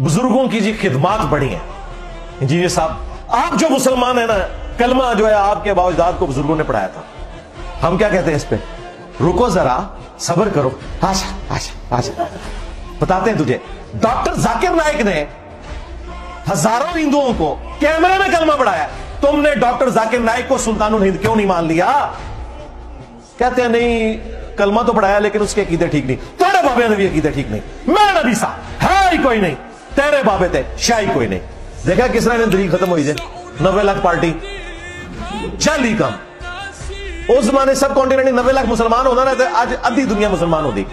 बुजुर्गों की जी खिदमात बढ़ी है इंजीनियर साहब आप जो मुसलमान है ना कलमा जो है आपके बावजदाद को बुजुर्गों ने पढ़ाया था हम क्या कहते हैं इस पर रुको जरा सबर करो आशा आशा आशा बताते हैं तुझे डॉक्टर जाकिर नायक ने हजारों हिंदुओं को कैमरे में कलमा पढ़ाया तुमने डॉक्टर जाकिर नायक को सुल्तान हिंद क्यों नहीं मान लिया कहते हैं नहीं कलमा तो पढ़ाया लेकिन उसके अकीदे ठीक नहीं थोड़े बाबे ने भी अकीदे ठीक नहीं मैं नबी साहब है कोई नहीं तेरे बाबे थे शाही कोई नहीं देखा किस तरह दलील खत्म हुई है नब्बे लाख पार्टी चल ही कम उस जमाने सब कॉन्टिनेंट नब्बे लाख मुसलमान होना ना आज अद्धी दुनिया मुसलमान होती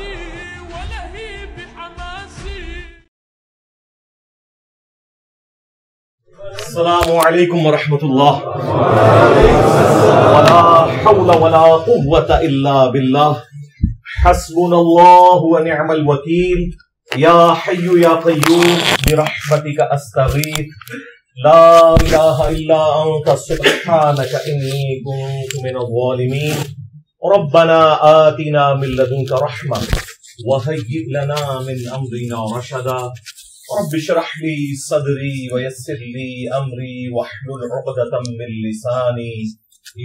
السلام عليكم ورحمة الله ولا या हय्यु या कय्यूम बिरहमतिक अस्तगीथ ला इलाहा इल्ला अंत सुब्हानक इन्नी कुंतु मिनल ज़ालिमीन रब्बना आतिना मिन लदुनक रहमा وهيئ لنا من امرنا رشدا رب اشرح لي صدري ويسر لي امري واحلل عقدة من لساني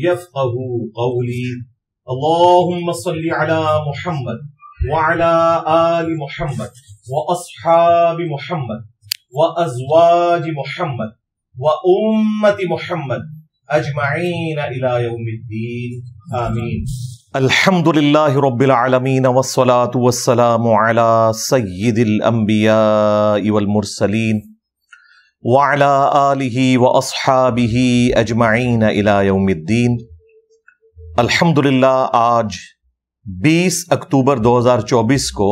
يفقه قولي اللهم صل على محمد وعلى آل محمد وأصحاب محمد وأزواج محمد وأمة محمد أجمعين إلى يوم الدين آمين الحمد لله رب العالمين والصلاة والسلام على سيد الأنبياء والمرسلين وعلى آله وأصحابه أجمعين إلى يوم الدين الحمد لله آج बीस अक्टूबर दो हजार चौबीस को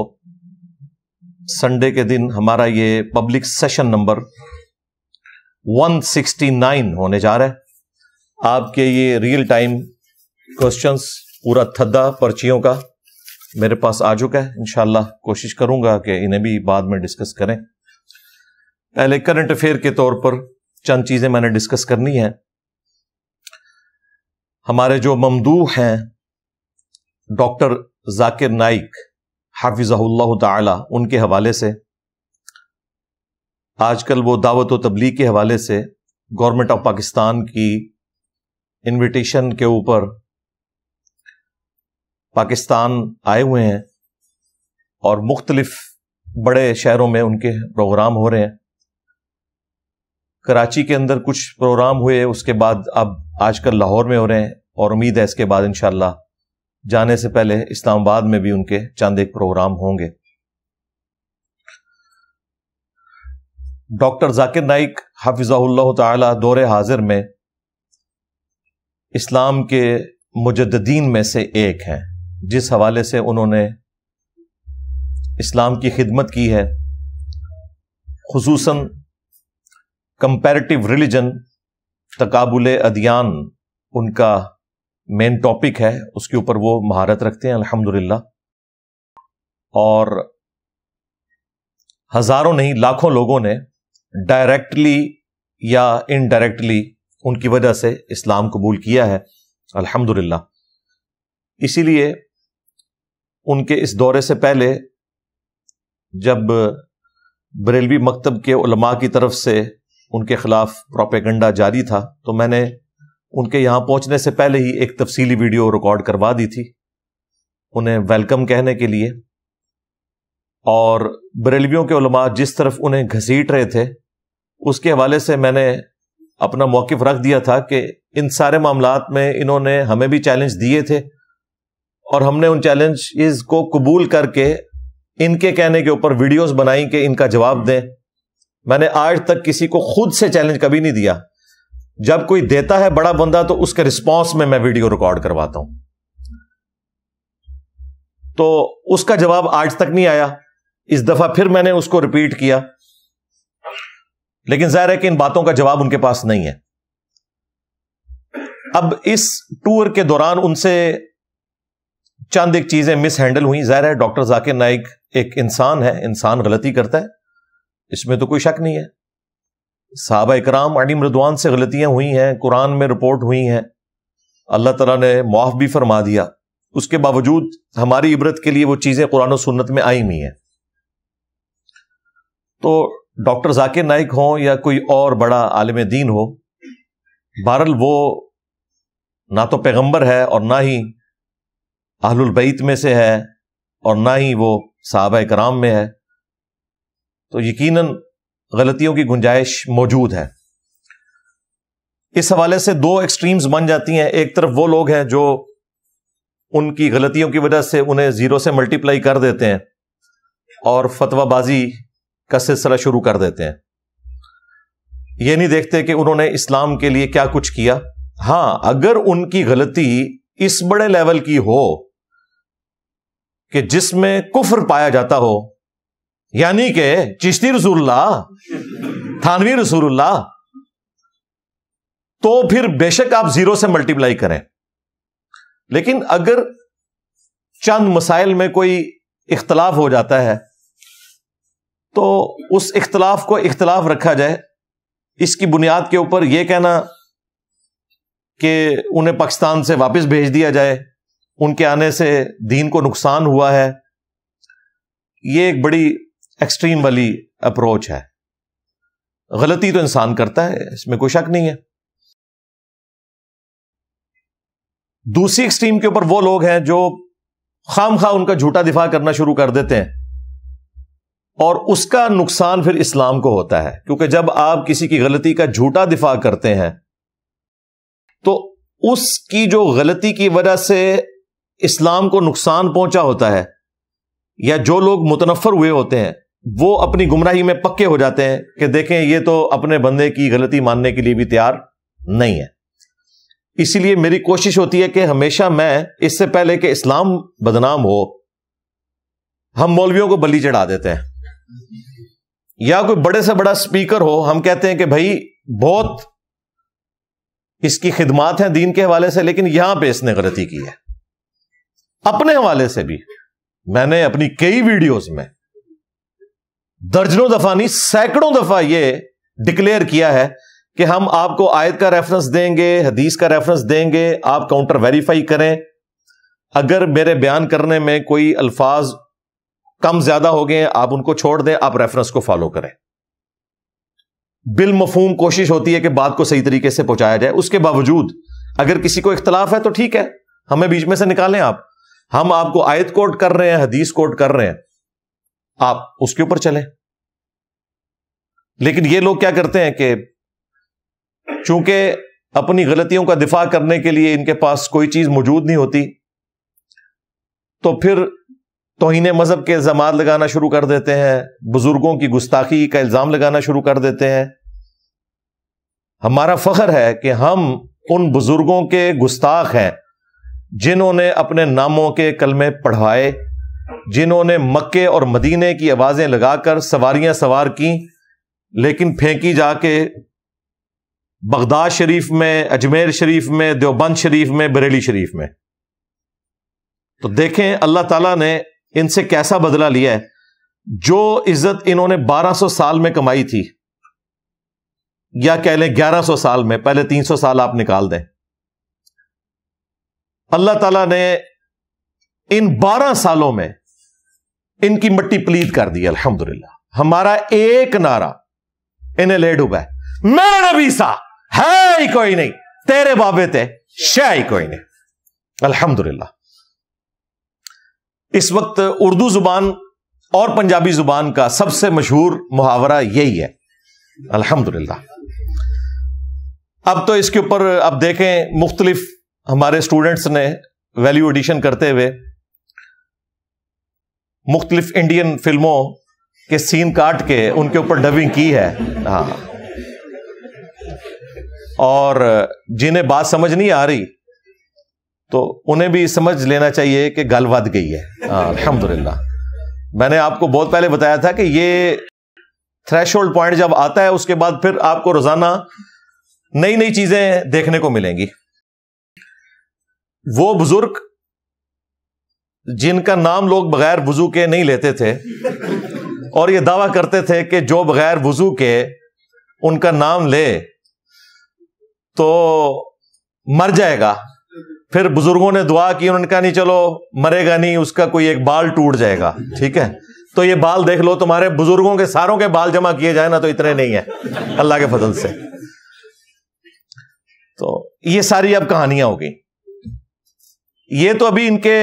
संडे के दिन हमारा ये public session number one sixty nine होने जा रहा है आपके ये रियल टाइम क्वेश्चन पूरा थद्दा पर्चियों का मेरे पास आ चुका है इनशाला कोशिश करूंगा कि इन्हें भी बाद में डिस्कस करें पहले करंट अफेयर के तौर पर चंद चीजें मैंने डिस्कस करनी है हमारे जो ममदूह हैं डॉक्टर जाकिर नाइक हाफिजहुल्लाह ताला उनके हवाले से आजकल वो दावत व तबलीग के हवाले से गवर्नमेंट ऑफ पाकिस्तान की इनविटेशन के ऊपर पाकिस्तान आए हुए हैं और मुख्तलिफ बड़े शहरों में उनके प्रोग्राम हो रहे हैं कराची के अंदर कुछ प्रोग्राम हुए उसके बाद अब आजकल लाहौर में हो रहे हैं और उम्मीद है इसके बाद इंशाल्लाह जाने से पहले इस्लामाबाद में भी उनके चंद एक प्रोग्राम होंगे डॉक्टर जाकिर नाइक हफिज़ाल्ला ताला दौरे हाजिर में इस्लाम के मुजद्दीन में से एक हैं जिस हवाले से उन्होंने इस्लाम की खिदमत की है खसूस कंपेरेटिव रिलीजन तकबुल अदियान उनका मेन टॉपिक है उसके ऊपर वो महारत रखते हैं अल्हम्दुलिल्लाह और हजारों नहीं लाखों लोगों ने डायरेक्टली या इनडायरेक्टली उनकी वजह से इस्लाम कबूल किया है अल्हम्दुलिल्लाह इसीलिए उनके इस दौरे से पहले जब बरेलवी मकतब के उलमा की तरफ से उनके खिलाफ प्रोपेगंडा जारी था तो मैंने उनके यहां पहुंचने से पहले ही एक तफसीली वीडियो रिकॉर्ड करवा दी थी उन्हें वेलकम कहने के लिए और बरेलवियों के उलमा जिस तरफ उन्हें घसीट रहे थे उसके हवाले से मैंने अपना मौकफ रख दिया था कि इन सारे मामला में इन्होंने हमें भी चैलेंज दिए थे और हमने उन चैलेंज को कबूल करके इनके कहने के ऊपर वीडियोस बनाई कि इनका जवाब दें मैंने आज तक किसी को खुद से चैलेंज कभी नहीं दिया जब कोई देता है बड़ा बंदा तो उसके रिस्पॉन्स में मैं वीडियो रिकॉर्ड करवाता हूं तो उसका जवाब आज तक नहीं आया इस दफा फिर मैंने उसको रिपीट किया लेकिन जाहिर है कि इन बातों का जवाब उनके पास नहीं है अब इस टूर के दौरान उनसे चंद एक चीजें मिस हैंडल हुई जाहिर है डॉक्टर जाकिर नाइक एक इंसान है इंसान गलती करता है इसमें तो कोई शक नहीं है साहब इकराम अली मृदवान से गलतियां हुई हैं कुरान में रिपोर्ट हुई हैं अल्लाह तला ने मुआफ़ भी फरमा दिया उसके बावजूद हमारी इबरत के लिए वो चीज़ें कुरान सुन्नत में आई हुई हैं तो डॉक्टर जाकिर नाइक हो या कोई और बड़ा आलम दीन हो बहरल वो ना तो पैगंबर है और ना ही आहलबैत में से है और ना ही वो साहब कराम में है तो यकीनन गलतियों की गुंजाइश मौजूद है इस हवाले से दो एक्सट्रीम्स बन जाती हैं एक तरफ वो लोग हैं जो उनकी गलतियों की वजह से उन्हें जीरो से मल्टीप्लाई कर देते हैं और फतवाबाजी का सिलसिला शुरू कर देते हैं ये नहीं देखते कि उन्होंने इस्लाम के लिए क्या कुछ किया हां अगर उनकी गलती इस बड़े लेवल की हो कि जिसमें कुफर पाया जाता हो यानी के चिश्ती रसूल्ला थानवी रसूल्ला तो फिर बेशक आप जीरो से मल्टीप्लाई करें लेकिन अगर चंद मसाइल में कोई इख्तलाफ हो जाता है तो उस इख्तलाफ को इख्तलाफ रखा जाए इसकी बुनियाद के ऊपर यह कहना कि उन्हें पाकिस्तान से वापस भेज दिया जाए उनके आने से दीन को नुकसान हुआ है ये एक बड़ी एक्सट्रीम वाली अप्रोच है गलती तो इंसान करता है इसमें कोई शक नहीं है दूसरी एक्सट्रीम के ऊपर वो लोग हैं जो खाम खा उनका झूठा दिफा करना शुरू कर देते हैं और उसका नुकसान फिर इस्लाम को होता है क्योंकि जब आप किसी की गलती का झूठा दिफा करते हैं तो उसकी जो गलती की वजह से इस्लाम को नुकसान पहुंचा होता है या जो लोग मुतनफर हुए होते हैं वो अपनी गुमराही में पक्के हो जाते हैं कि देखें ये तो अपने बंदे की गलती मानने के लिए भी तैयार नहीं है इसीलिए मेरी कोशिश होती है कि हमेशा मैं इससे पहले कि इस्लाम बदनाम हो हम मौलवियों को बली चढ़ा देते हैं या कोई बड़े से बड़ा स्पीकर हो हम कहते हैं कि भाई बहुत इसकी खिदमात हैं दीन के हवाले से लेकिन यहां पे इसने गलती की है अपने हवाले से भी मैंने अपनी कई वीडियोस में दर्जनों दफा नहीं सैकड़ों दफा ये डिक्लेयर किया है कि हम आपको आयत का रेफरेंस देंगे हदीस का रेफरेंस देंगे आप काउंटर वेरीफाई करें अगर मेरे बयान करने में कोई अल्फाज कम ज्यादा हो गए आप उनको छोड़ दें आप रेफरेंस को फॉलो करें बिलमफूम कोशिश होती है कि बात को सही तरीके से पहुंचाया जाए उसके बावजूद अगर किसी को इख्तलाफ है तो ठीक है हमें बीच में से निकालें आप हम आपको आयत कोट कर रहे हैं हदीस कोट कर रहे हैं आप उसके ऊपर चले लेकिन ये लोग क्या करते हैं कि चूंकि अपनी गलतियों का दिफा करने के लिए इनके पास कोई चीज मौजूद नहीं होती तो फिर तोहन मजहब के इल्जाम लगाना शुरू कर देते हैं बुजुर्गों की गुस्ताखी का इल्जाम लगाना शुरू कर देते हैं हमारा फख्र है कि हम उन बुजुर्गों के गुस्ताख हैं जिन्होंने अपने नामों के कलमे पढ़वाए जिन्होंने मक्के और मदीने की आवाजें लगाकर सवारियां सवार की लेकिन फेंकी जाके बगदाद शरीफ में अजमेर शरीफ में देवबंद शरीफ में बरेली शरीफ में तो देखें अल्लाह ताला ने इनसे कैसा बदला लिया है जो इज्जत इन्होंने 1200 साल में कमाई थी या कह लें ग्यारह साल में पहले 300 साल आप निकाल दें अल्लाह ताला ने इन बारह सालों में इनकी मट्टी प्लीत कर दी अल्हम्दुलिल्लाह हमारा एक नारा इन्हें ले डूबा है मेरा नबी सा है ही कोई नहीं तेरे बाबे ते शह कोई नहीं अल्हम्दुलिल्लाह इस वक्त उर्दू जुबान और पंजाबी जुबान का सबसे मशहूर मुहावरा यही है अलहमदुल्ला अब तो इसके ऊपर अब देखें मुख्तलिफ हमारे स्टूडेंट्स ने वैल्यू एडिशन करते हुए मुख्तलिफ इंडियन फिल्मों के सीन काट के उनके ऊपर डबिंग की है हाँ और जिन्हें बात समझ नहीं आ रही तो उन्हें भी समझ लेना चाहिए कि गल बद गई है हाँ, अलहमदुल्ला मैंने आपको बहुत पहले बताया था कि ये थ्रेश होल्ड पॉइंट जब आता है उसके बाद फिर आपको रोजाना नई नई चीजें देखने को मिलेंगी वो बुजुर्ग जिनका नाम लोग बगैर वजू के नहीं लेते थे और ये दावा करते थे कि जो बगैर वजू के उनका नाम ले तो मर जाएगा फिर बुजुर्गों ने दुआ की उन्होंने कहा नहीं चलो मरेगा नहीं उसका कोई एक बाल टूट जाएगा ठीक है तो ये बाल देख लो तुम्हारे बुजुर्गों के सारों के बाल जमा किए जाए ना तो इतने नहीं है अल्लाह के फजल से तो ये सारी अब कहानियां होगी ये तो अभी इनके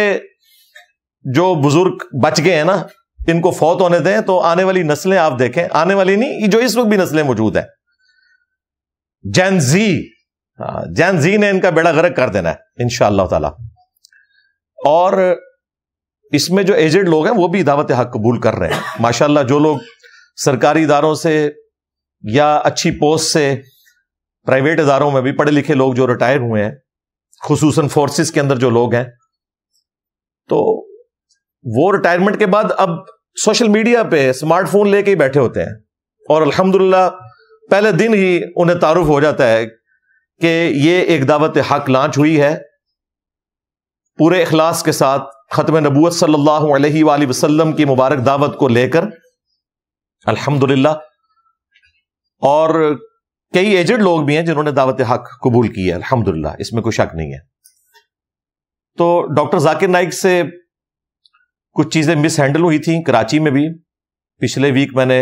जो बुजुर्ग बच गए हैं ना इनको फौत होने दें तो आने वाली नस्लें आप देखें आने वाली नहीं जो इस वक्त भी नस्लें मौजूद हैं जैन जी जैन जी ने इनका बेड़ा गर्क कर देना है इन तला और इसमें जो एजेड लोग हैं वो भी दावत हक कबूल कर रहे हैं माशाला जो लोग सरकारी इदारों से या अच्छी पोस्ट से प्राइवेट इदारों में भी पढ़े लिखे लोग जो रिटायर हुए हैं खसूस फोर्सेस के अंदर जो लोग हैं तो वो रिटायरमेंट के बाद अब सोशल मीडिया पे स्मार्टफोन लेके ही बैठे होते हैं और अल्हम्दुलिल्लाह पहले दिन ही उन्हें तारुफ हो जाता है कि ये एक दावत हक लांच हुई है पूरे अखलास के साथ ख़त्म नबूत सल्लल्लाहु अलैहि वसल्लम की मुबारक दावत को लेकर अल्हम्दुलिल्लाह और कई एजेड लोग भी हैं जिन्होंने दावत हक कबूल की है अलहमदुल्ला इसमें कोई शक नहीं है तो डॉक्टर जाकिर नाइक से कुछ चीज़ें मिस हैंडल हुई थी कराची में भी पिछले वीक मैंने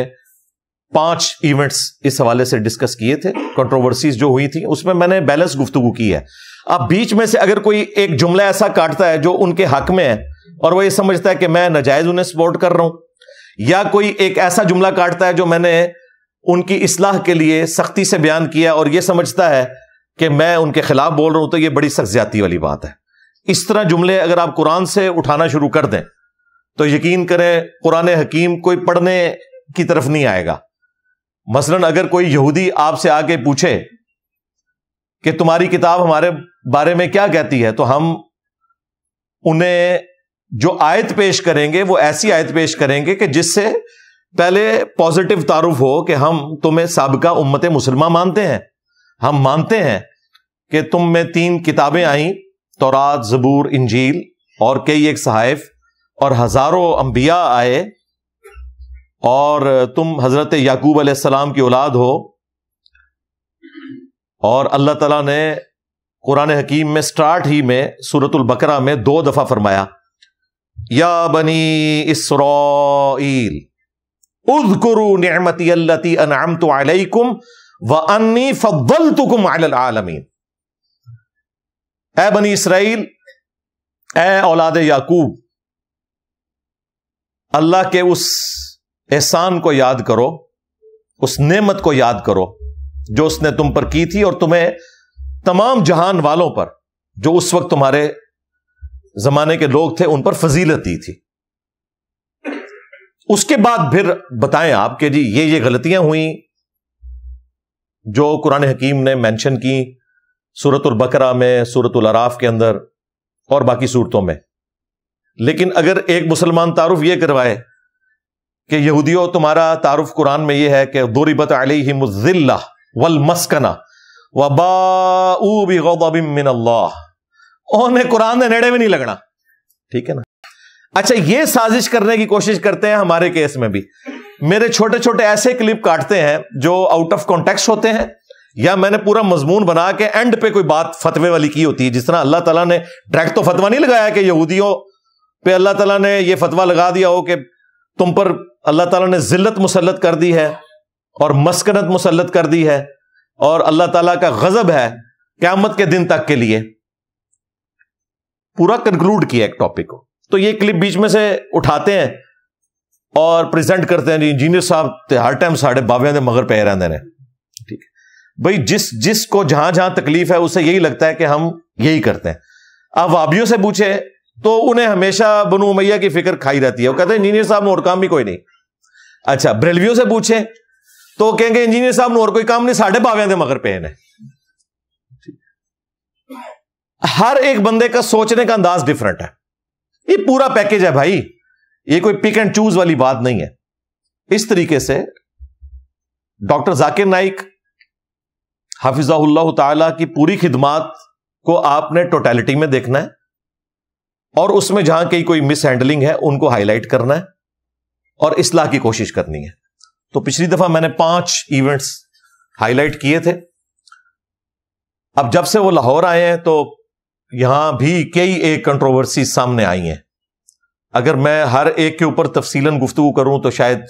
पांच इवेंट्स इस हवाले से डिस्कस किए थे कंट्रोवर्सीज जो हुई थी उसमें मैंने बैलेंस गुफ्तगु की है अब बीच में से अगर कोई एक जुमला ऐसा काटता है जो उनके हक में है और वो ये समझता है कि मैं नाजायज उन्हें सपोर्ट कर रहा हूं या कोई एक ऐसा जुमला काटता है जो मैंने उनकी इसलाह के लिए सख्ती से बयान किया और यह समझता है कि मैं उनके खिलाफ बोल रहा हूं तो यह बड़ी सख्जियाती वाली बात है इस तरह जुमले अगर आप कुरान से उठाना शुरू कर दें तो यकीन करें कुरान हकीम कोई पढ़ने की तरफ नहीं आएगा मसलन अगर कोई यहूदी आपसे आके पूछे कि तुम्हारी किताब हमारे बारे में क्या कहती है तो हम उन्हें जो आयत पेश करेंगे वो ऐसी आयत पेश करेंगे कि जिससे पहले पॉजिटिव तारुफ हो कि हम तुम्हें सबका उम्मत मुसलमान मानते हैं हम मानते हैं कि तुम में तीन किताबें आई तोरात जबूर इंजील और कई एक सहाइफ और हजारों अंबिया आए और तुम हजरत याकूब अलैहिस्सलाम की औलाद हो और अल्लाह तला ने कुरान हकीम में स्टार्ट ही में सूरतुल बकरा में दो दफा फरमाया या बनी इसराइल उदकुरु नियमती अल्लती अनाम अलैकुम व अन्नी फब्बल तुकुम आलमीन ए बनी इसराइल ए औलाद याकूब अल्लाह के उस एहसान को याद करो उस नेमत को याद करो जो उसने तुम पर की थी और तुम्हें तमाम जहान वालों पर जो उस वक्त तुम्हारे जमाने के लोग थे उन पर फजीलत दी थी उसके बाद फिर बताएं आप कि जी ये ये गलतियां हुई जो कुरान हकीम ने मेंशन की सूरत बकरा में सूरत अराफ के अंदर और बाकी सूरतों में लेकिन अगर एक मुसलमान तारुफ यह करवाए कि यहूदियों तुम्हारा तारुफ कुरान में यह है कि दोरिबत अलहिमजिल्ला वल मस्कना वबाबिन कुरान ने नेड़े में नहीं लगना ठीक है ना अच्छा ये साजिश करने की कोशिश करते हैं हमारे केस में भी मेरे छोटे छोटे ऐसे क्लिप काटते हैं जो आउट ऑफ कॉन्टेक्स होते हैं या मैंने पूरा मजमून बना के एंड पे कोई बात फतवे वाली की होती है जिस तरह अल्लाह तला ने डायरेक्ट तो फतवा नहीं लगाया कि यहूदियों पे अल्लाह तला ने यह फतवा लगा दिया हो कि तुम पर अल्लाह ताला ने जिल्लत मुसलत कर दी है और मस्कनत मुसलत कर दी है और अल्लाह ताला का गजब है क्यामत के दिन तक के लिए पूरा कंक्लूड किया एक टॉपिक को तो ये क्लिप बीच में से उठाते हैं और प्रेजेंट करते हैं इंजीनियर साहब हर टाइम साढ़े बावे के मगर पै रहते हैं ठीक है भाई जिस जिसको जहां जहां तकलीफ है उसे यही लगता है कि हम यही करते हैं आप वाबियों से पूछे तो उन्हें हमेशा बनु उमैया की फिक्र खाई रहती है वो कहते हैं इंजीनियर साहब ने और काम भी कोई नहीं अच्छा ब्रेलवियो से पूछे तो कहेंगे इंजीनियर साहब ने और कोई काम नहीं साढ़े बावे मगर पेन है हर एक बंदे का सोचने का अंदाज डिफरेंट है ये पूरा पैकेज है भाई ये कोई पिक एंड चूज वाली बात नहीं है इस तरीके से डॉक्टर जाकिर नाइक हाफिजाउल्लाह की पूरी खिदमात को आपने टोटलिटी में देखना है और उसमें जहां कहीं कोई मिस हैंडलिंग है उनको हाईलाइट करना है और इसलाह की कोशिश करनी है तो पिछली दफा मैंने पांच इवेंट्स हाईलाइट किए थे अब जब से वो लाहौर आए हैं तो यहां भी कई एक कंट्रोवर्सी सामने आई हैं अगर मैं हर एक के ऊपर तफसीलन गुफ्तु करूं तो शायद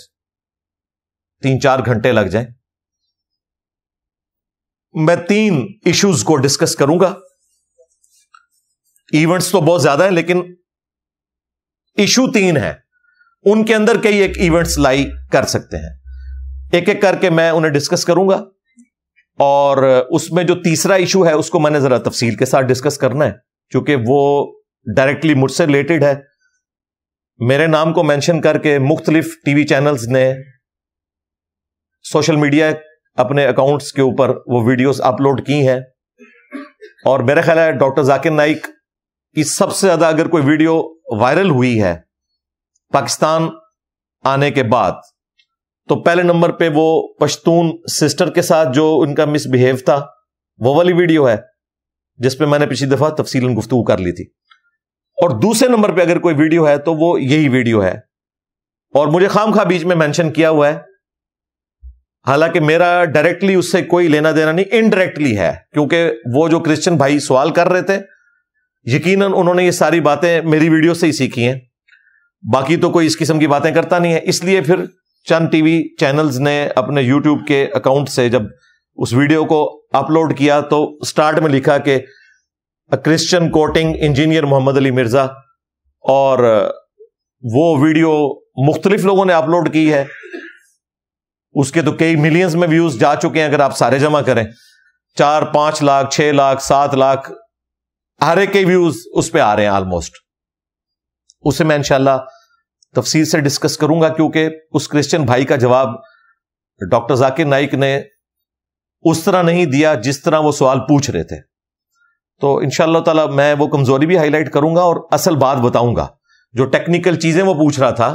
तीन चार घंटे लग जाए मैं तीन इश्यूज को डिस्कस करूंगा इवेंट्स तो बहुत ज्यादा है लेकिन इशू तीन है उनके अंदर कई एक इवेंट्स लाई कर सकते हैं एक एक करके मैं उन्हें डिस्कस करूंगा और उसमें जो तीसरा इशू है उसको मैंने जरा तफसील के साथ डिस्कस करना है क्योंकि वो डायरेक्टली मुझसे रिलेटेड है मेरे नाम को मेंशन करके मुख्तलिफ टीवी चैनल्स ने सोशल मीडिया अपने अकाउंट्स के ऊपर वो वीडियोस अपलोड की हैं और मेरा ख्याल है डॉक्टर जाकिर नाइक कि सबसे ज्यादा अगर कोई वीडियो वायरल हुई है पाकिस्तान आने के बाद तो पहले नंबर पे वो पश्तून सिस्टर के साथ जो उनका मिसबिहेव था वो वाली वीडियो है जिसपे मैंने पिछली दफा तफसी गुफ्तु कर ली थी और दूसरे नंबर पे अगर कोई वीडियो है तो वो यही वीडियो है और मुझे खाम खा बीच में मेंशन किया हुआ है हालांकि मेरा डायरेक्टली उससे कोई लेना देना नहीं इनडायरेक्टली है क्योंकि वो जो क्रिश्चियन भाई सवाल कर रहे थे यकीनन उन्होंने ये सारी बातें मेरी वीडियो से ही सीखी हैं बाकी तो कोई इस किस्म की बातें करता नहीं है इसलिए फिर चंद टीवी चैनल्स ने अपने यूट्यूब के अकाउंट से जब उस वीडियो को अपलोड किया तो स्टार्ट में लिखा कि Christian quoting engineer Mohammad Ali Mirza और वो वीडियो मुख्तलिफ लोगों ने अपलोड की है उसके तो कई मिलियंस में व्यूज जा चुके हैं अगर आप सारे जमा करें चार पांच लाख छह लाख सात लाख हर एक के व्यूज उस पर आ रहे हैं ऑलमोस्ट उसे मैं इंशाला तफसील से डिस्कस करूंगा क्योंकि उस क्रिश्चियन भाई का जवाब डॉक्टर जाकिर नाइक ने उस तरह नहीं दिया जिस तरह वो सवाल पूछ रहे थे तो इनशाला तला मैं वो कमजोरी भी हाईलाइट करूंगा और असल बात बताऊंगा जो टेक्निकल चीजें वो पूछ रहा था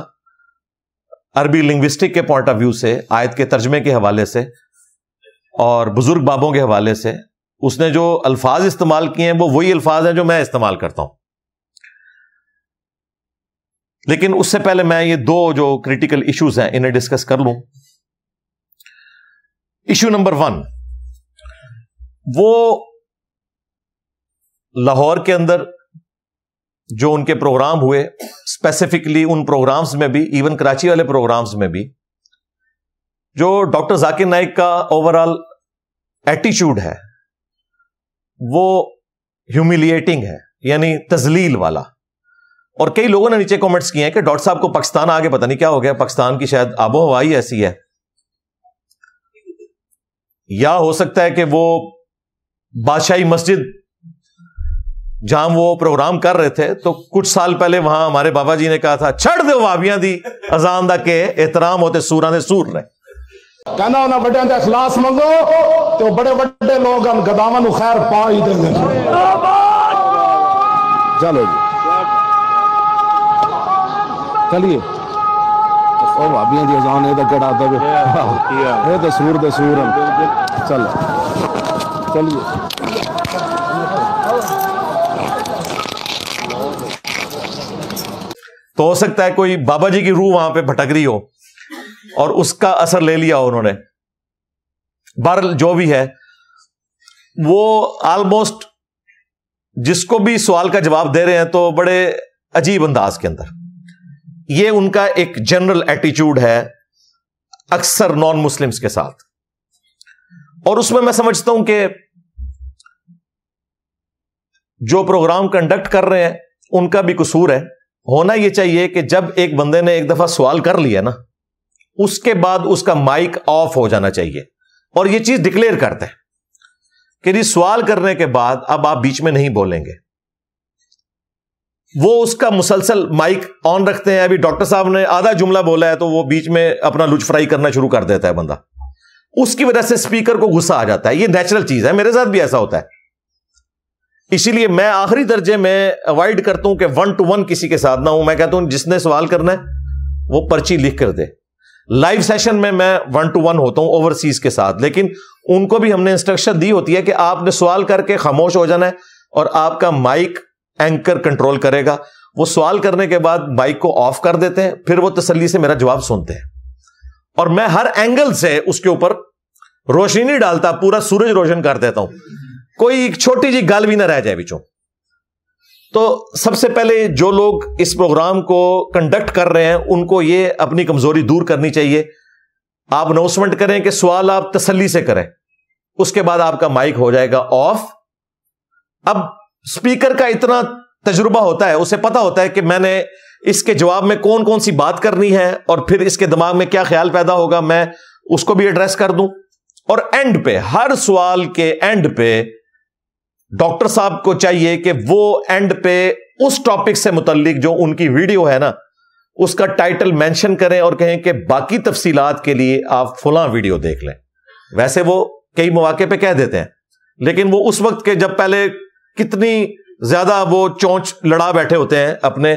अरबी लिंग्विस्टिक के पॉइंट ऑफ व्यू से आयत के तर्जमे के हवाले से और बुजुर्ग बाबों के हवाले से उसने जो अल्फाज इस्तेमाल किए हैं वो वही अल्फाज हैं जो मैं इस्तेमाल करता हूं लेकिन उससे पहले मैं ये दो जो क्रिटिकल इश्यूज हैं इन्हें डिस्कस कर लू इशू नंबर वन वो लाहौर के अंदर जो उनके प्रोग्राम हुए स्पेसिफिकली उन प्रोग्राम्स में भी इवन कराची वाले प्रोग्राम्स में भी जो डॉक्टर जाकिर नाइक का ओवरऑल एटीट्यूड है वो ह्यूमिलिएटिंग है यानी तजलील वाला और कई लोगों ने नीचे कमेंट्स किए हैं कि डॉक्टर साहब को पाकिस्तान आगे पता नहीं क्या हो गया पाकिस्तान की शायद आबो हवा ही ऐसी है या हो सकता है कि वो बादशाही मस्जिद जहां वो प्रोग्राम कर रहे थे तो कुछ साल पहले वहां हमारे बाबा जी ने कहा था छड़ दो वाबियां दी अजान दा के एहतराम होते सूरा ने सूर रहे कहना उन्हें बड़े का इखलास मंगो तो बड़े बड़े लोग हम गदावन खैर पा ही देंगे चलो जी चलिए भाभी जी अजान ये सूर दे सूर चल चलिए तो हो सकता है कोई बाबा जी की रूह वहां पे भटक रही हो और उसका असर ले लिया उन्होंने बार जो भी है वो ऑलमोस्ट जिसको भी सवाल का जवाब दे रहे हैं तो बड़े अजीब अंदाज के अंदर ये उनका एक जनरल एटीट्यूड है अक्सर नॉन मुस्लिम्स के साथ और उसमें मैं समझता हूं कि जो प्रोग्राम कंडक्ट कर रहे हैं उनका भी कसूर है होना यह चाहिए कि जब एक बंदे ने एक दफा सवाल कर लिया ना उसके बाद उसका माइक ऑफ हो जाना चाहिए और यह चीज डिक्लेयर करते हैं कि जी सवाल करने के बाद अब आप बीच में नहीं बोलेंगे वो उसका मुसलसल माइक ऑन रखते हैं अभी डॉक्टर साहब ने आधा जुमला बोला है तो वो बीच में अपना लुच फ्राई करना शुरू कर देता है बंदा उसकी वजह से स्पीकर को गुस्सा आ जाता है ये नेचुरल चीज है मेरे साथ भी ऐसा होता है इसीलिए मैं आखिरी दर्जे में अवॉइड करता हूं कि वन टू वन किसी के साथ ना हूं मैं कहता हूं जिसने सवाल करना है वो पर्ची लिख कर दे लाइव सेशन में मैं वन टू वन होता हूं ओवरसीज के साथ लेकिन उनको भी हमने इंस्ट्रक्शन दी होती है कि आपने सवाल करके खामोश हो जाना है और आपका माइक एंकर कंट्रोल करेगा वो सवाल करने के बाद माइक को ऑफ कर देते हैं फिर वो तसली से मेरा जवाब सुनते हैं और मैं हर एंगल से उसके ऊपर रोशनी नहीं डालता पूरा सूरज रोशन कर देता हूं कोई छोटी जी गल भी ना रह जाए बीचों तो सबसे पहले जो लोग इस प्रोग्राम को कंडक्ट कर रहे हैं उनको ये अपनी कमजोरी दूर करनी चाहिए आप अनाउंसमेंट करें कि सवाल आप तसल्ली से करें उसके बाद आपका माइक हो जाएगा ऑफ अब स्पीकर का इतना तजुर्बा होता है उसे पता होता है कि मैंने इसके जवाब में कौन कौन सी बात करनी है और फिर इसके दिमाग में क्या ख्याल पैदा होगा मैं उसको भी एड्रेस कर दूं और एंड पे हर सवाल के एंड पे डॉक्टर साहब को चाहिए कि वो एंड पे उस टॉपिक से मुतलिक जो उनकी वीडियो है ना उसका टाइटल मेंशन करें और कहें कि बाकी तफसीलात के लिए आप फुला वीडियो देख लें वैसे वो कई मौके पे कह देते हैं लेकिन वो उस वक्त के जब पहले कितनी ज्यादा वो चौंच लड़ा बैठे होते हैं अपने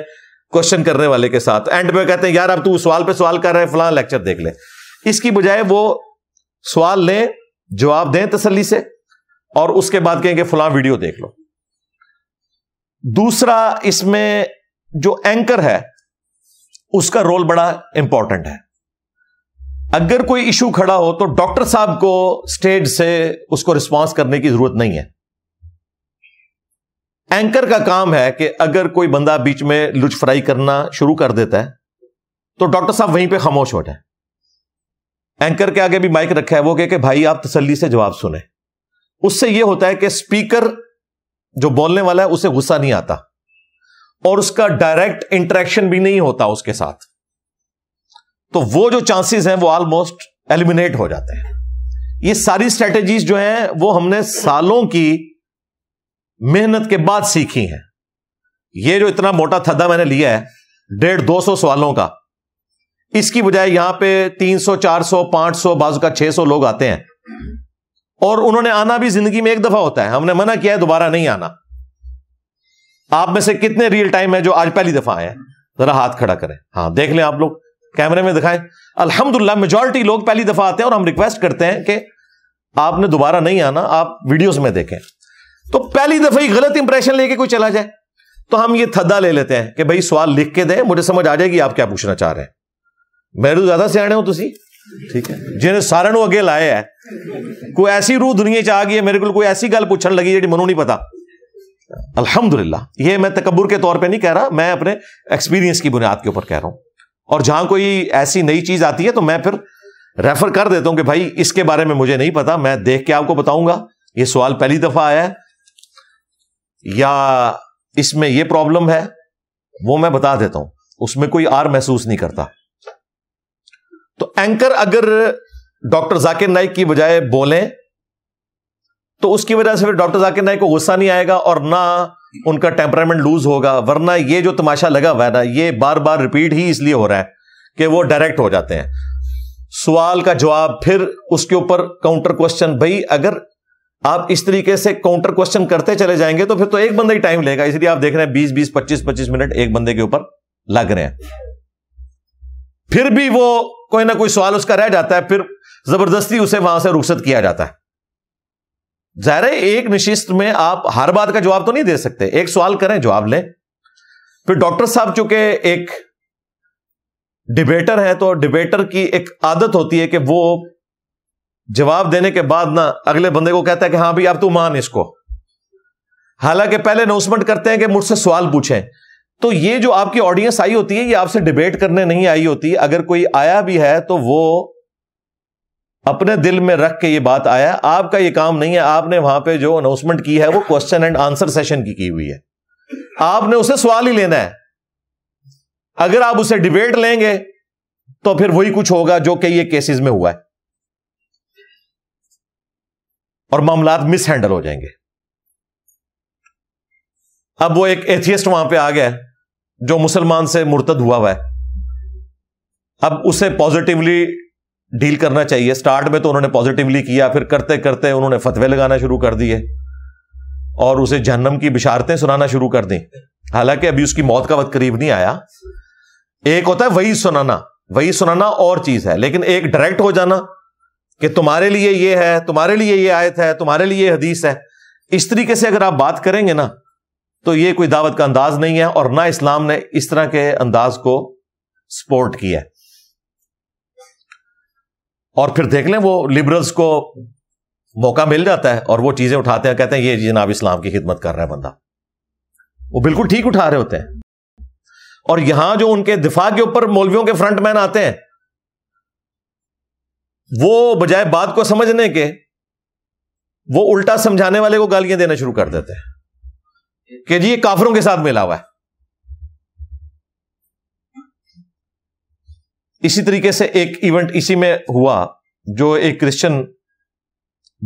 क्वेश्चन करने वाले के साथ एंड पे कहते हैं यार अब तू सवाल पे सवाल कर रहे हैं फलां लेक्चर देख ले इसकी बजाय वो सवाल लें जवाब दें तसली से और उसके बाद कहेंगे फुला वीडियो देख लो दूसरा इसमें जो एंकर है उसका रोल बड़ा इंपॉर्टेंट है अगर कोई इशू खड़ा हो तो डॉक्टर साहब को स्टेज से उसको रिस्पॉन्स करने की जरूरत नहीं है एंकर का काम है कि अगर कोई बंदा बीच में लुचफराई करना शुरू कर देता है तो डॉक्टर साहब वहीं पे खामोश हो जाए एंकर के आगे भी माइक रखा है वो कह के भाई आप तसल्ली से जवाब सुने उससे यह होता है कि स्पीकर जो बोलने वाला है उसे गुस्सा नहीं आता और उसका डायरेक्ट इंटरेक्शन भी नहीं होता उसके साथ तो वो जो चांसेस हैं वो ऑलमोस्ट एलिमिनेट हो जाते हैं ये सारी स्ट्रेटेजीज जो हैं वो हमने सालों की मेहनत के बाद सीखी हैं ये जो इतना मोटा थद्दा मैंने लिया है डेढ़ दो सौ सवालों का इसकी बजाय यहां पे सौ पांच सौ बाजू का सौ लोग आते हैं और उन्होंने आना भी जिंदगी में एक दफा होता है हमने मना किया है दोबारा नहीं आना आप में से कितने रियल टाइम है जो आज पहली दफा आए हैं जरा हाथ खड़ा करें हाँ देख लें आप लोग कैमरे में दिखाएं अल्हम्दुलिल्लाह मेजोरिटी लोग पहली दफा आते हैं और हम रिक्वेस्ट करते हैं कि आपने दोबारा नहीं आना आप वीडियोस में देखें तो पहली दफा ही गलत इंप्रेशन लेके कोई चला जाए तो हम ये थद्दा ले लेते हैं कि भाई सवाल लिख के दें मुझे समझ आ जाएगी आप क्या पूछना चाह रहे हैं मेरे तो ज्यादा सियाणे हो तुम ठीक है जिन्हें सारे अगे लाया है कोई ऐसी रूह दुनिया च आ गई है मेरे ਮੇਰੇ ऐसी गल ਐਸੀ लगी जी ਲੱਗੀ नहीं पता ਨਹੀਂ ये मैं तकबर के तौर पे नहीं कह रहा मैं अपने एक्सपीरियंस की बुनियाद के ऊपर कह रहा हूं और जहां कोई ऐसी नई चीज आती है तो मैं फिर रेफर कर देता हूं कि भाई इसके बारे में मुझे नहीं पता मैं देख के आपको बताऊंगा ये सवाल पहली दफा आया है या इसमें यह प्रॉब्लम है वो मैं बता देता हूं उसमें कोई आर महसूस नहीं करता तो एंकर अगर डॉक्टर जाकिर नाइक की बजाय बोले तो उसकी वजह से फिर डॉक्टर जाकिर नाइक को गुस्सा नहीं आएगा और ना उनका टेम्परामेंट लूज होगा वरना ये जो तमाशा लगा हुआ है ना ये बार बार रिपीट ही इसलिए हो रहा है कि वो डायरेक्ट हो जाते हैं सवाल का जवाब फिर उसके ऊपर काउंटर क्वेश्चन भाई अगर आप इस तरीके से काउंटर क्वेश्चन करते चले जाएंगे तो फिर तो एक बंदा ही टाइम लेगा इसलिए आप देख रहे हैं बीस बीस पच्चीस पच्चीस मिनट एक बंदे के ऊपर लग रहे हैं फिर भी वो कोई ना कोई सवाल उसका रह जाता है फिर जबरदस्ती उसे वहां से रुखसत किया जाता है जाहिर है एक निशिस्त में आप हर बात का जवाब तो नहीं दे सकते एक सवाल करें जवाब लें फिर डॉक्टर साहब चूंकि एक डिबेटर है तो डिबेटर की एक आदत होती है कि वो जवाब देने के बाद ना अगले बंदे को कहता है कि हाँ भाई आप तू मान इसको हालांकि पहले अनाउंसमेंट करते हैं कि मुझसे सवाल पूछें तो ये जो आपकी ऑडियंस आई होती है ये आपसे डिबेट करने नहीं आई होती अगर कोई आया भी है तो वो अपने दिल में रख के ये बात आया आपका ये काम नहीं है आपने वहां पे जो अनाउंसमेंट की है वो क्वेश्चन एंड आंसर सेशन की की हुई है आपने उसे सवाल ही लेना है अगर आप उसे डिबेट लेंगे तो फिर वही कुछ होगा जो कि ये केसेस में हुआ है और मामला मिस हैंडल हो जाएंगे अब वो एक एथियस्ट वहां पे आ गया जो मुसलमान से मुर्तद हुआ हुआ है अब उसे पॉजिटिवली डील करना चाहिए स्टार्ट में तो उन्होंने पॉजिटिवली किया फिर करते करते उन्होंने फतवे लगाना शुरू कर दिए और उसे जहन्नम की बिशारतें सुनाना शुरू कर दी हालांकि अभी उसकी मौत का वक्त करीब नहीं आया एक होता है वही सुनाना वही सुनाना और चीज है लेकिन एक डायरेक्ट हो जाना कि तुम्हारे लिए ये है तुम्हारे लिए ये आयत है तुम्हारे लिए हदीस है इस तरीके से अगर आप बात करेंगे ना तो ये कोई दावत का अंदाज नहीं है और ना इस्लाम ने इस तरह के अंदाज को सपोर्ट किया और फिर देख लें वो लिबरल्स को मौका मिल जाता है और वो चीजें उठाते हैं कहते हैं ये जनाब इस्लाम की खिदमत कर रहा है बंदा वो बिल्कुल ठीक उठा रहे होते हैं और यहां जो उनके दिफा के ऊपर मौलवियों के फ्रंटमैन आते हैं वो बजाय बात को समझने के वो उल्टा समझाने वाले को गालियां देना शुरू कर देते हैं कि जी ये काफरों के साथ मिला हुआ है इसी तरीके से एक इवेंट इसी में हुआ जो एक क्रिश्चियन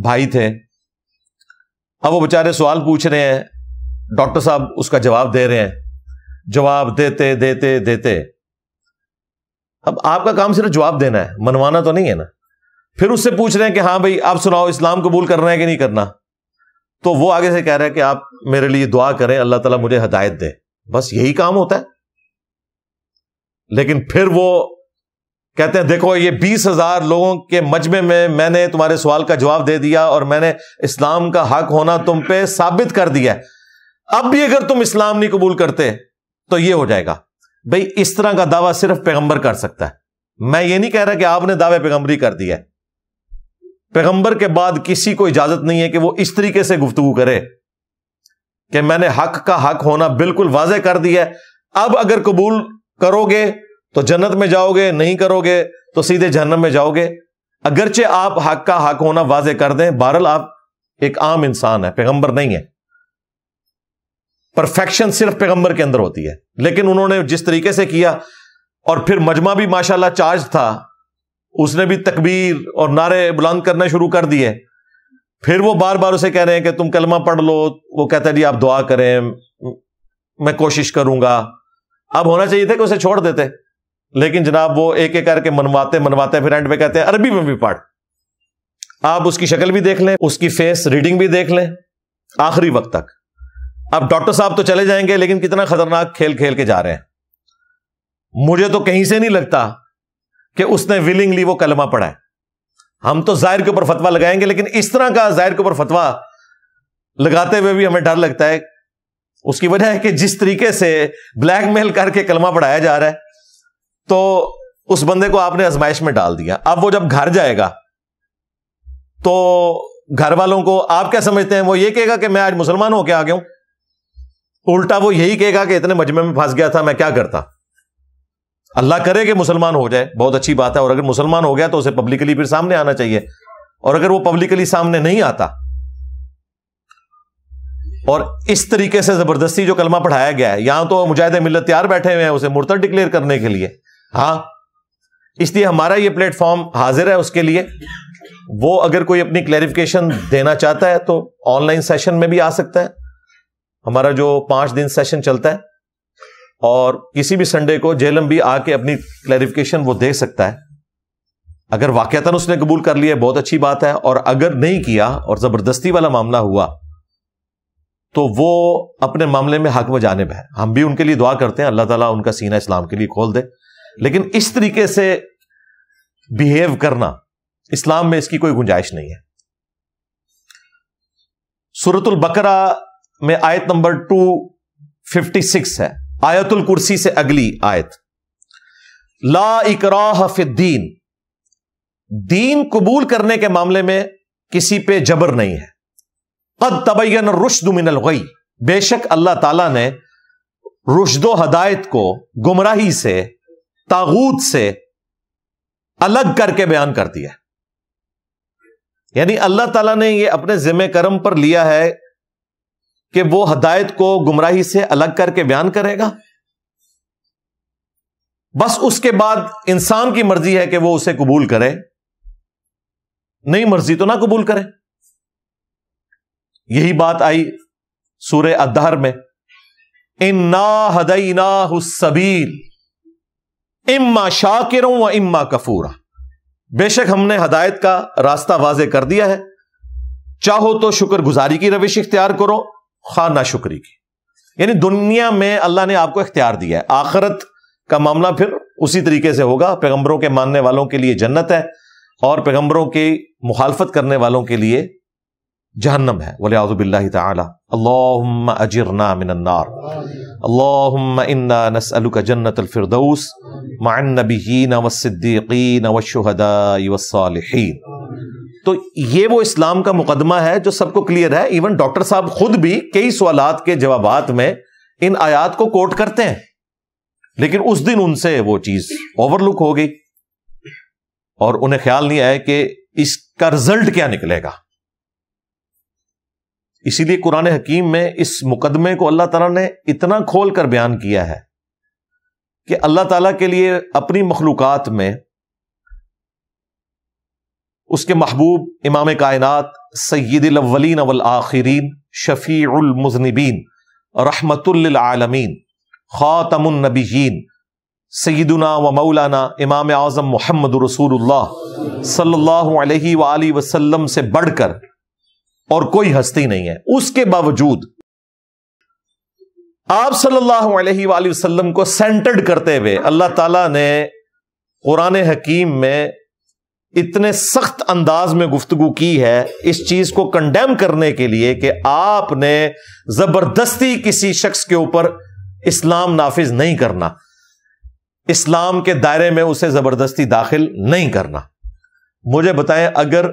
भाई थे अब वो बेचारे सवाल पूछ रहे हैं डॉक्टर साहब उसका जवाब दे रहे हैं जवाब देते देते देते अब आपका काम सिर्फ जवाब देना है मनवाना तो नहीं है ना फिर उससे पूछ रहे हैं कि हाँ भाई आप सुनाओ इस्लाम कबूल करना है कि नहीं करना तो वो आगे से कह रहा है कि आप मेरे लिए दुआ करें अल्लाह ताला मुझे हदायत दे बस यही काम होता है लेकिन फिर वो कहते हैं देखो ये बीस हजार लोगों के मजमे में मैंने तुम्हारे सवाल का जवाब दे दिया और मैंने इस्लाम का हक होना तुम पे साबित कर दिया अब भी अगर तुम इस्लाम नहीं कबूल करते तो यह हो जाएगा भाई इस तरह का दावा सिर्फ पैगंबर कर सकता है मैं ये नहीं कह रहा कि आपने दावे पैगंबरी कर दिया है पैगंबर के बाद किसी को इजाजत नहीं है कि वो इस तरीके से गुफ्तगु करे कि मैंने हक का हक होना बिल्कुल वाजे कर दिया है अब अगर कबूल करोगे तो जन्नत में जाओगे नहीं करोगे तो सीधे जहन्नम में जाओगे अगरचे आप हक का हक होना वाजे कर दें बहरल आप एक आम इंसान है पैगंबर नहीं है परफेक्शन सिर्फ पैगंबर के अंदर होती है लेकिन उन्होंने जिस तरीके से किया और फिर मजमा भी माशाला चार्ज था उसने भी तकबीर और नारे बुलंद करना शुरू कर दिए फिर वो बार बार उसे कह रहे हैं कि तुम कलमा पढ़ लो वो कहता है जी आप दुआ करें मैं कोशिश करूंगा अब होना चाहिए था कि उसे छोड़ देते लेकिन जनाब वो एक एक करके मनवाते मनवाते फिर एंड पे कहते हैं अरबी में भी पढ़ आप उसकी शक्ल भी देख लें उसकी फेस रीडिंग भी देख लें आखिरी वक्त तक अब डॉक्टर साहब तो चले जाएंगे लेकिन कितना खतरनाक खेल खेल के जा रहे हैं मुझे तो कहीं से नहीं लगता कि उसने विलिंगली वो कलमा पढ़ा है हम तो जाहिर के ऊपर फतवा लगाएंगे लेकिन इस तरह का जाहिर के ऊपर फतवा लगाते हुए भी हमें डर लगता है उसकी वजह है कि जिस तरीके से ब्लैकमेल करके कलमा पढ़ाया जा रहा है तो उस बंदे को आपने आजमाइश में डाल दिया अब वो जब घर जाएगा तो घर वालों को आप क्या समझते हैं वो ये कहेगा कि मैं आज मुसलमान होकर आ गया हूं उल्टा वो यही कहेगा कि इतने मजमे में फंस गया था मैं क्या करता अल्लाह करे कि मुसलमान हो जाए बहुत अच्छी बात है और अगर मुसलमान हो गया तो उसे पब्लिकली फिर सामने आना चाहिए और अगर वो पब्लिकली सामने नहीं आता और इस तरीके से जबरदस्ती जो कलमा पढ़ाया गया है यहां तो मुजाहिद मिल्ल तैयार बैठे हुए हैं उसे मुर्तद डिक्लेयर करने के लिए हाँ इसलिए हमारा ये प्लेटफॉर्म हाजिर है उसके लिए वो अगर कोई अपनी क्लैरिफिकेशन देना चाहता है तो ऑनलाइन सेशन में भी आ सकता है हमारा जो पांच दिन सेशन चलता है और किसी भी संडे को जेलम भी आके अपनी क्लैरिफिकेशन वो दे सकता है अगर वाक्यता उसने कबूल कर लिया बहुत अच्छी बात है और अगर नहीं किया और जबरदस्ती वाला मामला हुआ तो वो अपने मामले में हक में जानब है हम भी उनके लिए दुआ करते हैं अल्लाह ताला उनका सीना इस्लाम के लिए खोल दे लेकिन इस तरीके से बिहेव करना इस्लाम में इसकी कोई गुंजाइश नहीं है सूरतुल बकरा में आयत नंबर टू फिफ्टी सिक्स है आयतुल कुर्सी से अगली आयत ला इकराह फिद्दीन दीन कबूल करने के मामले में किसी पे जबर नहीं है कद तबैन रुश्द मिनल गई बेशक अल्लाह ताला ने रुश्दो हदायत को गुमराही से तागूत से अलग करके बयान कर दिया यानी अल्लाह ताला ने ये अपने जिम्मे करम पर लिया है कि वो हदायत को गुमराही से अलग करके बयान करेगा बस उसके बाद इंसान की मर्जी है कि वो उसे कबूल करे नहीं मर्जी तो ना कबूल करे यही बात आई सूर अदहर में इन्ना हदईना सबील इम्मा शाकिरों व इम्मा कफूरा बेशक हमने हदायत का रास्ता वाजे कर दिया है चाहो तो शुक्रगुजारी की रविश इख्तियार करो खा शुक्री की यानी दुनिया में अल्लाह ने आपको इख्तियार दिया है आखरत का मामला फिर उसी तरीके से होगा पैगंबरों के मानने वालों के लिए जन्नत है और पैगंबरों की मुखालफत करने वालों के लिए जहन्नम है वलियाबिल्ला तल्म अजरना मिनन्नार अल्लाम तो ये वो इस्लाम का मुकदमा है जो सबको क्लियर है इवन डॉक्टर साहब खुद भी कई सवाल के जवाब में इन आयात को कोट करते हैं लेकिन उस दिन उनसे वो चीज ओवरलुक हो गई और उन्हें ख्याल नहीं आया कि इसका रिजल्ट क्या निकलेगा इसीलिए कुरान हकीम में इस मुकदमे को अल्लाह तला ने इतना खोल कर बयान किया है कि अल्लाह तला के लिए अपनी मखलूकत में उसके महबूब इमाम कायनात सैदीन अवल आखिरीन शफ़ीमजनबीन रहमतुल्लमीन ख़ातमनबीन सैदना व मौलाना इमाम आज़म मोहम्मद रसूलुल्लाह सल्ला वसल्लम से बढ़कर और कोई हस्ती नहीं है उसके बावजूद आप सल्लल्लाहु अलैहि को सेंटर्ड करते हुए अल्लाह ताला ने कुरान हकीम में इतने सख्त अंदाज में गुफ्तगु की है इस चीज को कंडेम करने के लिए कि आपने जबरदस्ती किसी शख्स के ऊपर इस्लाम नाफिज नहीं करना इस्लाम के दायरे में उसे जबरदस्ती दाखिल नहीं करना मुझे बताएं अगर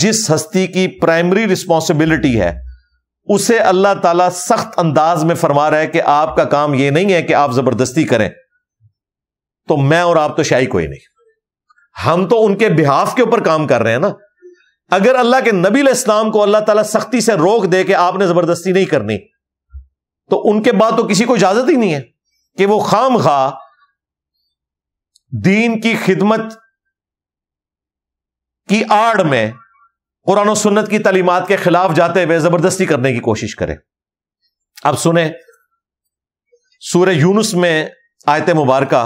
जिस हस्ती की प्राइमरी रिस्पॉन्सिबिलिटी है उसे अल्लाह ताला सख्त अंदाज में फरमा रहा है कि आपका काम यह नहीं है कि आप जबरदस्ती करें तो मैं और आप तो शाही कोई नहीं हम तो उनके बिहाफ के ऊपर काम कर रहे हैं ना अगर अल्लाह के नबी इस्लाम को अल्लाह ताला सख्ती से रोक दे के आपने जबरदस्ती नहीं करनी तो उनके बाद तो किसी को इजाजत ही नहीं है कि वो खाम खा दीन की खिदमत की आड़ में कुरान और सुन्नत की तलीमत के खिलाफ जाते हुए जबरदस्ती करने की कोशिश करें अब सुने सूर्य यूनुस में आयत मुबारका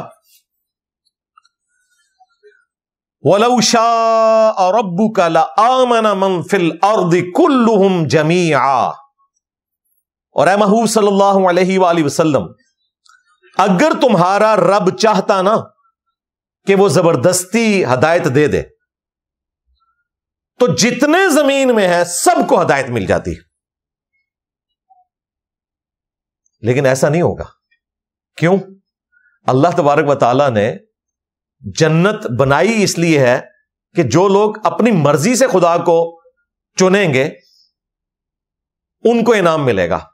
वलौशा रब्बू का आमन मनफिल अर्द कुल्लुहुम जमीआ और ए महबूब सल्लल्लाहु अलैहि अगर तुम्हारा रब चाहता ना कि वो जबरदस्ती हदायत दे दे तो जितने जमीन में है सबको हदायत मिल जाती लेकिन ऐसा नहीं होगा क्यों अल्लाह तबारक वाली ने जन्नत बनाई इसलिए है कि जो लोग अपनी मर्जी से खुदा को चुनेंगे उनको इनाम मिलेगा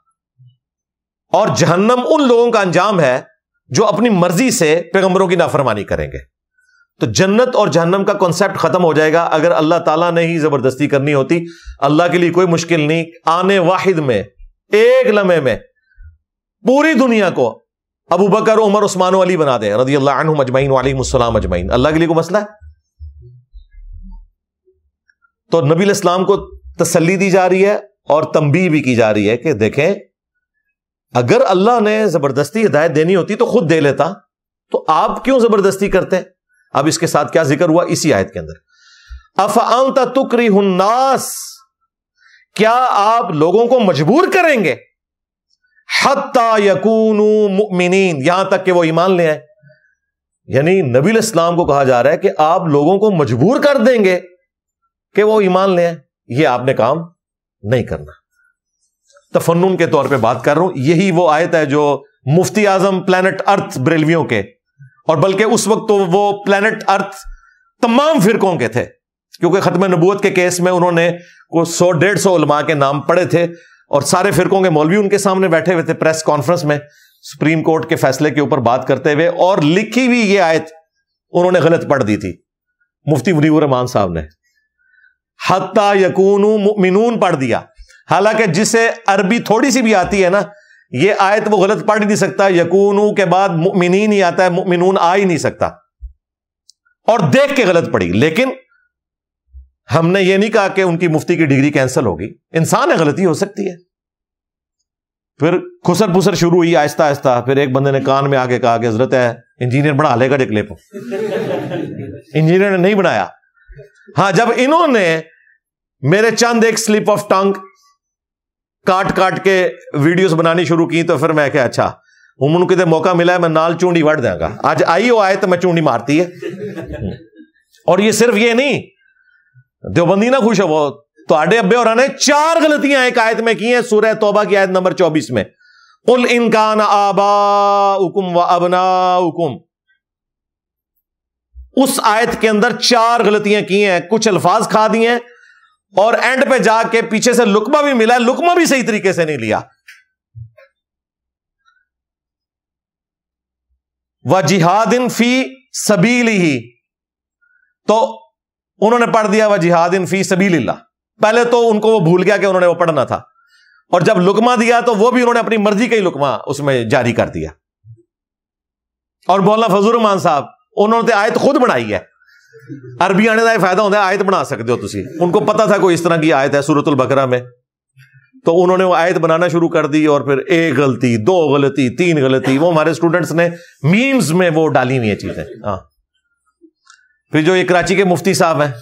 और जहन्नम उन लोगों का अंजाम है जो अपनी मर्जी से पैगंबरों की नाफरमानी करेंगे तो जन्नत और जहन्नम का कॉन्सेप्ट खत्म हो जाएगा अगर अल्लाह ताला ने ही जबरदस्ती करनी होती अल्लाह के लिए कोई मुश्किल नहीं आने वाहिद में एक लम्हे में पूरी दुनिया को अबू बकर उमर उस्मान अली बना दे रजी अल्लाह अजमाइन वालेकाम अजमाइन अल्लाह के लिए कोई मसला तो नबी इस्लाम को तसली दी जा रही है और तंबी भी की जा रही है कि देखें अगर अल्लाह ने जबरदस्ती हिदायत देनी होती तो खुद दे लेता तो आप क्यों जबरदस्ती करते हैं अब इसके साथ क्या जिक्र हुआ इसी आयत के अंदर अफआंता तुकरी हुन्नास क्या आप लोगों को मजबूर करेंगे हत्ता यहां तक कि वो ईमान ले आए यानी नबी इस्लाम को कहा जा रहा है कि आप लोगों को मजबूर कर देंगे कि वो ईमान ले आए ये आपने काम नहीं करना तफन्नुम के तौर पे बात कर रहा हूं यही वो आयत है जो मुफ्ती आजम प्लानट अर्थ ब्रेलवियों के और बल्कि उस वक्त तो वो प्लानट अर्थ तमाम फिरकों के थे क्योंकि खत्म नबूत के केस में उन्होंने सौ डेढ़ सौ उलमा के नाम पड़े थे और सारे फिरकों के मौलवी उनके सामने बैठे हुए थे प्रेस कॉन्फ्रेंस में सुप्रीम कोर्ट के फैसले के ऊपर बात करते हुए और लिखी हुई ये आयत उन्होंने गलत पढ़ दी थी मुफ्ती मुनीबरमान साहब ने हत्ता यकून मिनून पढ़ दिया हालांकि जिसे अरबी थोड़ी सी भी आती है ना ये आयत वो गलत पढ़ नहीं सकता यकून के बाद मुमिनीन ही आता है मुमिनून आ ही नहीं सकता और देख के गलत पड़ी लेकिन हमने ये नहीं कहा कि उनकी मुफ्ती की डिग्री कैंसिल होगी इंसान है गलती हो सकती है फिर खुसर पुसर शुरू हुई आहिस्ता आहिस्ता फिर एक बंदे ने कान में आके कहा कि हजरत है इंजीनियर बना लेगा डिकले को इंजीनियर ने नहीं बनाया हाँ जब इन्होंने मेरे चंद एक स्लिप ऑफ टंग काट काट के वीडियोस बनानी शुरू की तो फिर मैं क्या अच्छा उमन कितने मौका मिला है मैं नाल चूंडी वट देंगे आज आई हो आए तो मैं चूंडी मारती है और ये सिर्फ ये नहीं देवबंदी ना खुश है वो तो आडे अब्बे और ने चार गलतियां एक आयत में की हैं सूरह तोबा की आयत नंबर चौबीस में कुल इनकान आबा हुकुम व अबना हुकुम उस आयत के अंदर चार गलतियां की हैं कुछ अल्फाज खा दिए हैं और एंड पे जाके पीछे से लुकमा भी मिला लुकमा भी सही तरीके से नहीं लिया व जिहादिन फी सबील ही तो उन्होंने पढ़ दिया वह जिहाद इन फी सबी पहले तो उनको वो भूल गया कि उन्होंने वो पढ़ना था और जब लुकमा दिया तो वो भी उन्होंने अपनी मर्जी का ही लुकमा उसमें जारी कर दिया और मौलाना फजल रहमान साहब उन्होंने तो आयत खुद बनाई है अरबी आने का फायदा होता है आयत बना सकते हो तुम उनको पता था कोई इस तरह की आयत है सूरतुल बकरा में तो उन्होंने वो आयत बनाना शुरू कर दी और फिर एक गलती दो गलती तीन गलती वो हमारे स्टूडेंट्स ने मीम्स में वो डाली हुई है चीजें हाँ फिर जो ये कराची के मुफ्ती साहब हैं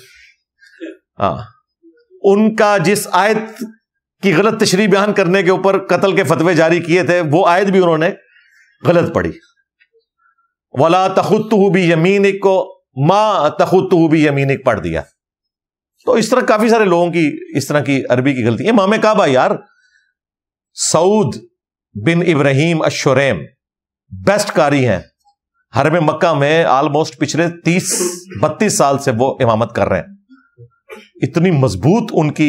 हाँ उनका जिस आयत की गलत तशरी बयान करने के ऊपर कतल के फतवे जारी किए थे वो आयत भी उन्होंने गलत पढ़ी वला तखुत भी यमीन एक को माँ तखुत भी यमीन एक पढ़ दिया तो इस तरह काफी सारे लोगों की इस तरह की अरबी की गलती है इमाम काबा यार Saud bin Ibrahim Shuraim best कारी हैं हरम मक्का में ऑलमोस्ट पिछले तीस बत्तीस साल से वो इमामत कर रहे हैं इतनी मजबूत उनकी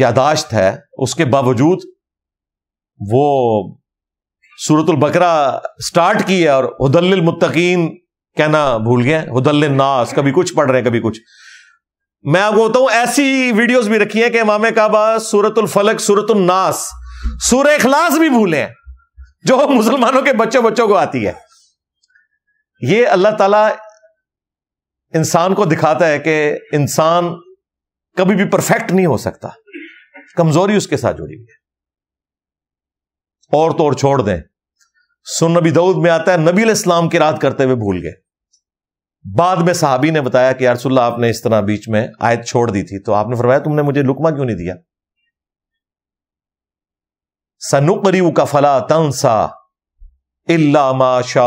यादाश्त है उसके बावजूद वो सूरतुल बकरा स्टार्ट की है और हदल मुत्तकीन कहना भूल गए हदल नास कभी कुछ पढ़ रहे हैं कभी कुछ मैं आपको हूं ऐसी वीडियोस भी रखी है कि इमाम काबा सूरतुल फलक सूरतुल नास सूर्य इखलास भी भूले हैं जो मुसलमानों के बच्चों बच्चों को आती है ये अल्लाह ताला इंसान को दिखाता है कि इंसान कभी भी परफेक्ट नहीं हो सकता कमजोरी उसके साथ जुड़ी हुई है और तो और छोड़ दें सुन नबी दाऊद में आता है नबी इस्लाम की रात करते हुए भूल गए बाद में साहबी ने बताया कि यारसुल्ला आपने इस तरह बीच में आयत छोड़ दी थी तो आपने फरमाया तुमने मुझे लुकमा क्यों नहीं दिया सनुकरी का फला तंसा इल्ला माशा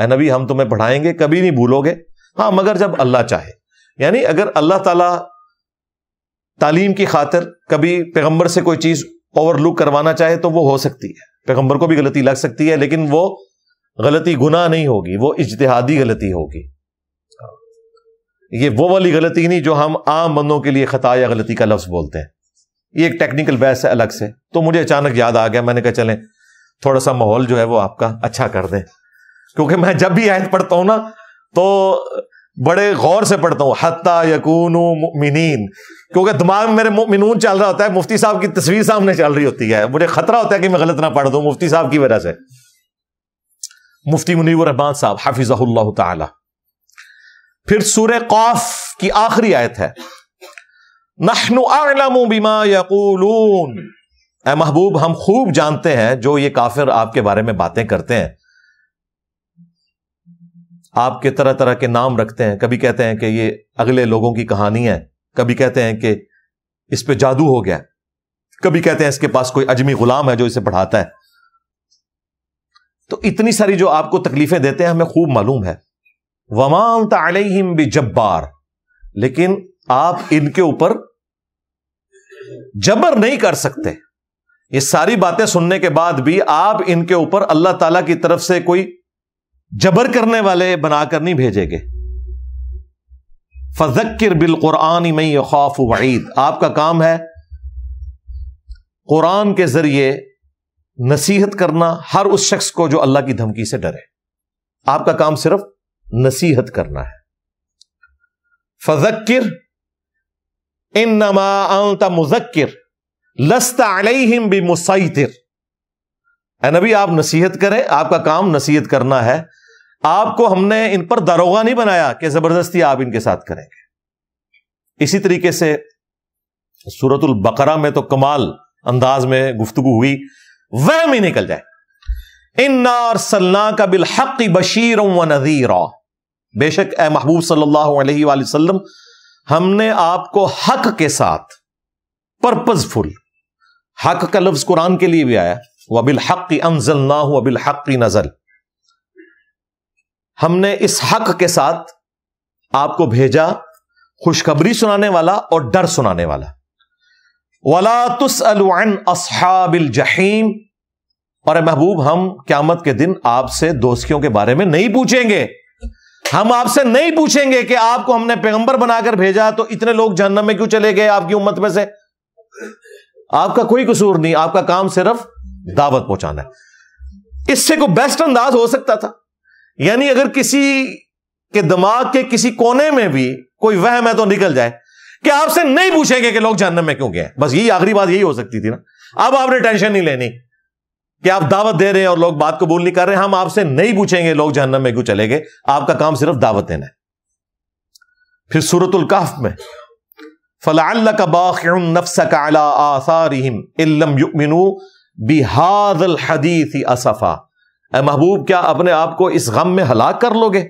ए नबी हम तुम्हें पढ़ाएंगे कभी नहीं भूलोगे हाँ मगर जब अल्लाह चाहे यानी अगर अल्लाह ताला तालीम की खातर कभी पैगंबर से कोई चीज ओवर लुक करवाना चाहे तो वो हो सकती है पैगंबर को भी गलती लग सकती है लेकिन वो गलती गुनाह नहीं होगी वो इजतहादी गलती होगी ये वो वाली गलती नहीं जो हम आम बंदों के लिए खता या गलती का लफ्ज बोलते हैं ये एक टेक्निकल बहस है अलग से तो मुझे अचानक याद आ गया मैंने कहा चले थोड़ा सा माहौल जो है वो आपका अच्छा कर दें क्योंकि मैं जब भी आयत पढ़ता हूं ना तो बड़े गौर से पढ़ता हूं हत्ता यकून मिनीन क्योंकि दिमाग मेरे मिनून चल रहा होता है मुफ्ती साहब की तस्वीर सामने चल रही होती है मुझे खतरा होता है कि मैं गलत ना पढ़ दू मुफ्ती साहब की वजह से मुफ्ती रहमान साहब हाफिजाउल्ला तला फिर सूर्य कौफ की आखिरी आयत है नहनु आलमू बीमा यकूलून ए महबूब हम खूब जानते हैं जो ये काफिर आपके बारे में बातें करते हैं आपके तरह तरह के नाम रखते हैं कभी कहते हैं कि ये अगले लोगों की कहानी है कभी कहते हैं कि इस पे जादू हो गया कभी कहते हैं इसके पास कोई अजमी गुलाम है जो इसे पढ़ाता है तो इतनी सारी जो आपको तकलीफें देते हैं हमें खूब मालूम है वमान तलहिम भी जब्बार लेकिन आप इनके ऊपर जबर नहीं कर सकते ये सारी बातें सुनने के बाद भी आप इनके ऊपर अल्लाह ताला की तरफ से कोई जबर करने वाले बनाकर नहीं भेजेंगे फजक्र बिल कुरान में खौफ वईद आपका काम है कुरान के जरिए नसीहत करना हर उस शख्स को जो अल्लाह की धमकी से डरे आपका काम सिर्फ नसीहत करना है फजक्र इन नमा मुजक्र लस्ता अलहिम बी मुसैतिर नबी आप नसीहत करें आपका काम नसीहत करना है आपको हमने इन पर दरोगा नहीं बनाया कि जबरदस्ती आप इनके साथ करेंगे इसी तरीके से सूरतुल बकरा में तो कमाल अंदाज में गुफ्तु हुई वह में निकल जाए इन्ना और सल्ला का बिल हक बशीर व नजीर बेशक ए महबूब सल्लल्लाहु अलैहि वसल्लम हमने आपको हक के साथ पर्पजफुल हक का लफ्ज कुरान के लिए भी आया वह बिल हक की अनजल ना हो अबिल हक नजल हमने इस हक के साथ आपको भेजा खुशखबरी सुनाने वाला और डर सुनाने वाला वला तुस असहाबिल जहीम और महबूब हम क्यामत के दिन आपसे दोस्तियों के बारे में नहीं पूछेंगे हम आपसे नहीं पूछेंगे कि आपको हमने पैगंबर बनाकर भेजा तो इतने लोग जहन्नम में क्यों चले गए आपकी उम्मत में से आपका कोई कसूर नहीं आपका काम सिर्फ दावत पहुंचाना है इससे कोई बेस्ट अंदाज हो सकता था यानी अगर किसी के दिमाग के किसी कोने में भी कोई वहम है तो निकल जाए कि आपसे नहीं पूछेंगे कि लोग जहनम में क्यों गए बस यही आखिरी बात यही हो सकती थी ना अब आपने टेंशन नहीं लेनी कि आप दावत दे रहे हैं और लोग बात को बोल नहीं कर रहे हम आपसे नहीं पूछेंगे लोग जहनम में क्यों चले गए आपका काम सिर्फ दावत देना है फिर सूरत काफ में फलाल का बाखनफ्स आसारिम इलम युमिनू बिहादल हदीसी असफा महबूब क्या अपने आप को इस गम में हलाक कर लोगे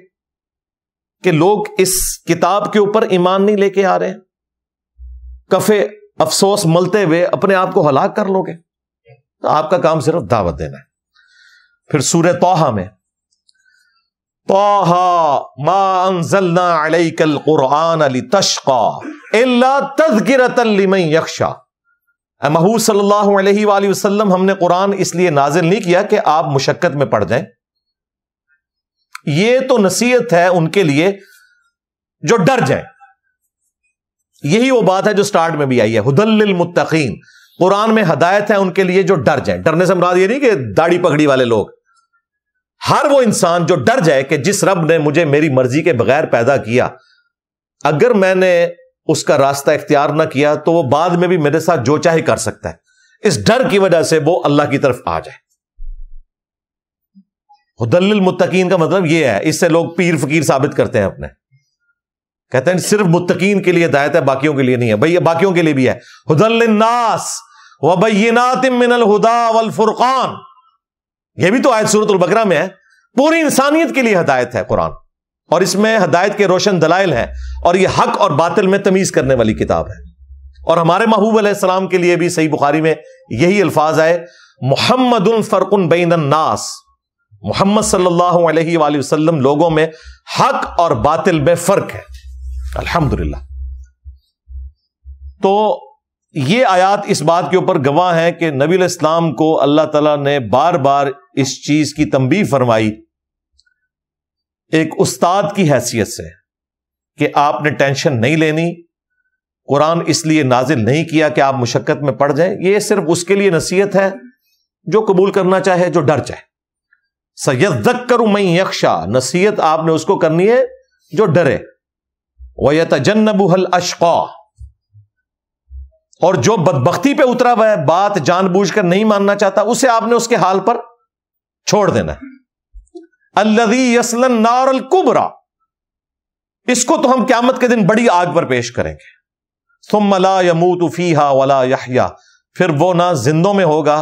कि लोग इस किताब के ऊपर ईमान नहीं लेके आ रहे कफे अफसोस मलते हुए अपने आप को हलाक कर लोगे तो आपका काम सिर्फ दावत देना है फिर सूर्य तोहा में तोहा माजलना अलकल कुरान अली तशका तजकिरत यक्षा महू सल्लल्लाहु अलैहि हमने कुरान इसलिए नाजिल नहीं किया कि आप मुशक्कत में पढ़ जाए ये तो नसीहत है उनके लिए जो डर जाए यही वो बात है जो स्टार्ट में भी आई है हदल मुत्तकीन कुरान में हदायत है उनके लिए जो डर जाए डरने से मुराद ये नहीं कि दाढ़ी पगड़ी वाले लोग हर वो इंसान जो डर जाए कि जिस रब ने मुझे मेरी मर्जी के बगैर पैदा किया अगर मैंने उसका रास्ता इख्तियार ना किया तो वो बाद में भी मेरे साथ जो चाहे कर सकता है इस डर की वजह से वो अल्लाह की तरफ आ जाए हुदल मुत्तकीन का मतलब यह है इससे लोग पीर फकीर साबित करते हैं अपने कहते हैं सिर्फ मुत्तकीन के लिए हिदायत है बाकियों के लिए नहीं है भैया ये बाकियों के लिए भी है हुदल नास वबैनातिमिनल हुदा वल फुरकान यह भी तो आयत सूरत बकरा में है पूरी इंसानियत के लिए हदायत है कुरान और इसमें हदायत के रोशन दलाइल हैं और यह हक और बातिल में तमीज करने वाली किताब है और हमारे महबूब अलैहिस्सलाम के लिए भी सही बुखारी में यही अल्फाज आए मोहम्मद फरकुन बैन नास मोहम्मद सल्लल्लाहु अलैहि वसल्लम लोगों में हक और बातिल में फर्क है अल्हम्दुलिल्लाह तो ये आयात इस बात के ऊपर गवाह है कि नबी इस्लाम को अल्लाह तला ने बार बार इस चीज की तंबी फरमाई एक उस्ताद की हैसियत से कि आपने टेंशन नहीं लेनी कुरान इसलिए नाजिल नहीं किया कि आप मुशक्क़त में पड़ जाएं ये सिर्फ उसके लिए नसीहत है जो कबूल करना चाहे जो डर चाहे करू मई यक्षा नसीहत आपने उसको करनी है जो डरे वयतजन्नबुहल अशका और जो बदबख्ती पे उतरा हुआ है बात जानबूझकर नहीं मानना चाहता उसे आपने उसके हाल पर छोड़ देना है अल्लदी इसको तो हम क्यामत के दिन बड़ी आग पर पेश करेंगे सुमला फिर वो ना जिंदों में होगा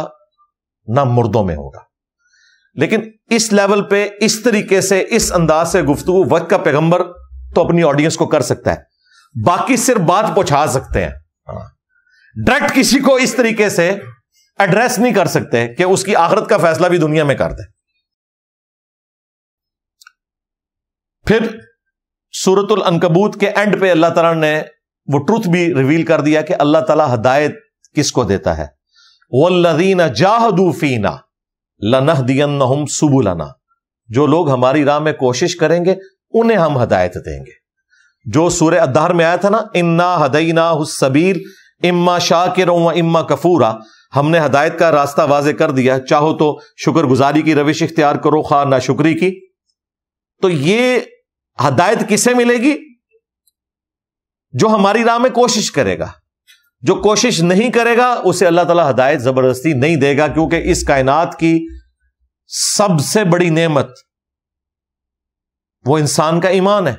ना मुर्दों में होगा लेकिन इस लेवल पे इस तरीके से इस अंदाज से गुफ्तु वक्त का पैगंबर तो अपनी ऑडियंस को कर सकता है बाकी सिर्फ बात पहुंचा सकते हैं डायरेक्ट हाँ। किसी को इस तरीके से एड्रेस नहीं कर सकते कि उसकी आखरत का फैसला भी दुनिया में कर दे फिर सूरतुल अनकबूत के एंड पे अल्लाह तला ने वो ट्रुथ भी रिवील कर दिया कि अल्लाह तला हदायत किस को देता है वल्लदीना जाहदूफीना लनह दियन सुबुलना जो लोग हमारी राह में कोशिश करेंगे उन्हें हम हदायत देंगे जो सूर्य अदार में आया था ना इन्ना हदईना हुसबीर इम्मा शाकिर व इम्मा कफूरा हमने हदायत का रास्ता वाजे कर दिया चाहो तो शुक्रगुजारी की रविश इख्तियार करो खा ना शुक्री की तो ये हदायत किसे मिलेगी जो हमारी राह में कोशिश करेगा जो कोशिश नहीं करेगा उसे अल्लाह ताला हदायत जबरदस्ती नहीं देगा क्योंकि इस कायनात की सबसे बड़ी नेमत वो इंसान का ईमान है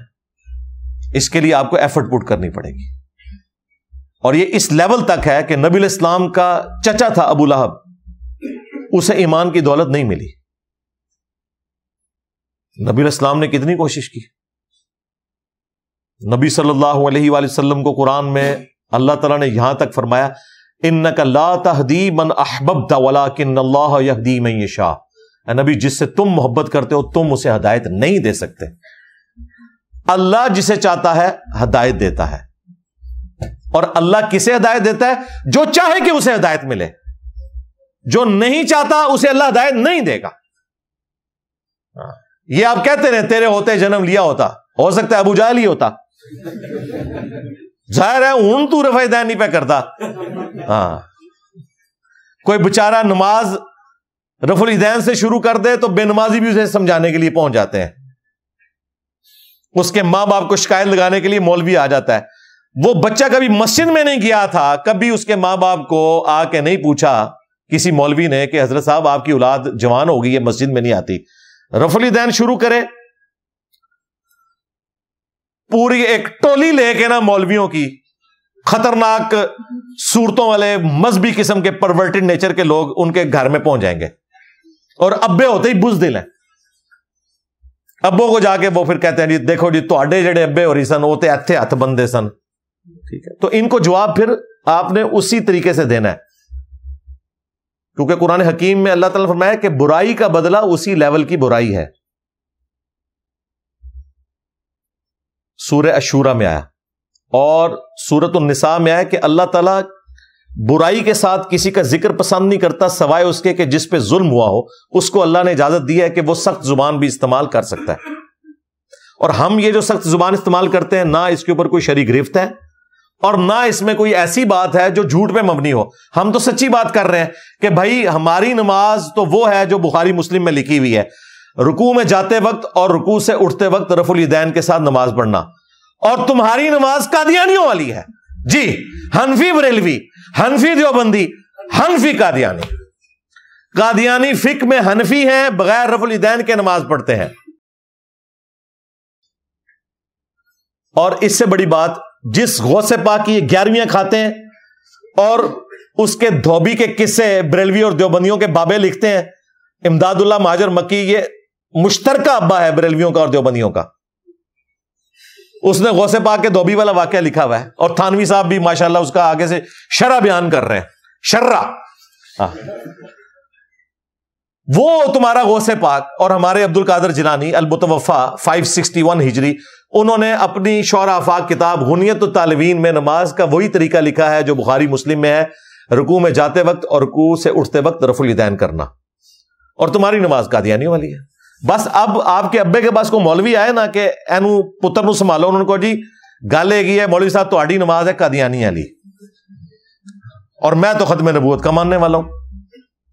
इसके लिए आपको एफर्ट पुट करनी पड़ेगी और ये इस लेवल तक है कि नबी इस्लाम का चचा था अबू लहब उसे ईमान की दौलत नहीं मिली नबी इस्लाम ने कितनी कोशिश की नबी सल्लल्लाहु अलैहि वसल्लम को कुरान में अल्लाह ताला ने यहां तक फरमाया इन ला तहदी मन अहबब तला किन शाह नबी जिससे तुम मोहब्बत करते हो तुम उसे हदायत नहीं दे सकते अल्लाह जिसे चाहता है हदायत देता है और अल्लाह किसे हदायत देता है जो चाहे कि उसे हदायत मिले जो नहीं चाहता उसे अल्लाह हदायत नहीं देगा हाँ। ये आप कहते रहे तेरे होते जन्म लिया होता हो सकता है अबू जाहल ही होता जाहिर है हूं तू रफायदान नहीं पै करता हाँ कोई बेचारा नमाज रफुल दैन से शुरू कर दे तो बेनमाजी भी उसे समझाने के लिए पहुंच जाते हैं उसके मां बाप को शिकायत लगाने के लिए मौलवी आ जाता है वो बच्चा कभी मस्जिद में नहीं गया था कभी उसके मां बाप को आके नहीं पूछा किसी मौलवी ने कि हजरत साहब आपकी औलाद जवान होगी गई मस्जिद में नहीं आती रफली दैन शुरू करे पूरी एक टोली लेके ना मौलवियों की खतरनाक सूरतों वाले मजहबी किस्म के परवर्टेड नेचर के लोग उनके घर में पहुंच जाएंगे और अब्बे होते ही दिल हैं अब्बों को जाके वो फिर कहते हैं जी देखो जी थोड़े जेडे अब्बे हो रही सन वो तो हथे हथ बंदे सन ठीक है तो इनको जवाब फिर आपने उसी तरीके से देना है क्योंकि कुरान हकीम में अल्लाह तरमाया फरमाया कि बुराई का बदला उसी लेवल की बुराई है सूर्य अशूरा में आया और सूरत निसा में आया कि अल्लाह तला बुराई के साथ किसी का जिक्र पसंद नहीं करता सवाए उसके कि जिस पे जुल्म हुआ हो उसको अल्लाह ने इजाजत दी है कि वो सख्त जुबान भी इस्तेमाल कर सकता है और हम ये जो सख्त जुबान इस्तेमाल करते हैं ना इसके ऊपर कोई शरीक गिरफ्त है और ना इसमें कोई ऐसी बात है जो झूठ पे मबनी हो हम तो सच्ची बात कर रहे हैं कि भाई हमारी नमाज तो वो है जो बुखारी मुस्लिम में लिखी हुई है रुकू में जाते वक्त और रुकू से उठते वक्त रफुलदैन के साथ नमाज पढ़ना और तुम्हारी नमाज कादियानियों वाली है जी हनफी बरेलवी हनफी देवबंदी हनफी कादियानी कादियानी फिक में हनफी है बगैर रफुलदैन के नमाज पढ़ते हैं और इससे बड़ी बात जिस से पा की ग्यारहवीं खाते हैं और उसके धोबी के किस्से बरेलवी और देवबंदियों के बाबे लिखते हैं इमदादुल्ला माजर मक्की ये मुश्तरका अब्बा है बरेलवियों का और देवबंदियों का उसने गौसे पाक के धोबी वाला वाक्य लिखा हुआ है और थानवी साहब भी माशाल्लाह उसका आगे से शरा बयान कर रहे हैं शर्रा हाँ। वो तुम्हारा गौसे पाक और हमारे अब्दुल कादर जिलानी अलबतवफा 561 हिजरी उन्होंने अपनी शौरा फाक किताब हुनियत तालवीन में नमाज का वही तरीका लिखा है जो बुखारी मुस्लिम में है रुकू में जाते वक्त और रुकू से उठते वक्त रफुल करना और तुम्हारी नमाज का कादियानी वाली है बस अब आपके अब्बे के पास को मौलवी आए ना कि एनू पुत्र संभालो उन्होंने कहो जी गल है मौलवी साहब थोड़ी नमाज है कदयानी वाली और मैं तो खत्म नबूत का मानने वाला हूं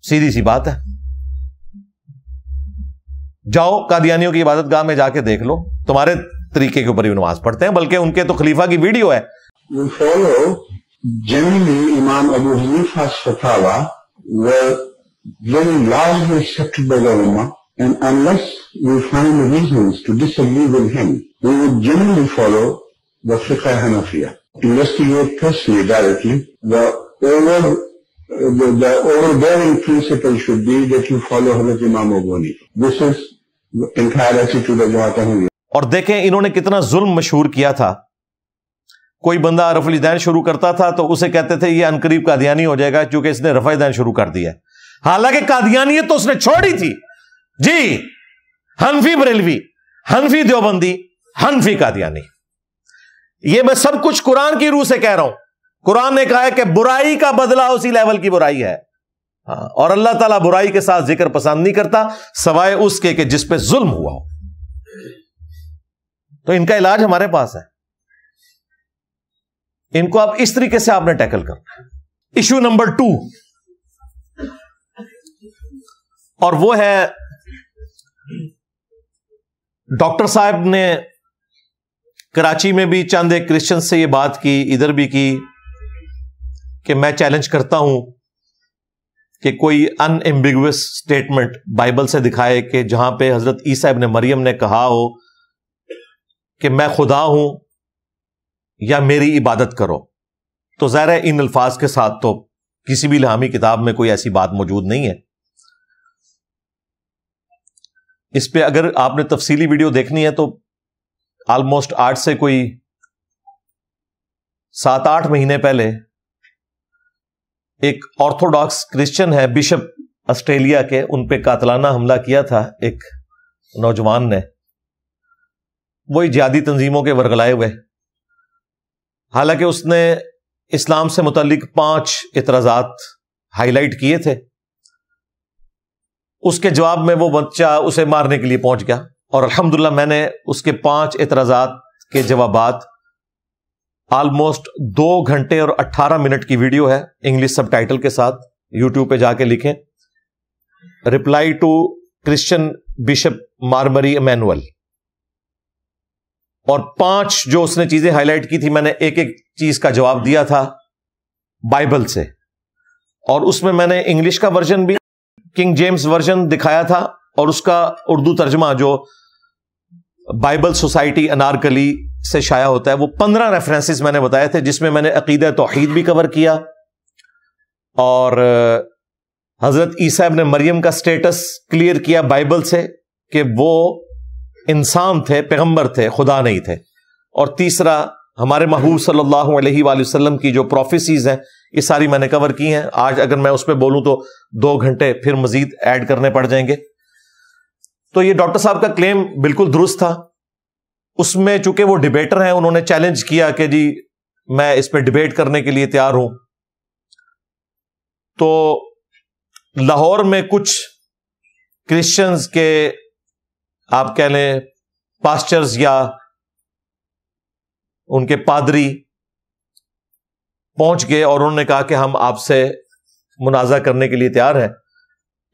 सीधी सी बात है जाओ कादियानियों की इबादत गाह में जाके देख लो तुम्हारे तरीके के ऊपर ही नमाज पढ़ते हैं बल्कि उनके तो खलीफा की वीडियो है And unless we find reasons to disagree with him, we would generally follow the Fiqh Hanafiya. Investigate personally directly. The over the, the overbearing principle should be that you follow Hazrat Imam Abu This is entirely to the of Jawahar और देखें इन्होंने कितना जुल्म मशहूर किया था कोई बंदा रफलीदैन शुरू करता था तो उसे कहते थे ये अनकरीब कादियानी हो जाएगा क्योंकि इसने रफादैन शुरू कर दिया हालांकि कादियानियत तो उसने छोड़ी थी जी हनफी बरेलवी हनफी देवबंदी हनफी कादियानी ये मैं सब कुछ कुरान की रूह से कह रहा हूं कुरान ने कहा है कि बुराई का बदला उसी लेवल की बुराई है हाँ, और अल्लाह ताला बुराई के साथ जिक्र पसंद नहीं करता सवाए उसके के जिस पे जुल्म हुआ हो तो इनका इलाज हमारे पास है इनको आप इस तरीके से आपने टैकल कर इश्यू नंबर टू और वो है डॉक्टर साहब ने कराची में भी चंद एक क्रिश्चियन से ये बात की इधर भी की कि मैं चैलेंज करता हूं कि कोई अनएम्बिगुअस स्टेटमेंट बाइबल से दिखाए कि जहां पे हजरत ई साहब ने मरियम ने कहा हो कि मैं खुदा हूं या मेरी इबादत करो तो जहरा इन अल्फाज के साथ तो किसी भी लामी किताब में कोई ऐसी बात मौजूद नहीं है इस पर अगर आपने तफसीली वीडियो देखनी है तो ऑलमोस्ट आठ से कोई सात आठ महीने पहले एक ऑर्थोडॉक्स क्रिश्चियन है बिशप ऑस्ट्रेलिया के उन पे कातलाना हमला किया था एक नौजवान ने वो इजादी तंजीमों के वर्गलाए हुए हालांकि उसने इस्लाम से मुतलिक पांच इतराजात हाईलाइट किए थे उसके जवाब में वो बच्चा उसे मारने के लिए पहुंच गया और अलहमदुल्ला मैंने उसके पांच एतराजात के जवाब ऑलमोस्ट दो घंटे और अट्ठारह मिनट की वीडियो है इंग्लिश सब टाइटल के साथ यूट्यूब पर जाके लिखे reply to Christian bishop Mar Mari Emmanuel और पांच जो उसने चीजें हाईलाइट की थी मैंने एक एक चीज का जवाब दिया था बाइबल से और उसमें मैंने इंग्लिश का वर्जन भी किंग जेम्स वर्जन दिखाया था और उसका उर्दू तर्जमा जो बाइबल सोसाइटी अनारकली से शाया होता है वो पंद्रह रेफरेंसेस मैंने बताए थे जिसमें मैंने अकीद तोहहीद भी कवर किया और हजरत ईसा ने मरियम का स्टेटस क्लियर किया बाइबल से कि वो इंसान थे पैगंबर थे खुदा नहीं थे और तीसरा हमारे महबूब सल्लल्लाहु अलैहि वसल्लम की जो प्रोफेसीज हैं ये सारी मैंने कवर की हैं आज अगर मैं उस पर बोलूं तो दो घंटे फिर मजीद ऐड करने पड़ जाएंगे तो ये डॉक्टर साहब का क्लेम बिल्कुल दुरुस्त था उसमें चूंकि वो डिबेटर हैं उन्होंने चैलेंज किया कि जी मैं इस पर डिबेट करने के लिए तैयार हूं तो लाहौर में कुछ क्रिश्चियंस के आप कह लें पास्टर्स या उनके पादरी पहुंच गए और उन्होंने कहा कि हम आपसे मुनाजा करने के लिए तैयार हैं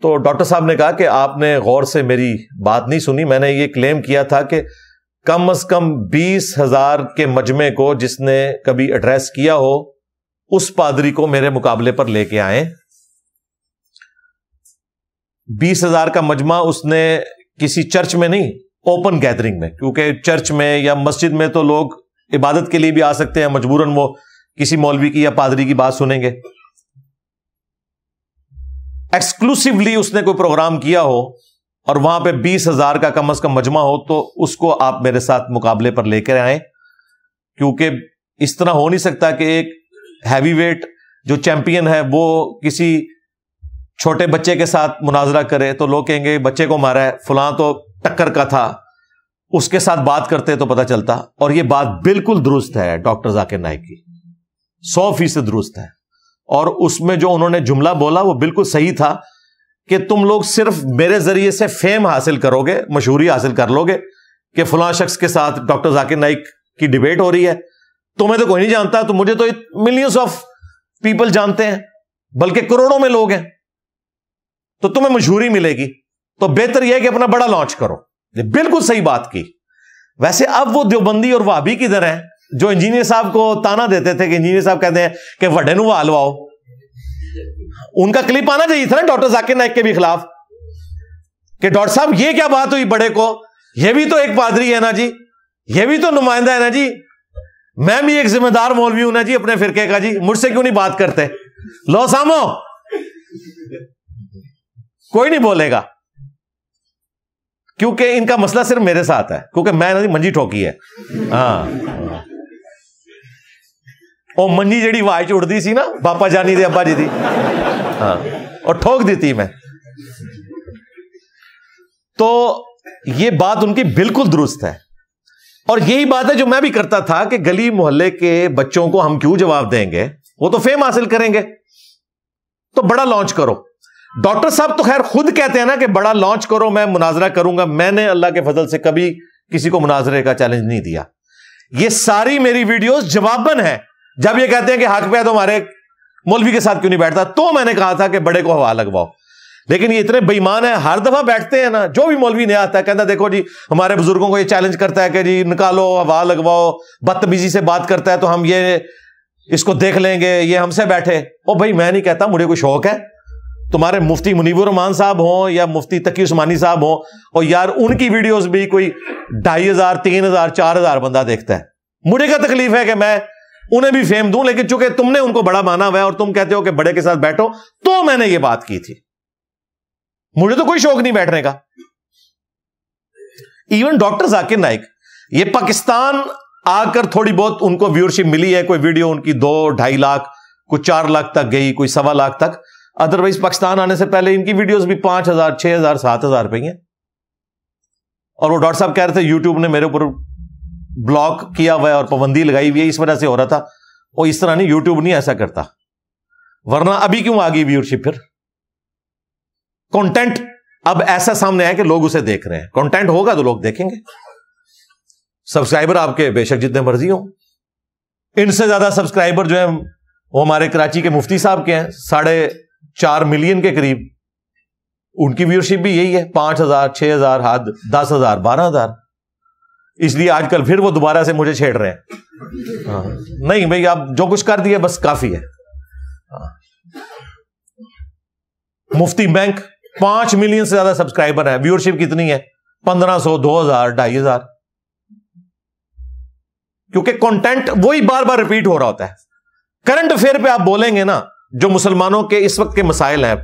तो डॉक्टर साहब ने कहा कि आपने गौर से मेरी बात नहीं सुनी मैंने ये क्लेम किया था कि कम अज कम बीस हजार के मजमे को जिसने कभी एड्रेस किया हो उस पादरी को मेरे मुकाबले पर लेके आए बीस हजार का मजमा उसने किसी चर्च में नहीं ओपन गैदरिंग में क्योंकि चर्च में या मस्जिद में तो लोग इबादत के लिए भी आ सकते हैं मजबूरन वो किसी मौलवी की या पादरी की बात सुनेंगे एक्सक्लूसिवली उसने कोई प्रोग्राम किया हो और वहां पे बीस हजार का कम अज कम मजमा हो तो उसको आप मेरे साथ मुकाबले पर लेकर आए क्योंकि इस तरह हो नहीं सकता कि एक हैवी वेट जो चैंपियन है वो किसी छोटे बच्चे के साथ मुनाजरा करे तो लोग कहेंगे बच्चे को मारा है फुलां तो टक्कर का था उसके साथ बात करते तो पता चलता और ये बात बिल्कुल दुरुस्त है डॉक्टर जाकिर नाइक की सौ फीसद दुरुस्त है और उसमें जो उन्होंने जुमला बोला वो बिल्कुल सही था कि तुम लोग सिर्फ मेरे जरिए से फेम हासिल करोगे मशहूरी हासिल कर लोगे कि फलां शख्स के साथ डॉक्टर जाकिर नाइक की डिबेट हो रही है तुम्हें तो कोई नहीं जानता तो मुझे तो मिलियंस ऑफ पीपल जानते हैं बल्कि करोड़ों में लोग हैं तो तुम्हें मशहूरी मिलेगी तो बेहतर यह है कि अपना बड़ा लॉन्च करो बिल्कुल सही बात की वैसे अब वो देवबंदी और वाबी की तरह है जो इंजीनियर साहब को ताना देते थे कि इंजीनियर साहब कहते हैं कि वडे नुवा हलवाओ उनका क्लिप आना चाहिए था ना डॉक्टर जाकिर नाइक के भी खिलाफ कि डॉक्टर साहब ये क्या बात हुई बड़े को ये भी तो एक पादरी है ना जी ये भी तो नुमाइंदा है ना जी मैं भी एक जिम्मेदार मौलवी हूं ना जी अपने फिरके का जी मुझसे क्यों नहीं बात करते लो सामो कोई नहीं बोलेगा क्योंकि इनका मसला सिर्फ मेरे साथ है क्योंकि मैं ना जी मंजी ठोकी है हाँ ਉਹ ਮੰਨੀ ਜਿਹੜੀ ਵਾਹ ਚ ਉੜਦੀ ਸੀ ਨਾ ਬਾਪਾ ਜਾਨੀ ਦੇ ਅੱਬਾ ਜੀ ਦੀ ਹਾਂ और ठोक देती मैं तो ये बात उनकी बिल्कुल दुरुस्त है और यही बात है जो मैं भी करता था कि गली मोहल्ले के बच्चों को हम क्यों जवाब देंगे वो तो फेम हासिल करेंगे तो बड़ा लॉन्च करो डॉक्टर साहब तो खैर खुद कहते हैं ना कि बड़ा लॉन्च करो मैं मुनाजरा करूंगा मैंने अल्लाह के फजल से कभी किसी को मुनाजरे का चैलेंज नहीं दिया ये सारी मेरी वीडियोस जवाबन है जब ये कहते हैं कि हक पे है तो हमारे मौलवी के साथ क्यों नहीं बैठता तो मैंने कहा था कि बड़े को हवा लगवाओ लेकिन ये इतने बेईमान है हर दफा बैठते हैं ना जो भी मौलवी नहीं आता है कहता देखो जी हमारे बुजुर्गों को ये चैलेंज करता है कि जी निकालो हवा लगवाओ बदतमीजी से बात करता है तो हम ये इसको देख लेंगे ये हमसे बैठे ओ भाई मैं नहीं कहता मुझे कोई शौक है तुम्हारे मुफ्ती मुनीबुररहमान साहब हों या मुफ्ती तकी उस्मानी साहब हो और यार उनकी वीडियोस भी कोई ढाई हजार तीन हजार चार हजार बंदा देखता है मुझे क्या तकलीफ है कि मैं उन्हें भी फेम दूं लेकिन चूंकि तुमने उनको बड़ा माना हुआ है और तुम कहते हो कि बड़े के साथ बैठो तो मैंने ये बात की थी मुझे तो कोई शौक नहीं बैठने का इवन डॉक्टर जाकिर नाइक ये पाकिस्तान आकर थोड़ी बहुत उनको व्यूअरशिप मिली है कोई वीडियो उनकी दो ढाई लाख कोई चार लाख तक गई कोई सवा लाख तक अदरवाइज पाकिस्तान आने से पहले इनकी वीडियोस भी पांच हजार छह हजार सात हजार पे हैं और वो डॉक्टर साहब कह रहे थे यूट्यूब ने मेरे ऊपर ब्लॉक किया हुआ है और पाबंदी लगाई हुई है इस वजह से हो रहा था और इस तरह नहीं यूट्यूब नहीं ऐसा करता वरना अभी क्यों आ गई व्यूअरशिप फिर कंटेंट अब ऐसा सामने आया कि लोग उसे देख रहे हैं कंटेंट होगा तो लोग देखेंगे सब्सक्राइबर आपके बेशक जितने मर्जी हो इनसे ज्यादा सब्सक्राइबर जो है वो हमारे कराची के मुफ्ती साहब के हैं साढ़े चार मिलियन के करीब उनकी व्यूअरशिप भी यही है पांच हजार छह हजार हद दस हजार बारह हजार इसलिए आजकल फिर वो दोबारा से मुझे छेड़ रहे हैं हाँ नहीं भाई आप जो कुछ कर दिए बस काफी है हाँ। मुफ्ती बैंक पांच मिलियन से ज्यादा सब्सक्राइबर है व्यूअरशिप कितनी है पंद्रह सो दो हजार ढाई हजार क्योंकि कंटेंट वही बार बार रिपीट हो रहा होता है करंट अफेयर पे आप बोलेंगे ना जो मुसलमानों के इस वक्त के मसाइल हैं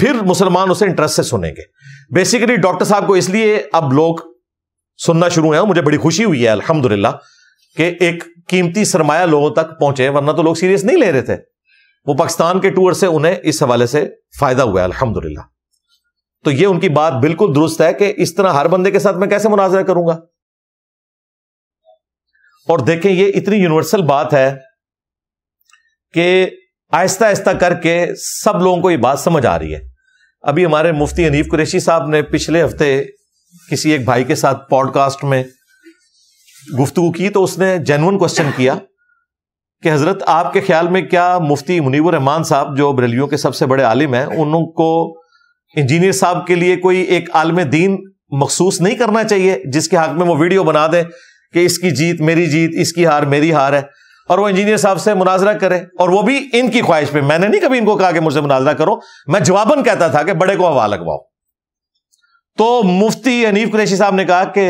फिर मुसलमान उसे इंटरेस्ट से सुनेंगे बेसिकली डॉक्टर साहब को इसलिए अब लोग सुनना शुरू है मुझे बड़ी खुशी हुई है अल्हम्दुलिल्लाह के एक कीमती सरमाया लोगों तक पहुंचे वरना तो लोग सीरियस नहीं ले रहे थे वो पाकिस्तान के टूर से उन्हें इस हवाले से फायदा हुआ है अल्हम्दुलिल्लाह तो ये उनकी बात बिल्कुल दुरुस्त है कि इस तरह हर बंदे के साथ मैं कैसे मुनाजरा करूंगा और देखें ये इतनी यूनिवर्सल बात है कि आहिस्ता आहिस्ता करके सब लोगों को ये बात समझ आ रही है अभी हमारे मुफ्ती अनीफ कुरेशी साहब ने पिछले हफ्ते किसी एक भाई के साथ पॉडकास्ट में गुफ्तु की तो उसने जेनुअन क्वेश्चन किया कि हजरत आपके ख्याल में क्या मुफ्ती मुनीबर रहमान साहब जो बरेलियों के सबसे बड़े आलिम हैं उनको इंजीनियर साहब के लिए कोई एक आलम दीन मखसूस नहीं करना चाहिए जिसके हक में वो वीडियो बना दें कि इसकी जीत मेरी जीत इसकी हार मेरी हार है और वो इंजीनियर साहब से मुनाजरा करे और वो भी इनकी ख्वाहिश पे मैंने नहीं कभी इनको कहा कि मुझसे मुनाजरा करो मैं जवाबन कहता था कि बड़े को हवा लगवाओ तो मुफ्ती हनीफ कुरैशी साहब ने कहा कि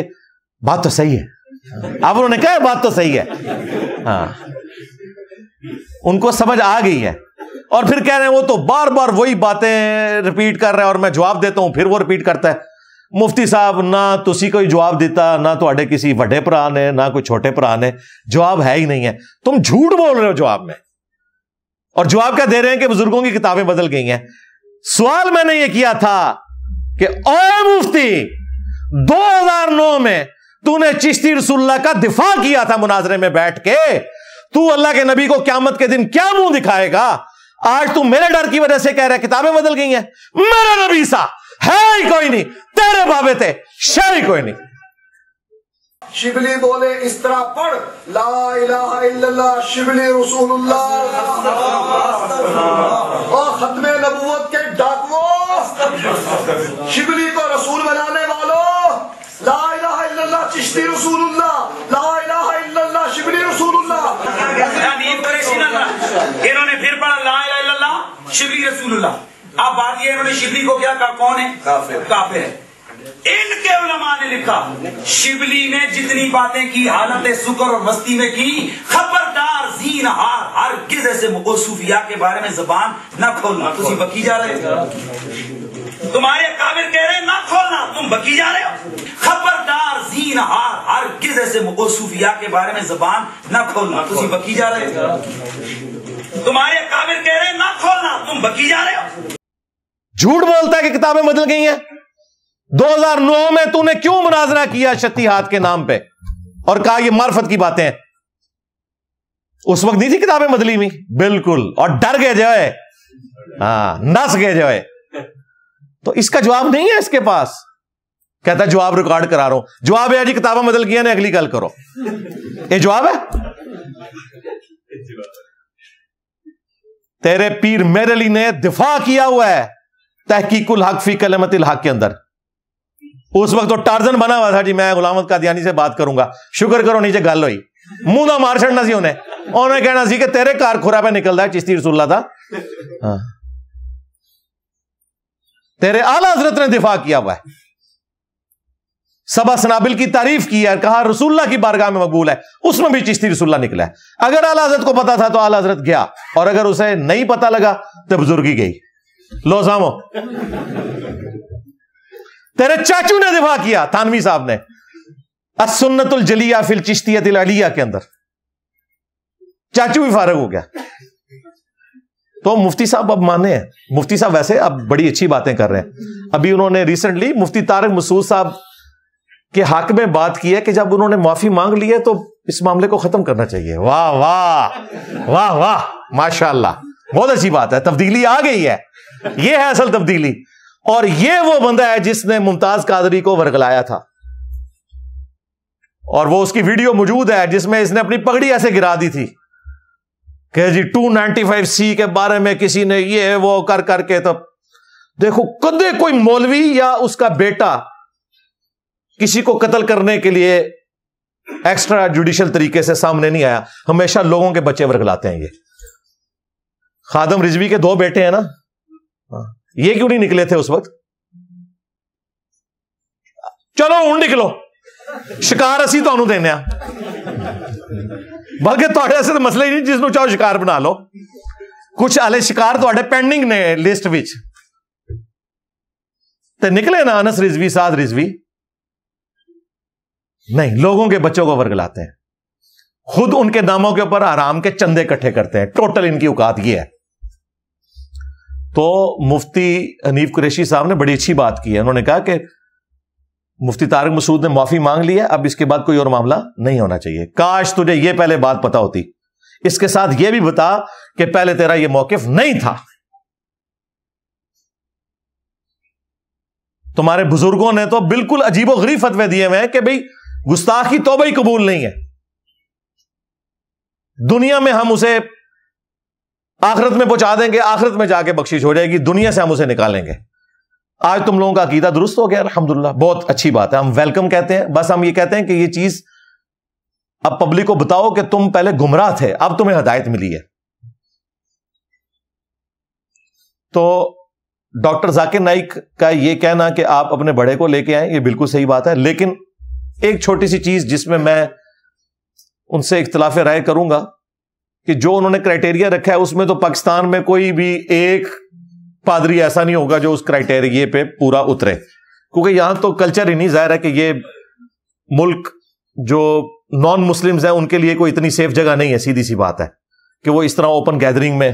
बात तो सही है अब उन्होंने कहा बात तो सही है हाँ उनको समझ आ गई है और फिर कह रहे हैं वो तो बार बार वही बातें रिपीट कर रहे हैं और मैं जवाब देता हूं फिर वो रिपीट करता है मुफ्ती साहब ना तुसी कोई जवाब देता ना थोड़े किसी वड्डे भरा ने ना कोई छोटे भरा ने जवाब है ही नहीं है तुम झूठ बोल रहे हो जवाब में और जवाब क्या दे रहे हैं कि बुजुर्गों की किताबें बदल गई हैं सवाल मैंने ये किया था कि ओए मुफ्ती 2009 में तूने चिश्ती रसुल्ला का दिफा किया था मुनाजरे में बैठ के तू अल्लाह के नबी को क्यामत के दिन क्या मुंह दिखाएगा आज तू मेरे डर की वजह से कह रहा है किताबें बदल गई हैं मेरा नबी सा है ही कोई नहीं तेरे बाबे थे शर ही कोई नहीं शिबली बोले इस तरह पढ़ ला इलाहा इल्लल्लाह शिबली रसूलुल्लाह और खत्म नबूवत के डाकुओं शिबली को रसूल बनाने वालों ला इलाहा इल्लल्लाह चिश्ती रसूलुल्लाह ला इलाहा इल्लल्लाह शिबली रसूलुल्लाह इन्होंने फिर पढ़ा ला इलाहा इल्लल्लाह शिबली रसूलुल्लाह अब बात ये इन्होंने शिबली को क्या कहा कौन है काफिर काफिर है इनके उलमा ने लिखा शिवली ने जितनी बातें की हालत सुकर और मस्ती में की खबरदार जीन हार हर किस ऐसे सूफिया के बारे में जबान न खोलना तुम बकी जा रहे तुम्हारे काबिर कह रहे ना खोलना तुम बकी जा रहे हो खबरदार जीन हार हर किस ऐसे सूफिया के बारे में जबान न खोलना तुम बकी जा रहे तुम्हारे काबिर कह रहे ना खोलना तुम बकी जा रहे हो झूठ बोलता है कि किताबें बदल गई हैं 2009 में तूने क्यों मुनाजरा किया हाथ के नाम पे और कहा ये मार्फत की बातें हैं उस वक्त नहीं थी किताबें बदली हुई बिल्कुल और डर गए जो है हाँ नस गए जो है तो इसका जवाब नहीं है इसके पास कहता जवाब रिकॉर्ड करा रहा हूं जवाब है जी किताबें बदल किया ने अगली गल करो ये जवाब है तेरे पीर मेरे लिए ने दिफा किया हुआ है तहकीकुल हक फी कलमतिल हक के अंदर उस वक्त तो टार्जन बना हुआ था जी मैं गुलाम का से बात करूंगा शुक्र करो नीचे गल हुई मुंह का मार छड़ना सी उन्हें उन्हें कहना सी कि तेरे कार खुरा पे निकलता है चिश्ती रसूला था हाँ। तेरे आला हजरत ने दिफा किया हुआ है सबा सनाबिल की तारीफ की है कहा रसुल्ला की बारगाह में मकबूल है उसमें भी चिश्ती रसुल्ला निकला है अगर आला हजरत को पता था तो आला हजरत गया और अगर उसे नहीं पता लगा तो बुजुर्गी गई लो सामो तेरे चाचू ने दिफा किया थानवी साहब ने असुन्नतुल जलिया फिल चिश्तियत अलिया के अंदर चाचू भी फारग हो गया तो मुफ्ती साहब अब माने हैं मुफ्ती साहब वैसे अब बड़ी अच्छी बातें कर रहे हैं अभी उन्होंने रिसेंटली मुफ्ती तारक मसूद साहब के हक में बात की है कि जब उन्होंने माफी मांग ली है तो इस मामले को खत्म करना चाहिए वाह वाह वाह वाह माशाल्लाह बहुत अच्छी बात है तब्दीली आ गई है यह है असल तब्दीली और यह वो बंदा है जिसने मुमताज कादरी को वरगलाया था और वो उसकी वीडियो मौजूद है जिसमें इसने अपनी पगड़ी ऐसे गिरा दी थी कि जी 295 सी के बारे में किसी ने ये वो कर करके तब तो देखो कदे कोई मौलवी या उसका बेटा किसी को कत्ल करने के लिए एक्स्ट्रा जुडिशल तरीके से सामने नहीं आया हमेशा लोगों के बच्चे वर्गलाते हैं ये खादम रिजवी के दो बेटे हैं ना हाँ। ये क्यों नहीं निकले थे उस वक्त चलो हूं निकलो शिकार असी तो देने बल्कि थोड़े ऐसे तो मसले ही नहीं जिसनों चाहो शिकार बना लो कुछ आले शिकार थोड़े पेंडिंग ने लिस्ट विच तो निकले ना अनस रिजवी साध रिजवी नहीं लोगों के बच्चों को वर्गलाते हैं खुद उनके दामों के ऊपर आराम के चंदे इकट्ठे करते हैं टोटल इनकी औकात यह है तो मुफ्ती हनीफ कुरेशी साहब ने बड़ी अच्छी बात की है उन्होंने कहा कि मुफ्ती तारक मसूद ने माफी मांग ली है अब इसके बाद कोई और मामला नहीं होना चाहिए काश तुझे यह पहले बात पता होती इसके साथ यह भी बता कि पहले तेरा यह मौकफ नहीं था तुम्हारे बुजुर्गों ने तो बिल्कुल अजीबो गरीब फतवे दिए हुए हैं कि भाई गुस्ताखी तो भाई कबूल नहीं है दुनिया में हम उसे आखिरत में पहुंचा देंगे आखिरत में जाके बख्शिश हो जाएगी दुनिया से हम उसे निकालेंगे आज तुम लोगों का अकीदा दुरुस्त हो गया अलहमदुल्ला बहुत अच्छी बात है हम वेलकम कहते हैं बस हम ये कहते हैं कि ये चीज अब पब्लिक को बताओ कि तुम पहले गुमराह थे अब तुम्हें हदायत मिली है तो डॉक्टर जाकिर नाइक का यह कहना कि आप अपने बड़े को लेके आए यह बिल्कुल सही बात है लेकिन एक छोटी सी चीज जिसमें मैं उनसे इख्तलाफ राय करूंगा कि जो उन्होंने क्राइटेरिया रखा है उसमें तो पाकिस्तान में कोई भी एक पादरी ऐसा नहीं होगा जो उस क्राइटेरिया पे पूरा उतरे क्योंकि यहां तो कल्चर ही नहीं जाहिर है कि ये मुल्क जो नॉन मुस्लिम्स हैं उनके लिए कोई इतनी सेफ जगह नहीं है सीधी सी बात है कि वो इस तरह ओपन गैदरिंग में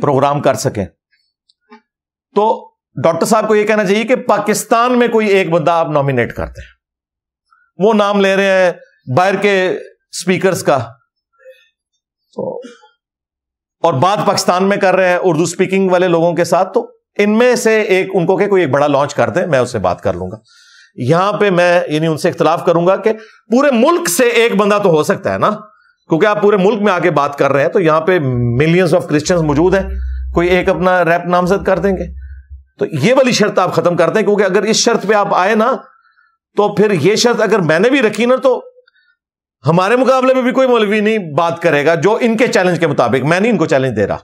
प्रोग्राम कर सकें तो डॉक्टर साहब को यह कहना चाहिए कि पाकिस्तान में कोई एक बंदा आप नॉमिनेट करते हैं वो नाम ले रहे हैं बाहर के स्पीकर्स का तो और बात पाकिस्तान में कर रहे हैं उर्दू स्पीकिंग वाले लोगों के साथ तो इनमें से एक उनको के कोई एक बड़ा लॉन्च कर दें मैं उससे बात कर लूंगा यहां पे मैं यानी उनसे इख्तलाफ करूंगा कि पूरे मुल्क से एक बंदा तो हो सकता है ना क्योंकि आप पूरे मुल्क में आके बात कर रहे हैं तो यहां पर मिलियंस ऑफ क्रिश्चियंस मौजूद हैं कोई एक अपना रैप नामजद कर देंगे तो ये वाली शर्त आप खत्म करते हैं क्योंकि अगर इस शर्त पर आप आए ना तो फिर यह शर्त अगर मैंने भी रखी ना तो हमारे मुकाबले में भी कोई मौलवी नहीं बात करेगा जो इनके चैलेंज के मुताबिक मैं नहीं इनको चैलेंज दे रहा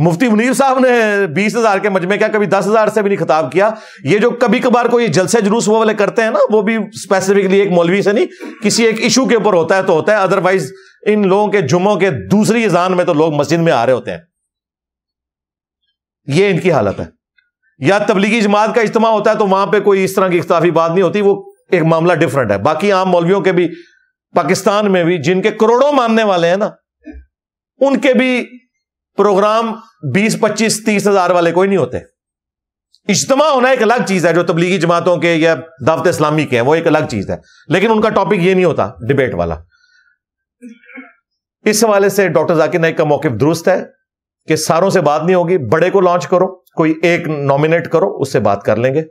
मुफ्ती मुनीर साहब ने बीस हजार के मजमे क्या कभी दस हजार से भी नहीं खिताब किया ये जो कभी कभार कोई जलसे जुलूस वो वाले करते हैं ना वो भी स्पेसिफिकली एक मौलवी से नहीं किसी एक इशू के ऊपर होता है तो होता है अदरवाइज इन लोगों के जुम्मों के दूसरी जान में तो लोग मस्जिद में आ रहे होते हैं ये इनकी हालत है या तबलीगी जमात का इज्तम होता है तो वहां पर कोई इस तरह की इख्ताफी बात नहीं होती वो एक मामला डिफरेंट है बाकी आम मौलवियों के भी पाकिस्तान में भी जिनके करोड़ों मानने वाले हैं ना उनके भी प्रोग्राम 20 25 तीस हजार वाले कोई नहीं होते इज्तम होना एक अलग चीज है जो तबलीगी जमातों के या दावत इस्लामी के हैं वो एक अलग चीज है लेकिन उनका टॉपिक ये नहीं होता डिबेट वाला इस हवाले से डॉक्टर जाकिर नाइक का मौके दुरुस्त है कि सारों से बात नहीं होगी बड़े को लॉन्च करो कोई एक नॉमिनेट करो उससे बात कर लेंगे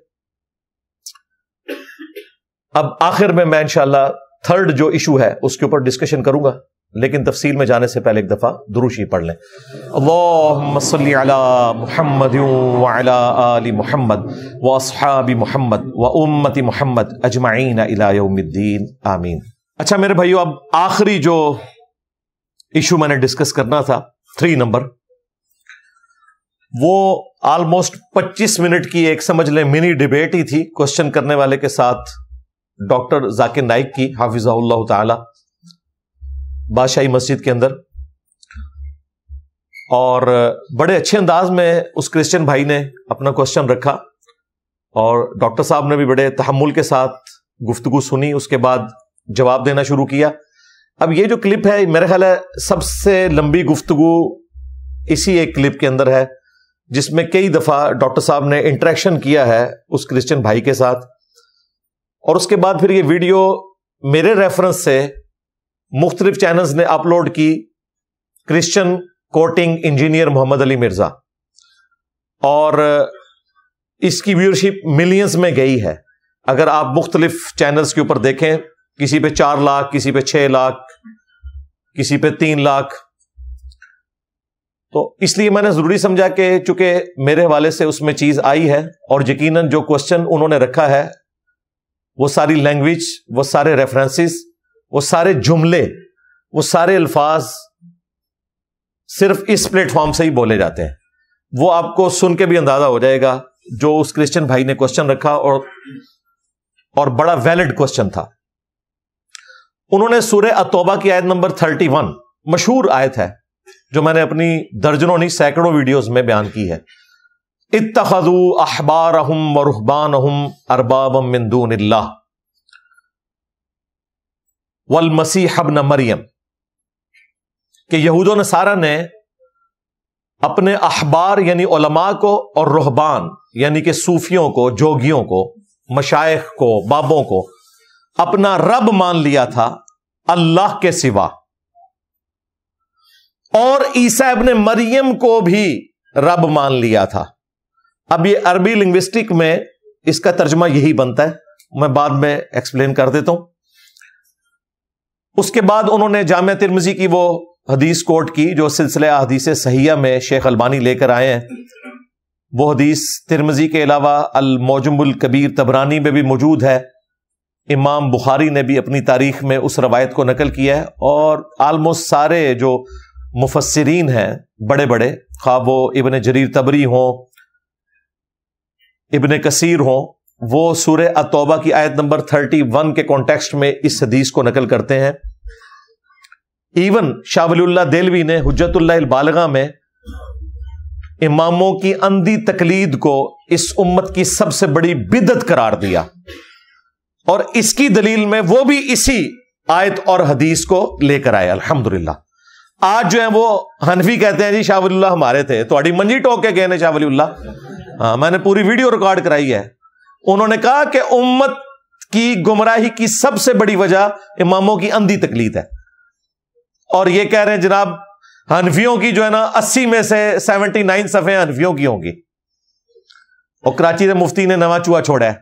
अब आखिर में मैं इंशाला थर्ड जो इशू है उसके ऊपर डिस्कशन करूंगा लेकिन तफसील में जाने से पहले एक दफ़ा दुरुशी पढ़ लें मोहम्मद मोहम्मद व असहाबी मोहम्मद व उम्मती मोहम्मद अजमाइन अलाउमद्दीन आमीन अच्छा मेरे भाइयों अब आखिरी जो इशू मैंने डिस्कस करना था थ्री नंबर वो ऑलमोस्ट 25 मिनट की एक समझ लें मिनी डिबेट ही थी क्वेश्चन करने वाले के साथ डॉक्टर जाकिर नाइक की हाफिजा ताला बादशाही मस्जिद के अंदर और बड़े अच्छे अंदाज में उस क्रिश्चियन भाई ने अपना क्वेश्चन रखा और डॉक्टर साहब ने भी बड़े तहमुल के साथ गुफ्तगु सुनी उसके बाद जवाब देना शुरू किया अब ये जो क्लिप है मेरा ख्याल है सबसे लंबी गुफ्तगु इसी एक क्लिप के अंदर है जिसमें कई दफ़ा डॉक्टर साहब ने इंटरेक्शन किया है उस क्रिश्चियन भाई के साथ और उसके बाद फिर ये वीडियो मेरे रेफरेंस से मुख्तलिफ चैनल्स ने अपलोड की Christian quoting engineer Mohammad Ali Mirza और uh, इसकी व्यूअरशिप मिलियंस में गई है अगर आप मुख्तलिफ चैनल्स के ऊपर देखें किसी पे चार लाख किसी पे छह लाख किसी पे तीन लाख तो इसलिए मैंने जरूरी समझा कि चूंकि मेरे हवाले से उसमें चीज आई है और यकीनन जो क्वेश्चन उन्होंने रखा है वो सारी लैंग्वेज वो सारे रेफरेंसेस वो सारे जुमले वो सारे अल्फाज सिर्फ इस प्लेटफॉर्म से ही बोले जाते हैं वो आपको सुन के भी अंदाजा हो जाएगा जो उस क्रिश्चियन भाई ने क्वेश्चन रखा और और बड़ा वैलिड क्वेश्चन था उन्होंने सूर्य अतोबा की आयत नंबर थर्टी वन मशहूर आयत है जो मैंने अपनी दर्जनों नहीं सैकड़ों वीडियोस में बयान की है इतखजू अहबार अहम व रुहबान अहम अरबाब मंदून वल मसीह हबन मरियम कि यहूदों ने सारा ने अपने अहबार यानी ओलमा को और रुहबान यानी कि सूफियों को जोगियों को मशाइ को बाबों को अपना रब मान लिया था अल्लाह के सिवा और ईसा अपने मरियम को भी रब मान लिया था अब ये अरबी लिंग्विस्टिक में इसका तर्जमा यही बनता है मैं बाद में एक्सप्लेन कर देता हूं उसके बाद उन्होंने जाम तिरमजी की वो हदीस कोर्ट की जो सिलसिले हदीस सहिया में शेख अलबानी लेकर आए हैं वो हदीस तिरमजी के अलावा अल मौजमुल कबीर तबरानी में भी मौजूद है इमाम बुखारी ने भी अपनी तारीख में उस रवायत को नकल किया है और आलमोस्ट सारे जो मुफसरीन हैं बड़े बड़े खा वो इबन जरीर तबरी हों इबन कसीर हो वो सूर्य अतोबा की आयत नंबर थर्टी वन के कॉन्टेक्स्ट में इस हदीस को नकल करते हैं इवन शाहवल्ला देलवी ने हजतुल्लाबालगा में इमामों की अंधी तकलीद को इस उम्मत की सबसे बड़ी बिदत करार दिया और इसकी दलील में वो भी इसी आयत और हदीस को लेकर आए अल्हम्दुलिल्लाह आज जो है वो हनफी कहते हैं जी शाहवल्ला हमारे थे तो अड़ी मंजी टोक के गए ने शाहवल्ला हाँ मैंने पूरी वीडियो रिकॉर्ड कराई है उन्होंने कहा कि उम्मत की गुमराही की सबसे बड़ी वजह इमामों की अंधी तकलीफ है और ये कह रहे हैं जनाब हनफियों की जो है ना अस्सी में से सेवेंटी नाइन सफे हनफियों की होंगी और कराची से मुफ्ती ने नवा चूहा छोड़ा है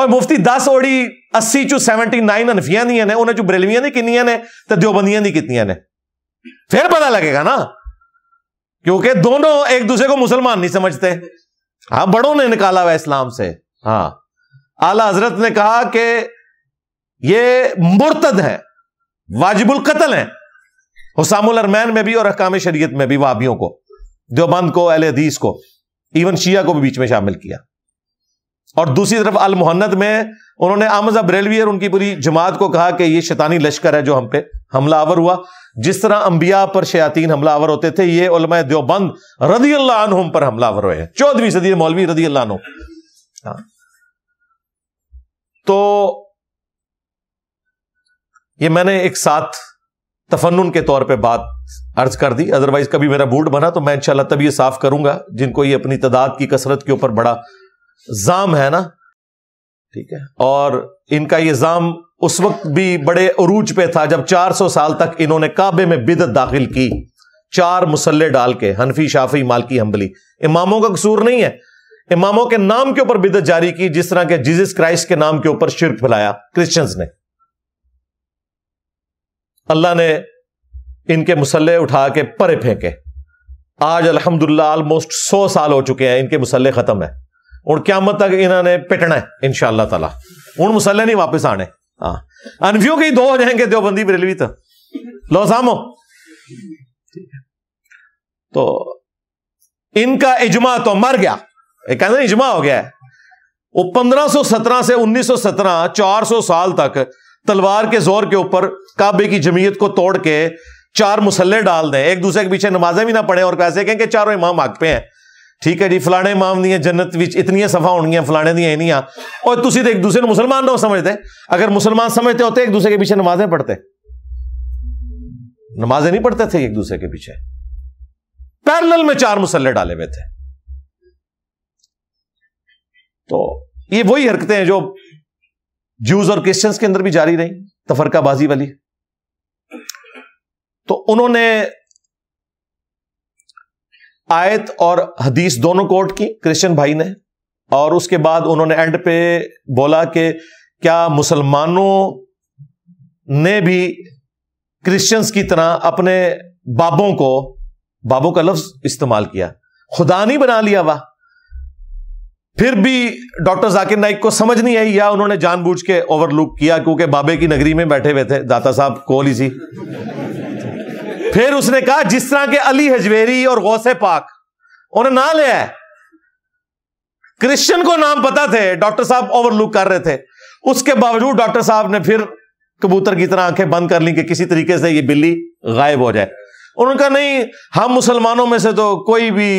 और मुफ्ती दस ओड़ी अस्सी चू सेवनटी नाइन हनफिया नहीं ने उन्हें चू बरेलवियां नहीं किनिया ने तो दियोबंदियां नहीं कितनिया ने फिर पता लगेगा ना क्योंकि दोनों एक दूसरे को मुसलमान नहीं समझते हाँ बड़ों ने निकाला हुआ इस्लाम से हाँ आला हजरत ने कहा कि ये मुर्तद है वाजिबुल कत्ल है हुसामुल अरमैन में भी और अहकाम शरीयत में भी वाबियों को देवबंद को अलहदीस हदीस को इवन शिया को भी बीच में शामिल किया और दूसरी तरफ अल मोहन्नत में उन्होंने आमद बरेलवी और उनकी पूरी जमात को कहा कि ये शैतानी लश्कर है जो हम पे हमला आवर हुआ जिस तरह अंबिया पर शयातीन हमला आवर होते थे ये उलमा देवबंद रदी अल्लाह पर हमलावर आवर हुए हैं चौदहवीं सदी मौलवी रदी अल्लाह हाँ। तो ये मैंने एक साथ तफन के तौर पे बात अर्ज कर दी अदरवाइज कभी मेरा बूट बना तो मैं इंशाल्लाह तभी साफ करूंगा जिनको ये अपनी तादाद की कसरत के ऊपर बड़ा जाम है ना ठीक है और इनका ये जाम उस वक्त भी बड़े अरूज पे था जब 400 साल तक इन्होंने काबे में बिदत दाखिल की चार मुसल्ले डाल के हनफी शाफी मालकी हम्बली इमामों का कसूर नहीं है इमामों के नाम के ऊपर बिदत जारी की जिस तरह के जीजस क्राइस्ट के नाम के ऊपर शिरक फैलाया क्रिश्चियंस ने अल्लाह ने इनके मुसल्ले उठा के परे फेंके आज अलहमदुल्लामोस्ट सौ साल हो चुके हैं इनके मुसल्ले खत्म है ਹੁਣ ਕਿਆਮਤ ਤੱਕ ਇਹਨਾਂ ਨੇ ਪਿਟਣਾ ਇਨਸ਼ਾਅੱਲਾ ਤਾਲਾ ਹੁਣ नहीं वापस आने ਆਣੇ ਹਾਂ ਅਨਵਿਓ ਕੇ ਦੋ ਹੋ ਜਾਣਗੇ ਦੇਵਬੰਦੀ ਬਰੇਲਵੀ ਤਾਂ लो सामो तो इनका इजमा तो मर गया कहते ना इजमा हो गया है वो सत्रह से चार 400 साल तक तलवार के जोर के ऊपर काबे की जमीयत को तोड़ के चार मुसल्ले डाल दें एक दूसरे के पीछे नमाजें भी ना पड़े और कैसे कहें कि चारों इमाम हक पे हैं ਠੀਕ ਹੈ ਜੀ ਫਲਾਣੇ ਇਮਾਮ ਦੀਆਂ ਜੰਨਤ ਵਿੱਚ ਇਤਨੀਆਂ ਸਫਾ ਹੋਣਗੀਆਂ ਫਲਾਣੇ ਦੀਆਂ ਇਨੀਆਂ और ਤੁਸੀਂ तो एक दूसरे ਨੂੰ ਮੁਸਲਮਾਨ ਨਾ ਸਮਝਦੇ अगर मुसलमान समझते होते एक दूसरे के पीछे नमाजें पढ़ते नमाजें नहीं पढ़ते थे एक दूसरे के पीछे पैरल में चार मुसल्ले डाले हुए थे तो ये वही हरकतें हैं जो जूस और क्रिश्चियंस के अंदर भी जारी रही तफरकाबाजी वाली तो उन्होंने आयत और हदीस दोनों कोर्ट की क्रिश्चियन भाई ने और उसके बाद उन्होंने एंड पे बोला कि क्या मुसलमानों ने भी क्रिश्चियंस की तरह अपने बाबों को बाबों का लफ्ज इस्तेमाल किया खुदा नहीं बना लिया वाह फिर भी डॉक्टर जाकिर नाइक को समझ नहीं आई या उन्होंने जानबूझ के ओवरलुक किया क्योंकि बाबे की नगरी में बैठे हुए थे दाता साहब कोहली सी फिर उसने कहा जिस तरह के अली हजवेरी और गौसे पाक उन्हें ना लिया है क्रिश्चियन को नाम पता थे डॉक्टर साहब ओवरलुक कर रहे थे उसके बावजूद डॉक्टर साहब ने फिर कबूतर की तरह आंखें बंद कर ली कि किसी तरीके से ये बिल्ली गायब हो जाए उन्होंने कहा नहीं हम मुसलमानों में से तो कोई भी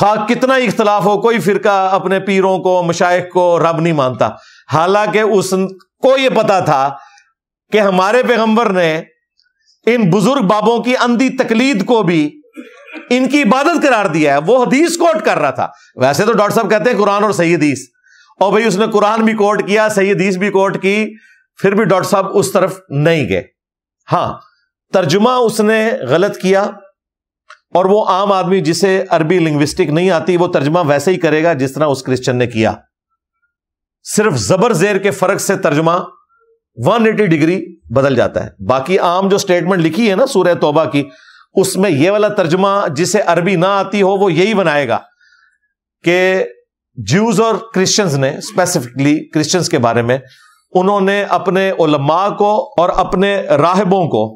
खा कितना इख्तलाफ हो कोई फिरका अपने पीरों को मशाइ को रब नहीं मानता हालांकि उसको यह पता था कि हमारे पैगंबर ने इन बुजुर्ग बाबों की अंधी तकलीद को भी इनकी इबादत करार दिया है वो हदीस कोट कर रहा था वैसे तो डॉक्टर साहब कहते हैं कुरान और सही हदीस और भाई उसने कुरान भी कोट किया सही हदीस भी कोट की फिर भी डॉक्टर साहब उस तरफ नहीं गए हां तर्जुमा उसने गलत किया और वो आम आदमी जिसे अरबी लिंग्विस्टिक नहीं आती वो तर्जुमा वैसे ही करेगा जिस तरह उस क्रिश्चन ने किया सिर्फ जबर जेर के फर्क से तर्जुमा वन एटी डिग्री बदल जाता है बाकी आम जो स्टेटमेंट लिखी है ना सूर्य तोबा की उसमें यह वाला तर्जमा जिसे अरबी ना आती हो वो यही बनाएगा कि ज्यूज और क्रिश्चियंस ने स्पेसिफिकली क्रिश्चियंस के बारे में उन्होंने अपने उलमा को और अपने राहबों को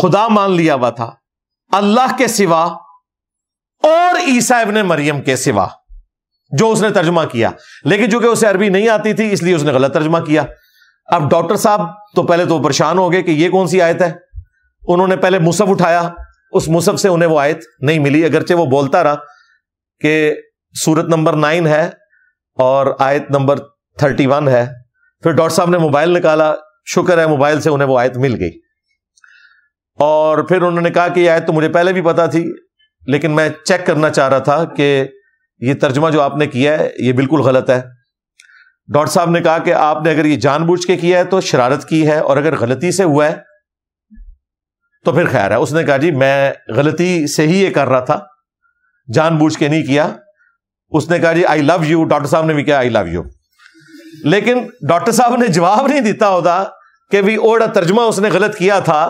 खुदा मान लिया हुआ था अल्लाह के सिवा और ईसा इबन मरियम के सिवा जो उसने तर्जमा किया लेकिन चूंकि उसे अरबी नहीं आती थी इसलिए उसने गलत तर्जमा किया अब डॉक्टर साहब तो पहले तो परेशान हो गए कि यह कौन सी आयत है उन्होंने पहले मुसफ उठाया उस मुसफ से उन्हें वो आयत नहीं मिली अगरचे वो बोलता रहा कि सूरत नंबर नाइन है और आयत नंबर थर्टी वन है फिर डॉक्टर साहब ने मोबाइल निकाला शुक्र है मोबाइल से उन्हें वो आयत मिल गई और फिर उन्होंने कहा कि आयत तो मुझे पहले भी पता थी लेकिन मैं चेक करना चाह रहा था कि ये तर्जमा जो आपने किया है ये बिल्कुल गलत है डॉक्टर साहब ने कहा कि आपने अगर ये जानबूझ के किया है तो शरारत की है और अगर गलती से हुआ है तो फिर खैर है उसने कहा जी मैं गलती से ही ये कर रहा था जानबूझ के नहीं किया उसने कहा जी आई लव यू डॉक्टर साहब ने भी किया आई लव यू लेकिन डॉक्टर साहब ने जवाब नहीं दिता होता कि भी ओड़ा तर्जमा उसने गलत किया था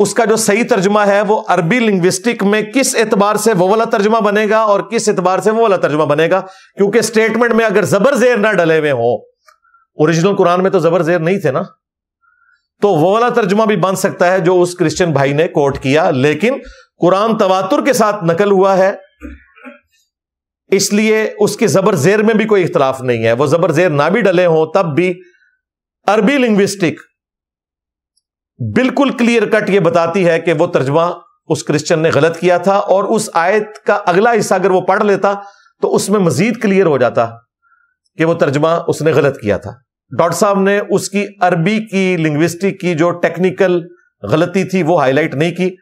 उसका जो सही तर्जुमा है वो अरबी लिंग्विस्टिक में किस एतबार से वो वाला तर्जुमा बनेगा और किस एतबार से वो वाला तर्जुमा बनेगा क्योंकि स्टेटमेंट में अगर जबर जेर ना डले हुए हो ओरिजिनल कुरान में तो जबर जेर नहीं थे ना तो वो वाला तर्जुमा भी बन सकता है जो उस क्रिश्चियन भाई ने कोट किया लेकिन कुरान तवातुर के साथ नकल हुआ है इसलिए उसके जबर जेर में भी कोई इख्तलाफ नहीं है वह जबर जेर ना भी डले हों तब भी अरबी लिंग्विस्टिक बिल्कुल क्लियर कट ये बताती है कि वो तर्जमा उस क्रिश्चियन ने गलत किया था और उस आयत का अगला हिस्सा अगर वो पढ़ लेता तो उसमें मजीद क्लियर हो जाता कि वो तर्जमा उसने गलत किया था डॉक्टर साहब ने उसकी अरबी की लिंग्विस्टिक की जो टेक्निकल गलती थी वो हाईलाइट नहीं की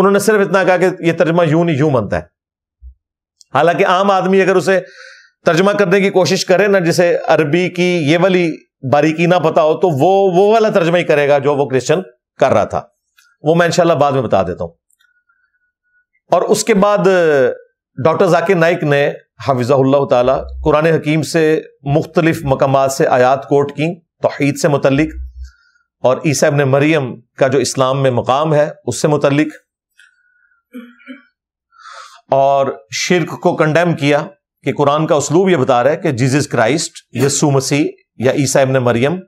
उन्होंने सिर्फ इतना कहा कि यह तर्जमा यूं नहीं यूं बनता है हालांकि आम आदमी अगर उसे तर्जमा करने की कोशिश करे ना जिसे अरबी की ये वाली बारीकी ना पता हो तो वो वो वाला तर्जमा ही करेगा जो वो क्रिश्चियन कर रहा था वो मैं इंशाला बाद में बता देता हूं और उसके बाद डॉक्टर जाकिर नाइक ने हाफिज़ाल्ला ताला कुरान हकीम से मुख्तलिफ मकाम से आयात कोट की तोहद से मुतलक और ईसा ने मरियम का जो इस्लाम में मकाम है उससे मुतलक और शिरक को कंडेम किया कि कुरान का उसलूब यह बता रहा है कि जीसस क्राइस्ट यसू मसीह या ईसा इबन मरियम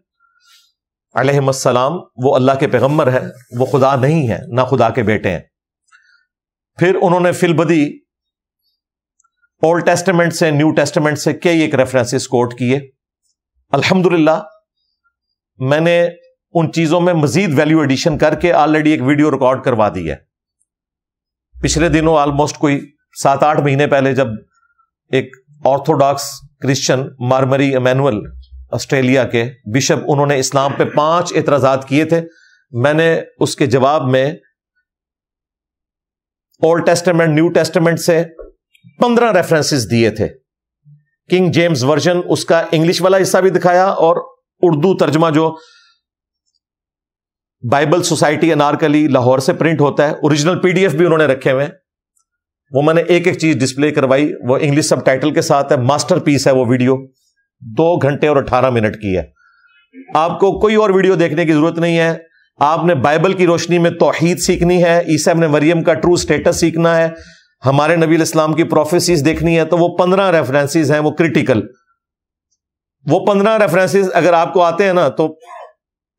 अलहमसलाम वो अल्लाह के पैगम्बर हैं वो खुदा नहीं है ना खुदा के बेटे हैं फिर उन्होंने फिलबदी ओल्ड टेस्टमेंट से न्यू टेस्टमेंट से कई एक रेफरेंसेस कोट किए अल्हम्दुलिल्लाह मैंने उन चीजों में मजीद वैल्यू एडिशन करके ऑलरेडी एक वीडियो रिकॉर्ड करवा दी है पिछले दिनों ऑलमोस्ट कोई सात आठ महीने पहले जब एक Orthodox Christian Mar Mari Emmanuel Australia के बिशप उन्होंने इस्लाम पे पांच एतराजात किए थे मैंने उसके जवाब में ओल्ड टेस्टमेंट न्यू टेस्टमेंट से पंद्रह रेफरेंसेस दिए थे किंग जेम्स वर्जन उसका इंग्लिश वाला हिस्सा भी दिखाया और उर्दू तर्जमा जो बाइबल सोसाइटी अनारकली लाहौर से प्रिंट होता है ओरिजिनल पीडीएफ भी उन्होंने रखे हुए वो मैंने एक एक चीज डिस्प्ले करवाई वो इंग्लिश सब के साथ है मास्टर पीस है वो वीडियो दो घंटे और अठारह मिनट की है आपको कोई और वीडियो देखने की जरूरत नहीं है आपने बाइबल की रोशनी में तोहहीद सीखनी है ईसा अपने मरियम का ट्रू स्टेटस सीखना है हमारे नबी इस्लाम की प्रोफेसिस देखनी है तो वो पंद्रह रेफरेंसेज हैं वो क्रिटिकल वो पंद्रह रेफरेंसेज अगर आपको आते हैं ना तो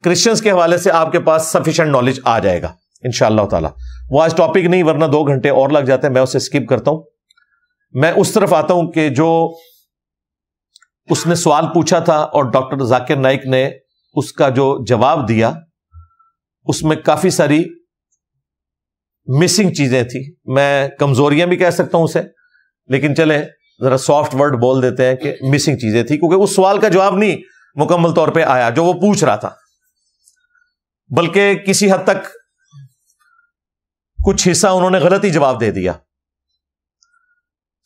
क्रिश्चियंस के हवाले से आपके पास सफिशेंट नॉलेज आ जाएगा इनशाला तला वो आज टॉपिक नहीं वरना दो घंटे और लग जाते हैं मैं उसे स्किप करता हूं मैं उस तरफ आता हूं कि जो उसने सवाल पूछा था और डॉक्टर जाकिर नाइक ने उसका जो जवाब दिया उसमें काफी सारी मिसिंग चीजें थी मैं कमजोरियां भी कह सकता हूं उसे लेकिन चले जरा सॉफ्ट वर्ड बोल देते हैं कि मिसिंग चीजें थी क्योंकि उस सवाल का जवाब नहीं मुकम्मल तौर पे आया जो वो पूछ रहा था बल्कि किसी हद तक कुछ हिस्सा उन्होंने गलत ही जवाब दे दिया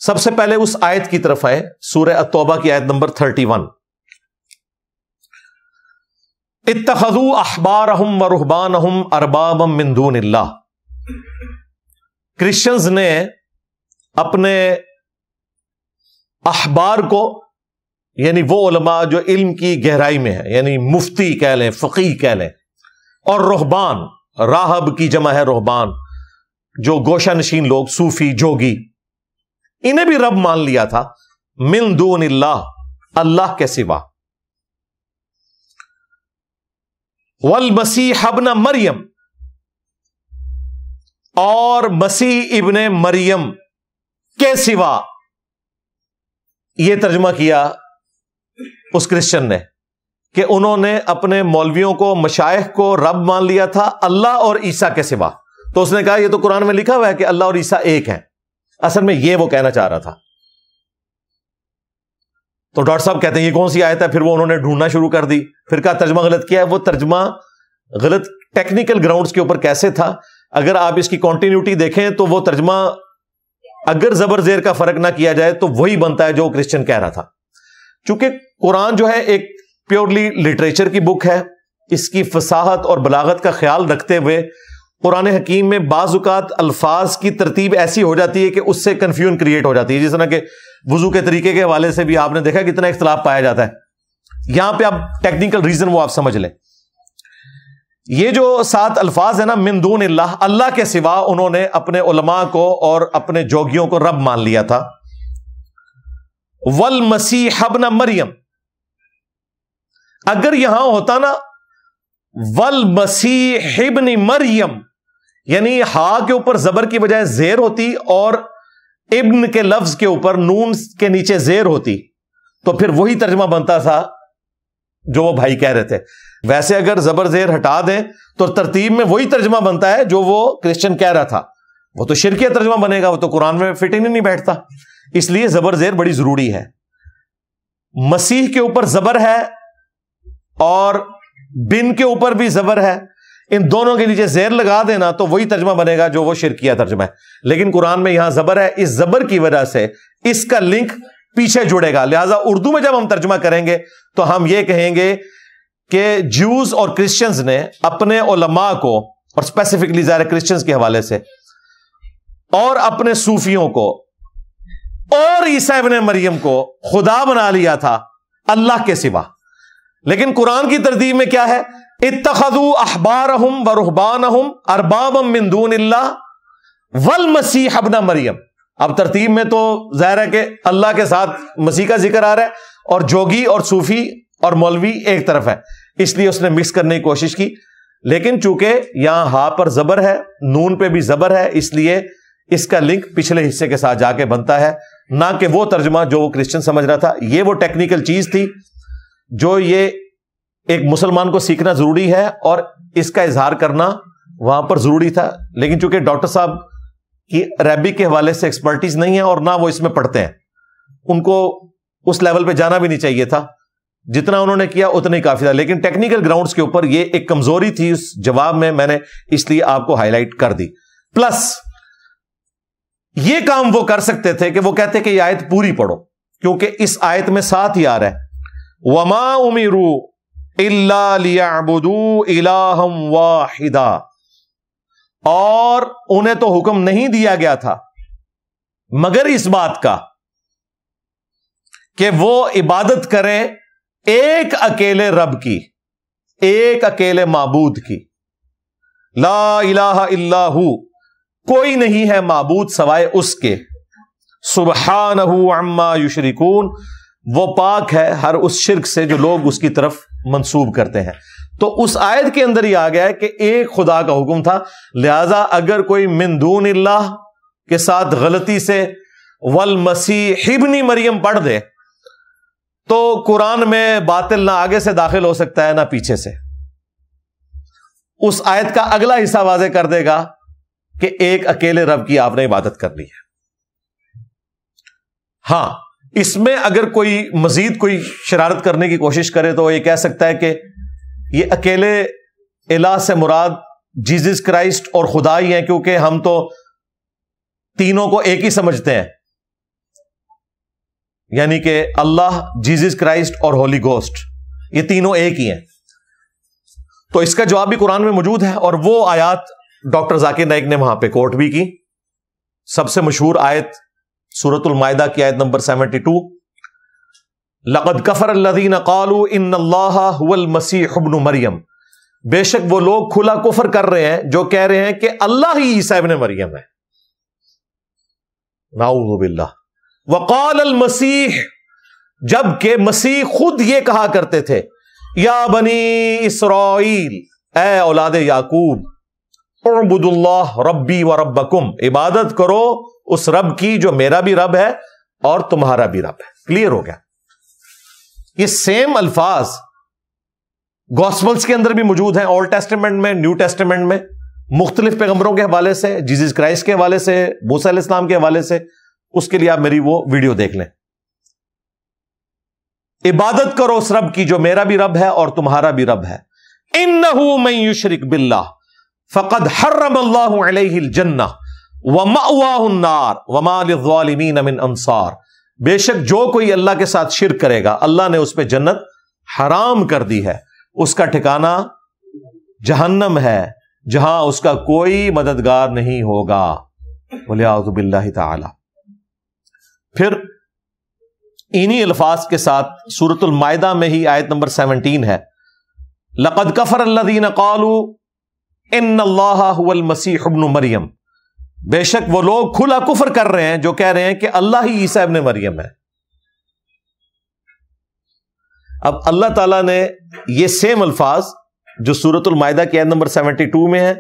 सबसे पहले उस आयत की तरफ आए सूर्य तोबा की आयत नंबर थर्टी वन इतु अखबार अहम व रुहबान अहम अरबाब मिंदून क्रिश्चियंस ने अपने अखबार को यानी वो उलमा जो इल्म की गहराई में है यानी मुफ्ती कह लें फ़कीह कह लें और रोहबान राहब की जमा है रोहबान जो गोशा नशीन लोग सूफी जोगी इन्हें भी रब मान लिया था मिन दून अल्लाह के सिवा वल मसीह हबना मरियम और मसीह इबन मरियम के सिवा यह तर्जमा किया उस क्रिश्चियन ने कि उन्होंने अपने मौलवियों को मशाइ को रब मान लिया था अल्लाह और ईसा के सिवा तो उसने कहा यह तो कुरान में लिखा हुआ है कि अल्लाह और ईसा एक हैं असल में ये वो कहना चाह रहा था तो डॉक्टर साहब कहते हैं ये कौन सी आयत है फिर वो उन्होंने ढूंढना शुरू कर दी फिर कहा तर्जमा गलत किया है वो तर्जमा गलत टेक्निकल ग्राउंड्स के ऊपर कैसे था अगर आप इसकी कॉन्टिन्यूटी देखें तो वो तर्जमा अगर जबर जेर का फर्क ना किया जाए तो वही बनता है जो क्रिश्चियन कह रहा था चूंकि कुरान जो है एक प्योरली लिटरेचर की बुक है इसकी फसाहत और बलागत का ख्याल रखते हुए कुरान हकीम में बाजुकात अल्फाज की तरतीब ऐसी हो जाती है कि उससे कंफ्यूजन क्रिएट हो जाती है जिस तरह के वजू के तरीके के हवाले से भी आपने देखा कितना इख्तलाफ पाया जाता है यहां पर आप टेक्निकल रीजन वो आप समझ लें ये जो सात अल्फाज है ना मिंदून अल्लाह अल्लाह के सिवा उन्होंने अपने उलमा को और अपने जोगियों को रब मान लिया था वल मसीहबन मरियम अगर यहां होता ना वल मसीहबन मरियम यानी हा के ऊपर जबर की बजाय जेर होती और इब्न के लफ्ज के ऊपर नून के नीचे जेर होती तो फिर वही तर्जमा बनता था जो वो भाई कह रहे थे वैसे अगर जबर जेर हटा दें तो तरतीब में वही तर्जमा बनता है जो वो क्रिश्चियन कह रहा था वो तो शिरकिया तर्जमा बनेगा वो तो कुरान में फिटिंग ही नहीं बैठता इसलिए जबर जेर बड़ी जरूरी है मसीह के ऊपर जबर है और बिन के ऊपर भी जबर है इन दोनों के नीचे जेर लगा देना तो वही तर्जमा बनेगा जो वो शिरकिया तर्जमा है लेकिन कुरान में यहां जबर है इस जबर की वजह से इसका लिंक पीछे जुड़ेगा लिहाजा उर्दू में जब हम तर्जमा करेंगे तो हम ये कहेंगे कि जूस और क्रिश्चियंस ने अपने ओलमा को और स्पेसिफिकली ज़ाहिर क्रिश्चियंस के हवाले से और अपने सूफियों को और ईसा इबन मरियम को खुदा बना लिया था अल्लाह के सिवा लेकिन कुरान की तरतीब में क्या है इतखु अहबार हम व रुहबान हम अरबाबम बिंदून वल मसीह अबना मरियम अब तरतीब में तो जाहिर है कि अल्लाह के साथ मसीह का जिक्र आ रहा है और जोगी और सूफी और मौलवी एक तरफ है इसलिए उसने मिक्स करने की कोशिश की लेकिन चूंकि यहां हा पर जबर है नून पे भी जबर है इसलिए इसका लिंक पिछले हिस्से के साथ जाके बनता है ना कि वो तर्जमा जो वो क्रिश्चियन समझ रहा था ये वो टेक्निकल चीज थी जो ये एक मुसलमान को सीखना जरूरी है और इसका इजहार करना वहां पर जरूरी था लेकिन चूंकि डॉक्टर साहब की अरबी के हवाले से एक्सपर्टीज नहीं है और ना वो इसमें पढ़ते हैं उनको उस लेवल पे जाना भी नहीं चाहिए था जितना उन्होंने किया उतना ही काफी था लेकिन टेक्निकल ग्राउंड्स के ऊपर ये एक कमजोरी थी उस जवाब में मैंने इसलिए आपको हाईलाइट कर दी प्लस ये काम वो कर सकते थे कि वो कहते कि आयत पूरी पढ़ो क्योंकि इस आयत में साथ ही आ रहा है वमा उमीरू इलाहम और उन्हें तो हुक्म नहीं दिया गया था मगर इस बात का कि वो इबादत करें एक अकेले रब की एक अकेले माबूद की ला इलाह इलाह कोई नहीं है माबूद सवाए उसके सुबहान अम्मा युशरिकून वो पाक है हर उस शिरक से जो लोग उसकी तरफ मंसूब करते हैं तो उस आयत के अंदर ही आ गया है कि एक खुदा का हुक्म था लिहाजा अगर कोई मिंदून अल्लाह के साथ गलती से वल मसीह हिबनी मरियम पढ़ दे तो कुरान में बातिल ना आगे से दाखिल हो सकता है ना पीछे से उस आयत का अगला हिस्सा वाजे कर देगा कि एक अकेले रब की आपने इबादत करनी है हां इसमें अगर कोई मजीद कोई शरारत करने की कोशिश करे तो ये कह सकता है कि ये अकेले एला से मुराद जीसस क्राइस्ट और खुदा ही है क्योंकि हम तो तीनों को एक ही समझते हैं यानी कि अल्लाह जीसस क्राइस्ट और होली गोस्ट ये तीनों एक ही हैं तो इसका जवाब भी कुरान में मौजूद है और वो आयत डॉक्टर जाकिर नाइक ने वहां पर कोर्ट भी की सबसे मशहूर आयत सूरतुल की आयत नंबर 72 लकद कफर अल्लादीन मरियम बेशक वो लोग खुला कुफर कर रहे हैं जो कह रहे हैं कि अल्लाह ही ईसा इबन मरियम है नाउबिल्ला वकाल अल मसीह जबकि मसीह खुद ये कहा करते थे या बनी इसराइल ए औलाद याकूब रब्बी व रब इबादत करो उस रब की जो मेरा भी रब है और तुम्हारा भी रब है क्लियर हो गया ये सेम अल्फाज गॉस्पल्स के अंदर भी मौजूद है ओल्ड टेस्टमेंट में न्यू टेस्टमेंट में मुख्तलिफ पैगंबरों के हवाले से जीजिस क्राइस्ट के हवाले से मूसा इस्लाम के हवाले से उसके लिए आप मेरी वो वीडियो देख लें इबादत करो उस रब की जो मेरा भी रब है और तुम्हारा भी रब है इन नू मैं यू शरिक बिल्ला फ़कद हर्रम अल्लाह जन्ना वमार बेशक जो कोई अल्लाह के साथ शिर करेगा अल्लाह ने उस पर जन्नत हराम कर दी है उसका ठिकाना जहन्नम है जहां उसका कोई मददगार नहीं होगा बोले ताला फिर इन्हीं अल्फाज के साथ सूरत में ही आयत नंबर सेवनटीन है लकद कफर अल्लादीन कौलू इन अल्लाह मसीह मरियम बेशक वो लोग खुला कुफर कर रहे हैं जो कह रहे हैं कि अल्लाह ही ईसा इब्ने मरियम है अब अल्लाह ताला ने ये सेम अल्फाज जो सूरतुल मायदा के नंबर सेवेंटी टू में है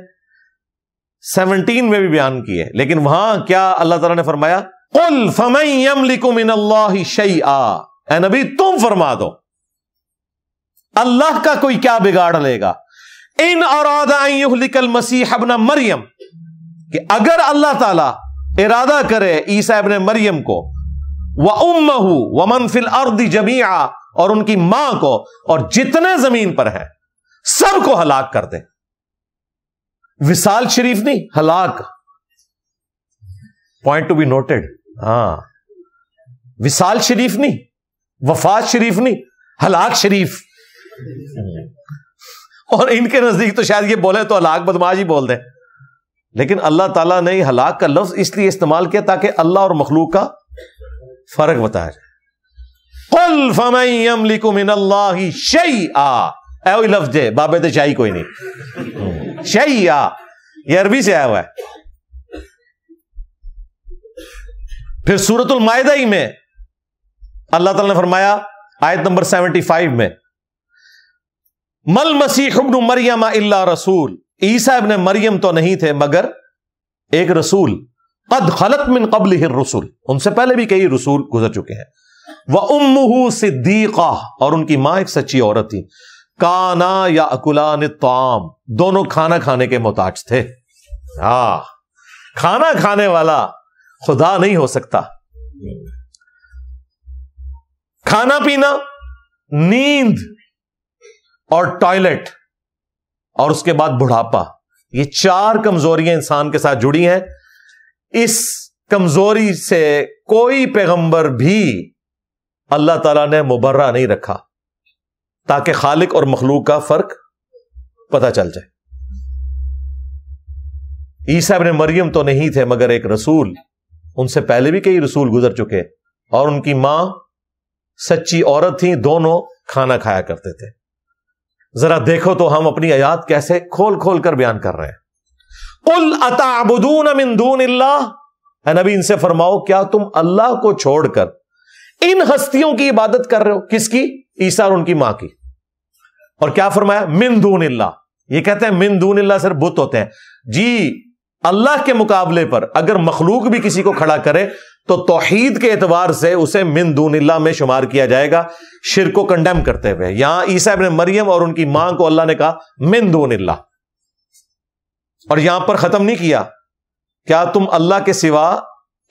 सेवनटीन में भी बयान किए लेकिन वहां क्या अल्लाह तला ने फरमाया कुल फमयम नबी तुम फरमा दो अल्लाह का कोई क्या बिगाड़ लेगा इन और मसीह अपना मरियम कि अगर अल्लाह ताला इरादा करे ईसा इबन मरियम को व उम्महू व मनफिल अर्दी जमिया और उनकी मां को और जितने जमीन पर हैं सब को हलाक कर दे विशाल शरीफ नहीं हलाक पॉइंट टू बी नोटेड हां विशाल शरीफ नहीं वफात शरीफ नहीं हलाक शरीफ और इनके नजदीक तो शायद ये बोले तो हलाक बदमाश ही बोल दे लेकिन अल्लाह ताला ने हलाक का लफ्ज इसलिए इस्तेमाल किया ताकि अल्लाह और मखलूक का फर्क बताया जाए कुल फमयम शई है बाबे तो शाही कोई नहीं शही आ यह अरबी से आया हुआ है फिर सूरत ही में अल्लाह ताला ने फरमाया आयत नंबर सेवेंटी फाइव में मल मसीह मरियम अल्ला रसूल ईसा इबन मरियम तो नहीं थे मगर एक रसूल कद खलत मिन कबल रसूल उनसे पहले भी कई रसूल गुजर चुके हैं वह उम्मू सिद्दीका और उनकी मां एक सच्ची औरत थी काना या अकुलान ताम दोनों खाना खाने के मोहताज थे हा खाना खाने वाला खुदा नहीं हो सकता खाना पीना नींद और टॉयलेट और उसके बाद बुढ़ापा ये चार कमजोरियां इंसान के साथ जुड़ी हैं इस कमजोरी से कोई पैगंबर भी अल्लाह ताला ने मुबर्रा नहीं रखा ताकि खालिक और मखलूक का फर्क पता चल जाए ईसा ने मरियम तो नहीं थे मगर एक रसूल उनसे पहले भी कई रसूल गुजर चुके और उनकी मां सच्ची औरत थी दोनों खाना खाया करते थे जरा देखो तो हम अपनी आयात कैसे खोल खोल कर बयान कर रहे हैं उल अताबून अमिंदून नबी इनसे फरमाओ क्या तुम अल्लाह को छोड़कर इन हस्तियों की इबादत कर रहे हो किसकी ईसा और उनकी मां की और क्या फरमाया मिंदून ये कहते हैं मिंदून सिर्फ बुत होते हैं जी अल्लाह के मुकाबले पर अगर मखलूक भी किसी को खड़ा करे तो तोहीद के एतबार से उसे मिन दूनिल्ला में शुमार किया जाएगा शिर को कंडेम करते हुए यहां ईसा ने मरियम और उनकी मां को अल्लाह ने कहा मिन दूनिल्ला और यहां पर खत्म नहीं किया क्या तुम अल्लाह के सिवा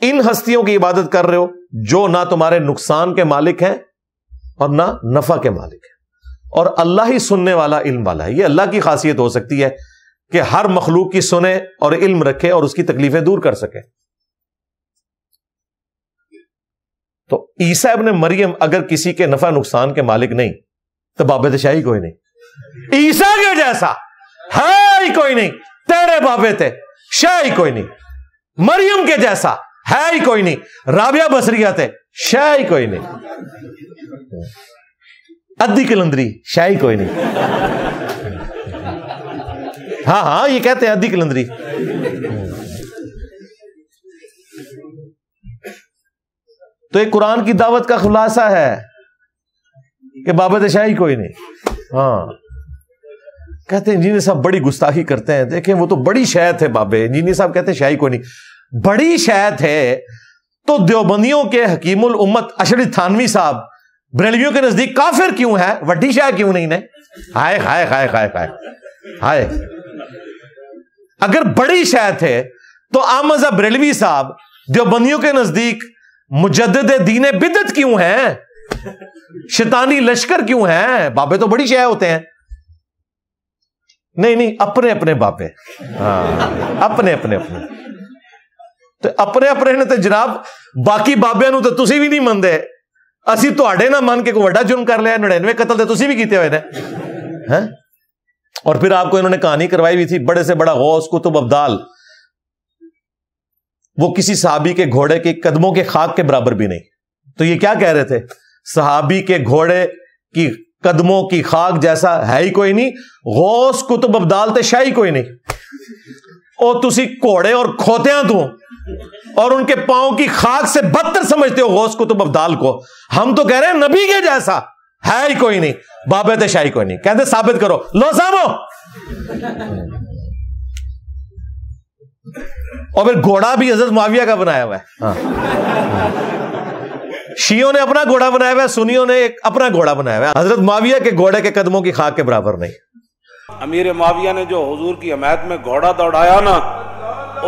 इन हस्तियों की इबादत कर रहे हो जो ना तुम्हारे नुकसान के मालिक हैं और ना नफा के मालिक हैं और अल्लाह ही सुनने वाला इल्म वाला है ये अल्लाह की खासियत हो सकती है कि हर मखलूक की सुने और इल्म रखे और उसकी तकलीफें दूर कर सके तो ईसा ने मरियम अगर किसी के नफा नुकसान के मालिक नहीं तो बाबे शाही कोई नहीं ईसा के जैसा है ही कोई नहीं तेरे बाबे थे शाही कोई नहीं मरियम के जैसा है ही कोई नहीं राबिया बसरिया थे शाह ही कोई नहीं अद्धी कलंदरी शाही कोई नहीं हाँ हाँ ये कहते हैं अधिक कलंदरी तो ये कुरान की दावत का खुलासा है कि बाबा दशा कोई नहीं हाँ कहते हैं इंजीनियर साहब बड़ी गुस्ताखी करते हैं देखें वो तो बड़ी शायद थे बाबे इंजीनियर साहब कहते हैं शाही कोई नहीं बड़ी शायद थे तो देवबंदियों के हकीमुल उम्मत अशरी थानवी साहब ब्रेलवियों के नजदीक काफिर क्यों है वड्डी शाह क्यों नहीं ने हाय हाय हाय हाय हाय हाय अगर बड़ी शायद थे तो आमजा बरेलवी साहब देवबंदियों के नजदीक मुजद दीन बिदत क्यों है शैतानी लश्कर क्यों है बाबे तो बड़ी शह होते हैं नहीं नहीं अपने अपने बापे हाँ अपने अपने अपने तो अपने अपने ने तो जनाब बाकी बाबिया तो तुम भी नहीं मनते असी थोड़े ना मन के कोई वा जुर्म कर लिया नड़िन्नवे कतल तो तुम भी किए हुए ने है और फिर आपको इन्होंने कहानी करवाई हुई थी बड़े से बड़ा गौस को तो अब्दाल वो किसी साहबी के घोड़े के कदमों के खाक के बराबर भी नहीं तो ये क्या कह रहे थे साहबी के घोड़े की कदमों की खाक जैसा है ही कोई नहीं गौस कुतुब अब्दाल तो शाही कोई नहीं और तुसी घोड़े और खोतिया तो और उनके पांव की खाक से बदतर समझते हो गौस कुतुब अब्दाल को हम तो कह रहे हैं नबी के जैसा है ही कोई नहीं बाबे तो शाही कोई नहीं कहते साबित करो लो सामो और फिर घोड़ा भी हजरत माविया का बनाया हुआ है हाँ। शियों ने अपना घोड़ा बनाया हुआ है सुनियों ने एक अपना घोड़ा बनाया हुआ है हजरत माविया के घोड़े के कदमों की खाक के बराबर नहीं अमीर माविया ने जो हजूर की हमायत में घोड़ा दौड़ाया ना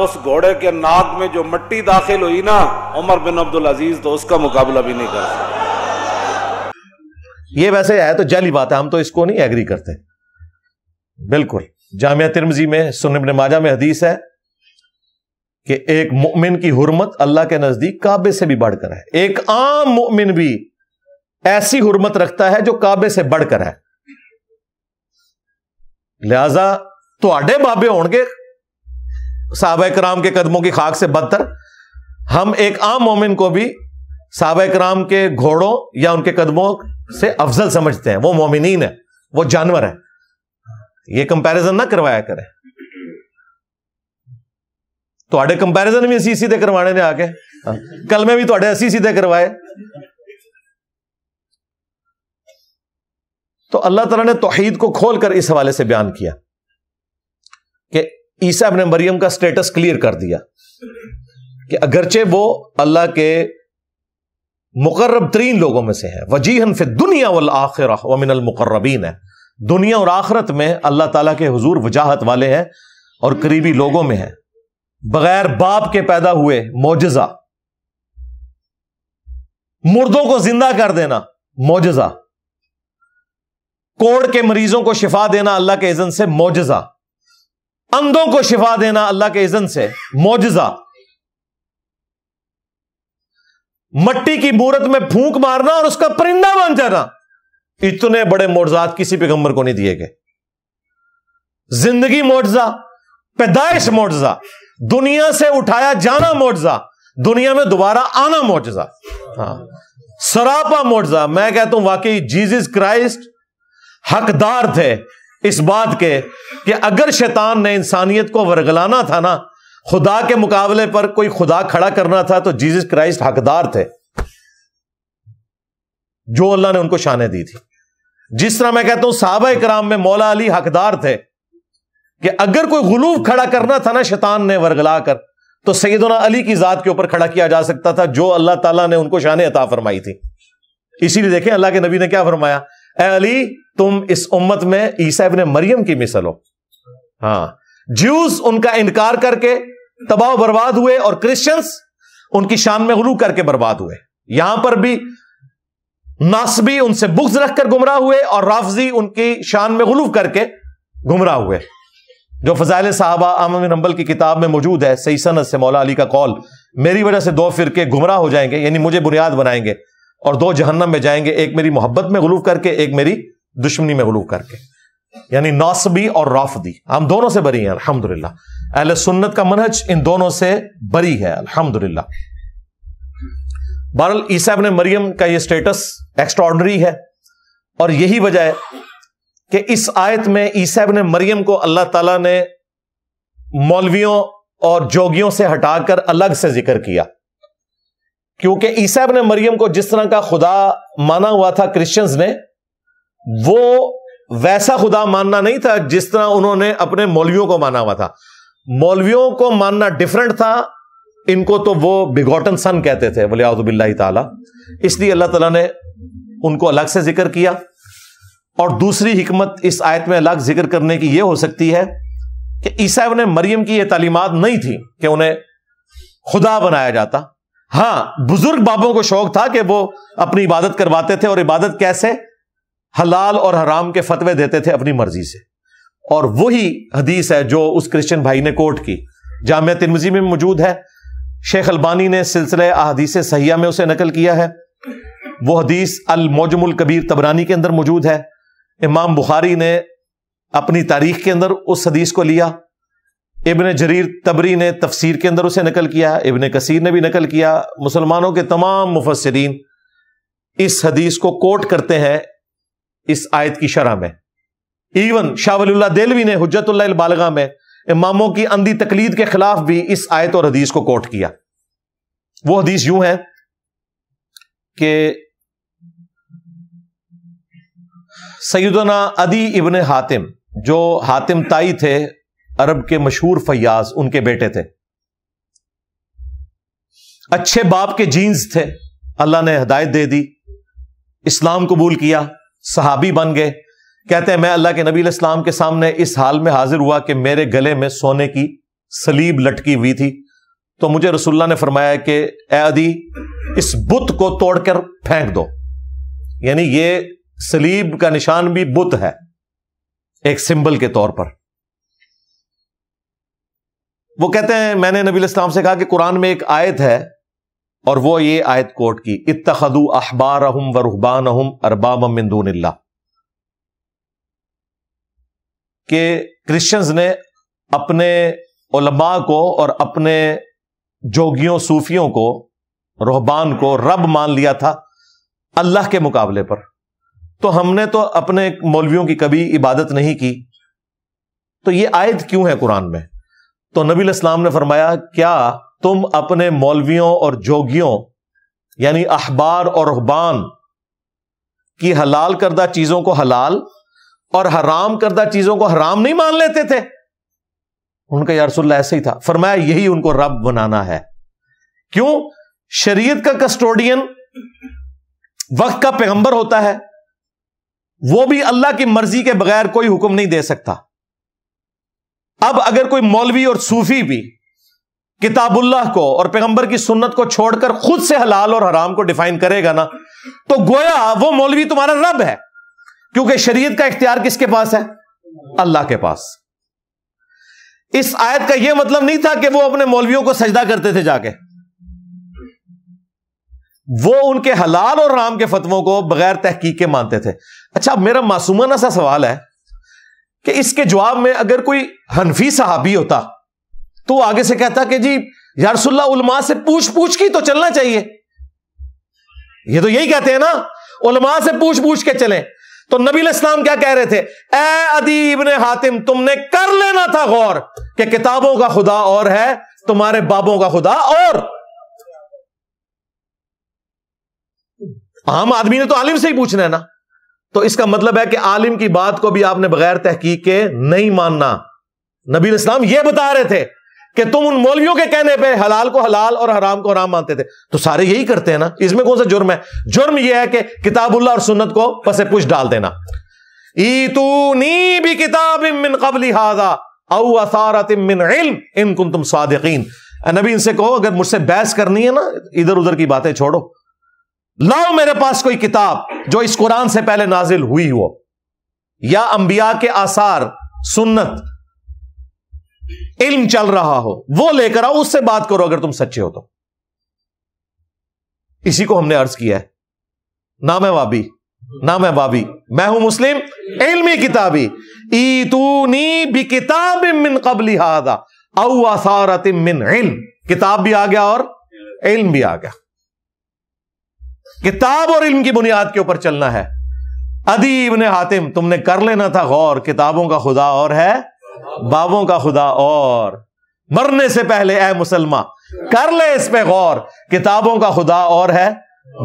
उस घोड़े के नाक में जो मट्टी दाखिल हुई ना उमर बिन अब्दुल अजीज तो उसका मुकाबला भी नहीं कर सकता ये वैसे है तो जाली बात है हम तो इसको नहीं एग्री करते बिल्कुल जामिया तिरमजी में सुनबन माजा में हदीस है कि एक मुमिन की हुरमत अल्लाह के नजदीक काबे से भी बढ़कर है एक आम मुमिन भी ऐसी हुरमत रखता है जो काबे से बढ़कर है लिहाजा थोड़े बाबे हो साहब कराम के कदमों की खाक से बदतर हम एक आम मोमिन को भी साब कराम के घोड़ों या उनके कदमों से अफजल समझते हैं वो मोमिन है वो जानवर है ये कंपैरिजन ना करवाया करें थोड़े कंपैरिजन भी असी सीधे करवाने ने आके हाँ। कल में भी थोड़े असी सीधे करवाए तो अल्लाह तला ने तोहहीद को खोल कर इस हवाले से बयान किया कि ईसा अपने मरियम का स्टेटस क्लियर कर दिया कि अगरचे वो अल्लाह के मुकर्रब तरीन लोगों में से है वजी हन फिर दुनिया वल आखिर वमिन मुकर्रबीन है दुनिया और आखरत में अल्लाह ताला के हजूर वजाहत वाले हैं और करीबी लोगों में है बगैर बाप के पैदा हुए मोजा मुर्दों को जिंदा कर देना मोजा कोड़ के मरीजों को शिफा देना अल्लाह के इजन से मोजा अंधों को शिफा देना अल्लाह के इजन से मोजा मट्टी की बूरत में फूंक मारना और उसका परिंदा बन जाना इतने बड़े मोजात किसी पैगंबर को नहीं दिए गए जिंदगी मोजा पैदाइश मोजा दुनिया से उठाया जाना मोजा दुनिया में दोबारा आना मोजा हाँ सरापा मोजा मैं कहता हूं वाकई जीजस क्राइस्ट हकदार थे इस बात के कि अगर शैतान ने इंसानियत को वरगलाना था ना खुदा के मुकाबले पर कोई खुदा खड़ा करना था तो जीजस क्राइस्ट हकदार थे जो अल्लाह ने उनको शाने दी थी जिस तरह मैं कहता हूं साहबा कराम में मौला अली हकदार थे कि अगर कोई गुलूब खड़ा करना था ना शैतान ने वरगला कर तो सैदना अली की जात के ऊपर खड़ा किया जा सकता था जो अल्लाह तला ने उनको शान अता फरमाई थी इसीलिए देखें अल्लाह के नबी ने क्या फरमाया ए अली तुम इस उम्मत में ईसा ने मरियम की मिसल हो हाँ ज्यूस उनका इनकार करके तबाह बर्बाद हुए और क्रिश्चियंस उनकी शान में गलू करके बर्बाद हुए यहां पर भी नासबी उनसे बुक्स रखकर गुमराह हुए और राफजी उनकी शान में गलूफ करके गुमराह हुए जो फजाइल साहबा आमिन हम्बल की किताब में मौजूद है सही सन से मौला अली का कौल मेरी वजह से दो फिरके गुमराह हो जाएंगे यानी मुझे बुनियाद बनाएंगे और दो जहन्नम में जाएंगे एक मेरी मोहब्बत में गलूफ करके एक मेरी दुश्मनी में गलूफ करके यानी नासबी और राफदी हम दोनों से बरी हैं अलहमदुल्ला अहल सुन्नत का मनहज इन दोनों से बरी है अल्हम्दुलिल्लाह बहरल ईसा ने मरियम का यह स्टेटस एक्स्ट्रॉर्डनरी है और यही वजह है कि इस आयत में ईसाब ने मरियम को अल्लाह तला ने मौलवियों और जोगियों से हटाकर अलग से जिक्र किया क्योंकि ईसाब ने मरियम को जिस तरह का खुदा माना हुआ था क्रिश्चियंस ने वो वैसा खुदा मानना नहीं था जिस तरह उन्होंने अपने मौलवियों को माना हुआ था मौलवियों को मानना डिफरेंट था इनको तो वो बिगॉटन सन कहते थे वलियाबिल्ला ताला इसलिए अल्लाह तला ने उनको अलग से जिक्र किया और दूसरी हिकमत इस आयत में अलग जिक्र करने की यह हो सकती है कि ईसा उन्हें मरियम की यह तालीमत नहीं थी कि उन्हें खुदा बनाया जाता हां बुजुर्ग बाबों को शौक था कि वो अपनी इबादत करवाते थे और इबादत कैसे हलाल और हराम के फतवे देते थे अपनी मर्जी से और वही हदीस है जो उस क्रिश्चियन भाई ने कोट की जामिया तिरमजी में मौजूद है शेख अलबानी ने सिलसिले अहदीस सहिया में उसे नकल किया है वो हदीस अल मौजमुल कबीर तबरानी के अंदर मौजूद है इमाम बुखारी ने अपनी तारीख के अंदर उस हदीस को लिया इबन जरीर तबरी ने तफसीर के अंदर उसे नकल किया इबन कसीर ने भी नकल किया मुसलमानों के तमाम मुफसरीन इस हदीस को कोट करते हैं इस आयत की शराह में इवन शाहवल्ला देलवी ने हजरत बालगा में इमामों की अंधी तकलीद के खिलाफ भी इस आयत और हदीस को कोट किया वो हदीस यूं है कि सैदना अदी इबन हातिम जो हातिम ताई थे अरब के मशहूर फयाज उनके बेटे थे अच्छे बाप के जीन्स थे अल्लाह ने हदायत दे दी इस्लाम कबूल किया सहाबी बन गए कहते हैं मैं अल्लाह के नबी इस्लाम के सामने इस हाल में हाजिर हुआ कि मेरे गले में सोने की सलीब लटकी हुई थी तो मुझे रसुल्ला ने फरमाया कि आदि इस बुत को तोड़कर फेंक दो यानी ये सलीब का निशान भी बुत है एक सिंबल के तौर पर वो कहते हैं मैंने नबी इस्लाम से कहा कि कुरान में एक आयत है और वो ये आयत कोट की इतु अहबार व अहम अरबाम मंदून कि क्रिश्चियंस ने अपने उलमा को और अपने जोगियों सूफियों को रोहबान को रब मान लिया था अल्लाह के मुकाबले पर तो हमने तो अपने मौलवियों की कभी इबादत नहीं की तो ये आयत क्यों है कुरान में तो नबी इस्लाम ने फरमाया क्या तुम अपने मौलवियों और जोगियों यानी अखबार और रुहबान की हलाल करदा चीजों को हलाल और हराम करदा चीजों को हराम नहीं मान लेते थे उनका यारसुल्ला ऐसे ही था फरमाया यही उनको रब बनाना है क्यों शरीयत का कस्टोडियन वक्त का पैगंबर होता है वो भी अल्लाह की मर्जी के बगैर कोई हुक्म नहीं दे सकता अब अगर कोई मौलवी और सूफी भी किताबुल्लाह को और पैगंबर की सुन्नत को छोड़कर खुद से हलाल और हराम को डिफाइन करेगा ना तो गोया वो मौलवी तुम्हारा रब है क्योंकि शरीयत का इख्तियार किसके पास है अल्लाह के पास इस आयत का यह मतलब नहीं था कि वो अपने मौलवियों को सजदा करते थे जाके वो उनके हलाल और राम के फतवों को बगैर तहकीक के मानते थे अच्छा मेरा मासूमन ऐसा सवाल है कि इसके जवाब में अगर कोई हनफी साहबी होता तो आगे से कहता कि जी यारसुल्ला उलमा से पूछ पूछ की तो चलना चाहिए ये तो यही कहते हैं ना उलमा से पूछ पूछ के चले तो नबी इस्लाम क्या कह रहे थे ए अदीब ने हातिम तुमने कर लेना था गौर कि किताबों का खुदा और है तुम्हारे बाबों का खुदा और आम आदमी ने तो आलिम से ही पूछना है ना तो इसका मतलब है कि आलिम की बात को भी आपने बगैर तहकीक के नहीं मानना नबी इस्लाम यह बता रहे थे कि तुम उन मौलवियों के कहने पे हलाल को हलाल और हराम को हराम मानते थे तो सारे यही करते हैं ना इसमें कौन सा जुर्म है जुर्म यह है कि किताबुल्ला और सुन्नत को पसे पुछ डाल देना भी किताब मिन कबली हाजा औ असारत मिन इल्म इन कुन तुम सादिकीन नबी इनसे कहो अगर मुझसे बहस करनी है ना इधर उधर की बातें छोड़ो लाओ मेरे पास कोई किताब जो इस कुरान से पहले नाजिल हुई हो या अंबिया के आसार सुन्नत इल्म चल रहा हो वो लेकर आओ उससे बात करो अगर तुम सच्चे हो तो इसी को हमने अर्ज किया है ना मैं वाबी ना मैं बाबी मैं हूं मुस्लिम इल्मी किताबी ईतूनी भी किताब मिन कबली हादा असारत मिन इल्म किताब भी आ गया और इल्म भी आ गया किताब और इल्म की बुनियाद के ऊपर चलना है अदीब ने हातिम तुमने कर लेना था गौर किताबों का खुदा और है बाबों का खुदा और मरने से पहले ए मुसलमा कर ले इस पे गौर किताबों का खुदा और है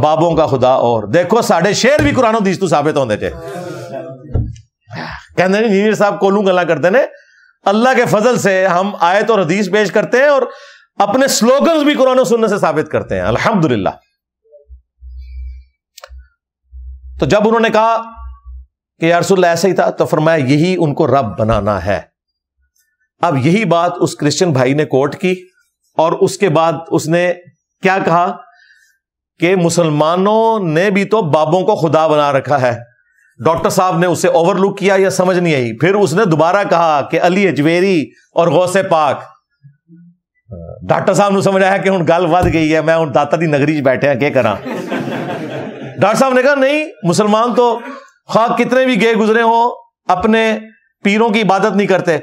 बाबों का खुदा और देखो साढ़े शेर भी कुरानो दीज तू साबित होने थे कहते इंजीनियर साहब कोलू गला करते ने अल्लाह के फजल से हम आयत और हदीस पेश करते हैं और अपने स्लोगन भी कुरान सुनने से साबित करते हैं अल्हम्दुलिल्लाह तो जब उन्होंने कहा कि यारसुल्ला ऐसे ही था तो फिर मैं यही उनको रब बनाना है अब यही बात उस क्रिश्चियन भाई ने कोर्ट की और उसके बाद उसने क्या कहा कि मुसलमानों ने भी तो बाबों को खुदा बना रखा है डॉक्टर साहब ने उसे ओवरलुक किया या समझ नहीं आई फिर उसने दोबारा कहा कि अली अजवेरी और गौसे पाक डॉक्टर साहब ने समझाया कि हूं गल बद गई है मैं हूं दाता की नगरी च बैठे के करा डॉक्टर साहब ने कहा नहीं मुसलमान तो खा कितने भी गए गुजरे हो अपने पीरों की इबादत नहीं करते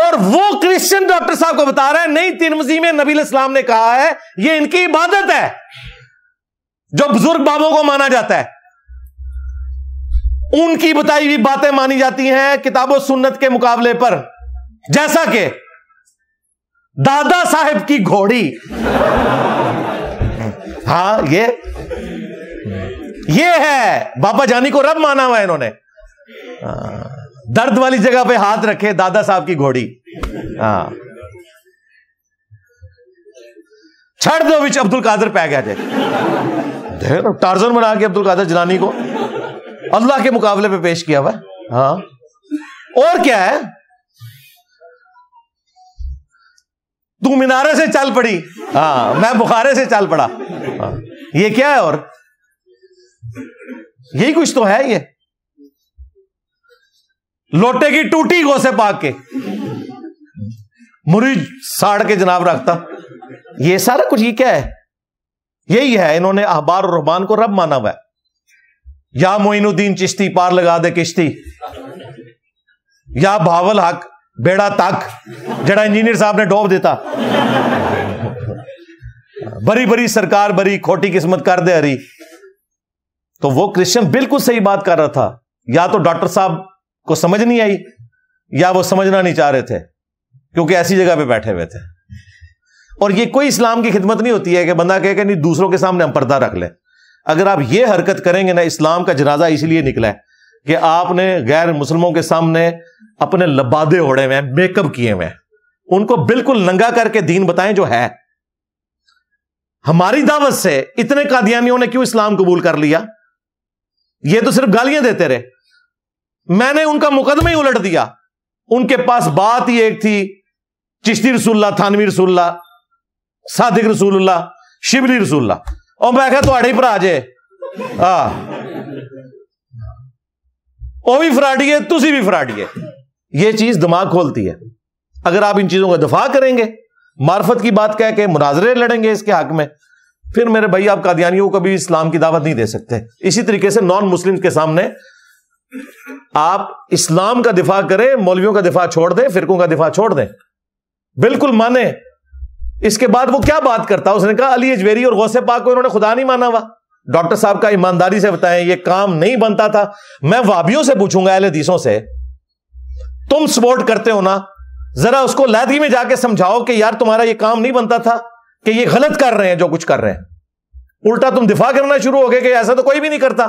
और वो क्रिश्चियन डॉक्टर साहब को बता रहा है नहीं तिरमजी में नबी इस्लाम ने कहा है ये इनकी इबादत है जो बुजुर्ग बाबों को माना जाता है उनकी बताई हुई बातें मानी जाती हैं किताबों सुन्नत के मुकाबले पर जैसा कि दादा साहब की घोड़ी हाँ ये ये है बाबा जानी को रब माना हुआ है इन्होंने हाँ दर्द वाली जगह पे हाथ रखे दादा साहब की घोड़ी हाँ छड़ दो बिच अब्दुल कादर पै गया जे टार्जन बना के अब्दुल कादर जलानी को अल्लाह के मुकाबले पे पेश किया हुआ हाँ और क्या है तू मीनारे से चल पड़ी हाँ मैं बुखारे से चल पड़ा हाँ ये क्या है और यही कुछ तो है ये लोटे की टूटी गोसे पाक के मुरी साड़ के जनाब रखता ये सारा कुछ ये क्या है यही है इन्होंने अहबार और रहमान को रब माना हुआ या मोइनुद्दीन चिश्ती पार लगा दे किश्ती या भावल हक बेड़ा तक जड़ा इंजीनियर साहब ने डोब देता बड़ी बड़ी सरकार बड़ी खोटी किस्मत कर दे हरी तो वो क्रिश्चियन बिल्कुल सही बात कर रहा था या तो डॉक्टर साहब को समझ नहीं आई या वो समझना नहीं चाह रहे थे क्योंकि ऐसी जगह पे बैठे हुए थे और ये कोई इस्लाम की खिदमत नहीं होती है कि बंदा कहे कि नहीं दूसरों के सामने हम पर्दा रख ले अगर आप ये हरकत करेंगे ना इस्लाम का जनाजा इसलिए निकला है कि आपने गैर मुसलमों के सामने अपने लबादे ओढ़े हुए हैं मेकअप किए हुए हैं उनको बिल्कुल नंगा करके दीन बताएं जो है हमारी दावत से इतने कादियानियों ने क्यों इस्लाम कबूल कर लिया ये तो सिर्फ गालियां देते रहे मैंने उनका मुकदमा ही उलट दिया उनके पास बात ही एक थी चिश्ती रसुल्ला थानवी रसुल्ला सादिक रसूल्ला शिवली रसुल्ला और मैं क्या थोड़े भरा जे वो भी फराडिए तुम भी फराडिए ये चीज दिमाग खोलती है अगर आप इन चीजों का दफा करेंगे मार्फत की बात कह के मुनाजरे लड़ेंगे इसके हक में फिर मेरे भाई आप कादियानियों को भी इस्लाम की दावत नहीं दे सकते इसी तरीके से नॉन मुस्लिम के सामने आप इस्लाम का दिफा करें मौलवियों का दिफा छोड़ दें फिरकों का दिफा छोड़ दें बिल्कुल माने इसके बाद वो क्या बात करता उसने कहा अली अजवेरी और गौसे पाक को इन्होंने खुदा नहीं माना हुआ डॉक्टर साहब का ईमानदारी से बताएं ये काम नहीं बनता था मैं वाबियों से पूछूंगा अहले हदीसों से तुम सपोर्ट करते हो ना जरा उसको लैदगी में जाके समझाओ कि यार तुम्हारा ये काम नहीं बनता था कि ये गलत कर रहे हैं जो कुछ कर रहे हैं उल्टा तुम दिफा करना शुरू हो गए कि ऐसा तो कोई भी नहीं करता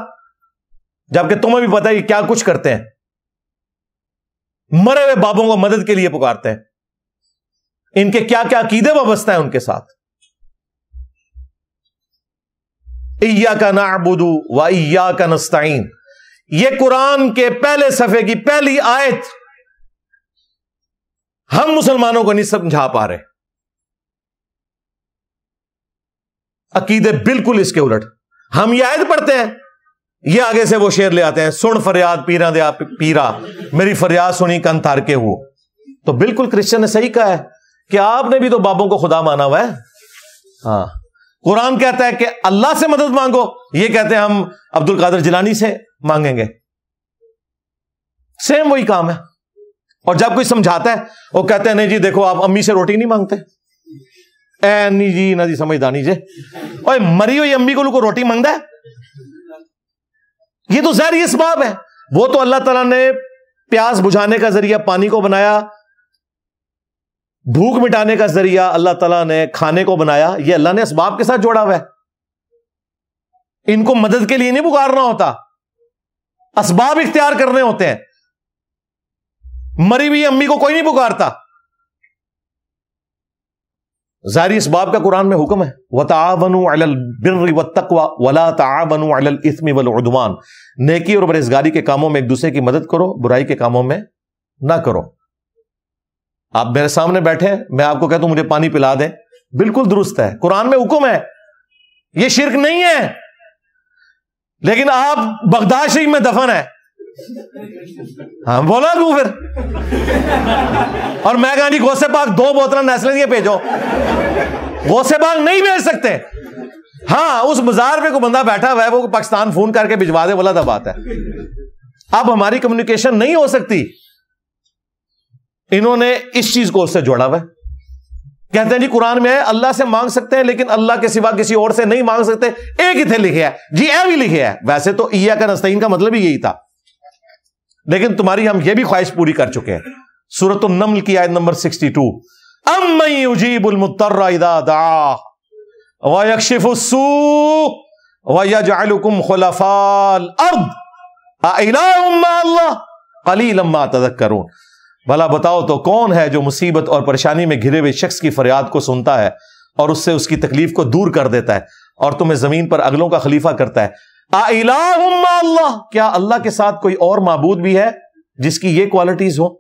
जबकि तुम्हें भी पता है क्या कुछ करते हैं मरे हुए बाबों को मदद के लिए पुकारते हैं इनके क्या क्या अकीदे वस्ता है उनके साथ इया का नाबुदू व इया का नस्ताइन ये कुरान के पहले सफे की पहली आयत हम मुसलमानों को नहीं समझा पा रहे अकीदे बिल्कुल इसके उलट हम यह आयत पढ़ते हैं ये आगे से वो शेर ले आते हैं सुन फरियाद पीरा दे आप पीरा मेरी फरियाद सुनी कन तार के हुआ तो बिल्कुल क्रिश्चियन ने सही कहा है कि आपने भी तो बाबों को खुदा माना हुआ है हाँ कुरान कहता है कि अल्लाह से मदद मांगो ये कहते हैं हम अब्दुल कादर जिलानी से मांगेंगे सेम वही काम है और जब कोई समझाता है वो कहते हैं नहीं जी देखो आप अम्मी से रोटी नहीं मांगते ए नी जी ना जी समझदानी जी और मरी हुई अम्मी को लोग रोटी मांगता है ये तो जहर इसबाब है वो तो अल्लाह तला ने प्यास बुझाने का जरिया पानी को बनाया भूख मिटाने का जरिया अल्लाह तला ने खाने को बनाया ये अल्लाह ने इसबाब के साथ जोड़ा हुआ है इनको मदद के लिए नहीं पुकारना होता असबाब इख्तियार करने होते हैं मरी हुई अम्मी को कोई नहीं पुकारता ज़ाहिर इस बाब का कुरान में हुक्म है वतावन नेकी और बरेजगारी के कामों में एक दूसरे की मदद करो बुराई के कामों में ना करो आप मेरे सामने बैठे मैं आपको कहता हूं मुझे पानी पिला दें बिल्कुल दुरुस्त है कुरान में हुक्म है यह शिरक नहीं है लेकिन आप बगदाश शरीफ में दफन है हाँ बोला तू फिर और मैं कहा गोसे पाक दो बोतल नेस्ले के भेजो गोसे पाक नहीं भेज सकते हाँ उस बाजार पे कोई बंदा बैठा हुआ है वो पाकिस्तान फोन करके भिजवा दे बोला था बात है अब हमारी कम्युनिकेशन नहीं हो सकती इन्होंने इस चीज को उससे जोड़ा हुआ कहते हैं जी कुरान में है अल्लाह से मांग सकते हैं लेकिन अल्लाह के सिवा किसी और से नहीं मांग सकते एक ही थे लिखे है जी ए भी लिखे है वैसे तो ईया का नस्तईन का मतलब ही यही था लेकिन तुम्हारी हम यह भी ख्वाहिश पूरी कर चुके हैं सूरत नमल की आयत नंबर 62 टू भला बताओ तो कौन है जो मुसीबत और परेशानी में घिरे हुए शख्स की फरियाद को सुनता है और उससे उसकी तकलीफ को दूर कर देता है और तुम्हें जमीन पर अगलों का खलीफा करता है अल्लाह क्या अल्लाह के साथ कोई और मबूद भी है जिसकी ये क्वालिटीज हो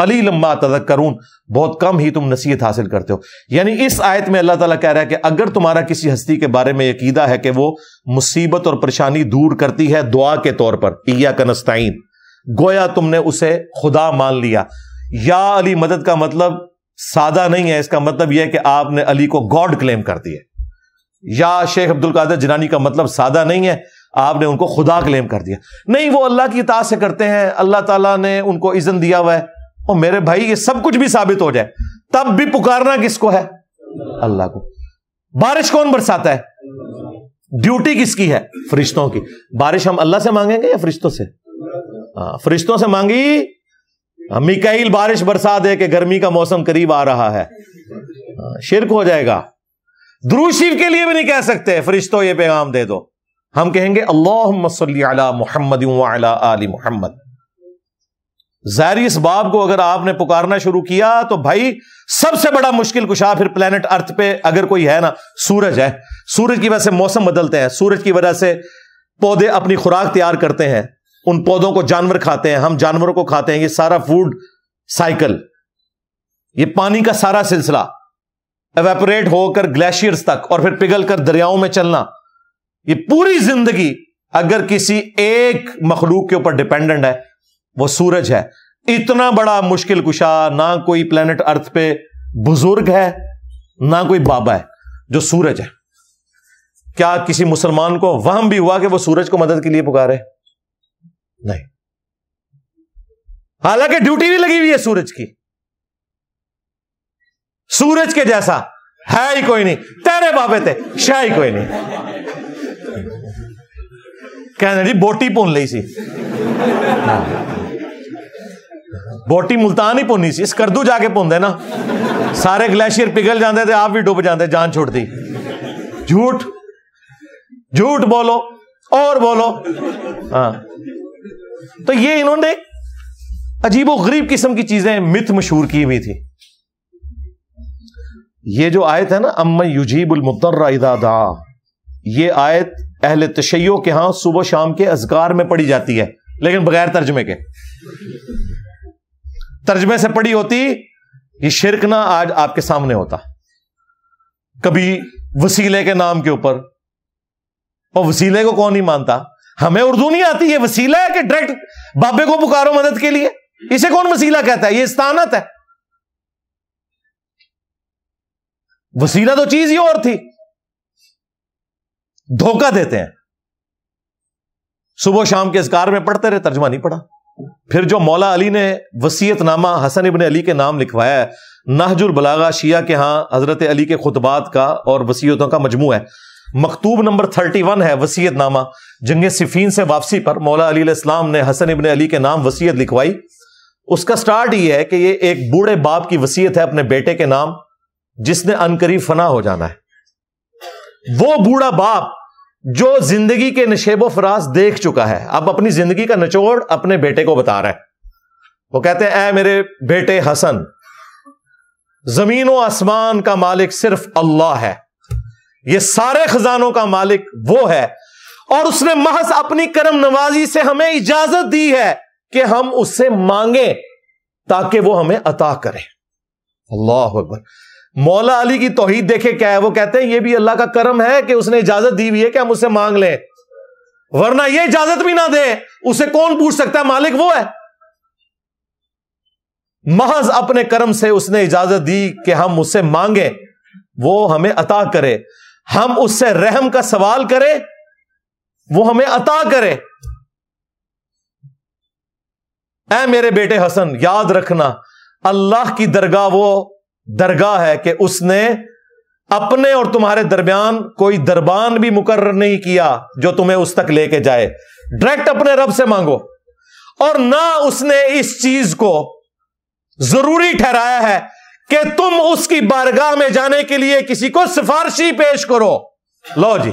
अली लम्बा तदक करून बहुत कम ही तुम नसीहत हासिल करते हो यानी इस आयत में अल्लाह ताला कह रहा है कि अगर तुम्हारा किसी हस्ती के बारे में यकीदा है कि वो मुसीबत और परेशानी दूर करती है दुआ के तौर पर ईया कनस्ताइन गोया तुमने उसे खुदा मान लिया या अली मदद का मतलब सादा नहीं है इसका मतलब यह कि आपने अली को गॉड क्लेम कर दिया या शेख अब्दुल कादर जिनानी का मतलब सादा नहीं है आपने उनको खुदा क्लेम कर दिया नहीं वो अल्लाह की इतात से करते हैं अल्लाह ताला ने उनको इज़न दिया हुआ है और मेरे भाई ये सब कुछ भी साबित हो जाए तब भी पुकारना किसको है अल्लाह को बारिश कौन बरसाता है ड्यूटी किसकी है फरिश्तों की बारिश हम अल्लाह से मांगेंगे या फरिश्तों से हाँ, फरिश्तों से मांगी हाँ, कहल बारिश बरसा दे के गर्मी का मौसम करीब आ रहा है हाँ, शिरक हो जाएगा द्रू के लिए भी नहीं कह सकते फरिश्तों ये पैगाम दे दो हम कहेंगे अल्लाह मोहम्मद आली मोहम्मद जहर इस बाब को अगर आपने पुकारना शुरू किया तो भाई सबसे बड़ा मुश्किल कुशा फिर प्लेनेट अर्थ पे अगर कोई है ना सूरज है सूरज की वजह से मौसम बदलते हैं सूरज की वजह से पौधे अपनी खुराक तैयार करते हैं उन पौधों को जानवर खाते हैं हम जानवरों को खाते हैं ये सारा फूड साइकिल ये पानी का सारा सिलसिला एवेपोरेट होकर ग्लेशियर्स तक और फिर पिघल कर दरियाओं में चलना ये पूरी जिंदगी अगर किसी एक मखलूक के ऊपर डिपेंडेंट है वो सूरज है इतना बड़ा मुश्किल कुशा ना कोई प्लेनेट अर्थ पे बुजुर्ग है ना कोई बाबा है जो सूरज है क्या किसी मुसलमान को वहम भी हुआ कि वो सूरज को मदद के लिए पुकारे नहीं हालांकि ड्यूटी भी लगी हुई है सूरज की सूरज के जैसा है ही कोई नहीं तेरे बाबे थे शाह कोई नहीं कहने बोटी ली सी हाँ। बोटी मुल्तान ही पोनी सी स्कर्दू जाके पोंदे ना सारे ग्लेशियर पिघल जाते थे आप भी डुब जाते जान छुटती झूठ झूठ बोलो और बोलो हाँ तो ये इन्होंने अजीबो गरीब किस्म की चीजें मिथ मशहूर की हुई थी ये जो आयत है ना अम्मा युजीबुल मुतर्रा ये आयत अहल तशैयों के यहां सुबह शाम के अजगार में पड़ी जाती है लेकिन बगैर तर्जमे के तर्जमे से पड़ी होती ये शिरक ना आज आपके सामने होता कभी वसीले के नाम के ऊपर और वसीले को कौन नहीं मानता हमें उर्दू नहीं आती ये वसीला है कि डायरेक्ट बाबे को पुकारो मदद के लिए इसे कौन वसीला कहता है ये स्थानत है वसीला तो चीज ही और थी धोखा देते हैं सुबह शाम के इसकार में पढ़ते रहे तर्जमा नहीं पढ़ा फिर जो मौला अली ने वसीयतनामा हसन इबन अली के नाम लिखवाया है नाहजुल बलागा शिया के यहाँ हजरत अली के खुतबात का और वसीयतों का मजमू है मकतूब नंबर थर्टी वन है वसीयतनामा जंग सिफीन से वापसी पर मौला अली इस्लाम ने हसन इबन अली के नाम वसीयत लिखवाई उसका स्टार्ट ये है कि ये एक बूढ़े बाप की वसीयत है अपने बेटे के नाम जिसने अनकरीब फना हो जाना है वो बूढ़ा बाप जो जिंदगी के नशेबो फराज देख चुका है अब अपनी जिंदगी का निचोड़ अपने बेटे को बता रहा है वो कहते हैं ऐ मेरे बेटे हसन जमीन व आसमान का मालिक सिर्फ अल्लाह है ये सारे खजानों का मालिक वो है और उसने महज अपनी करम नवाजी से हमें इजाजत दी है कि हम उससे मांगे ताकि वो हमें अता करे अल्लाह अकबर मौला अली की तोहहीद देखे क्या है वो कहते हैं ये भी अल्लाह का करम है कि उसने इजाजत दी हुई है कि हम उससे मांग लें वरना ये इजाजत भी ना दे उसे कौन पूछ सकता है मालिक वो है महज अपने कर्म से उसने इजाजत दी कि हम उससे मांगे वो हमें अता करे हम उससे रहम का सवाल करें वो हमें अता करे ऐ मेरे बेटे हसन याद रखना अल्लाह की दरगाह वो दरगाह है कि उसने अपने और तुम्हारे दरमियान कोई दरबान भी मुकर्र नहीं किया जो तुम्हें उस तक लेके जाए डायरेक्ट अपने रब से मांगो और ना उसने इस चीज को जरूरी ठहराया है कि तुम उसकी बारगाह में जाने के लिए किसी को सिफारशी पेश करो लो जी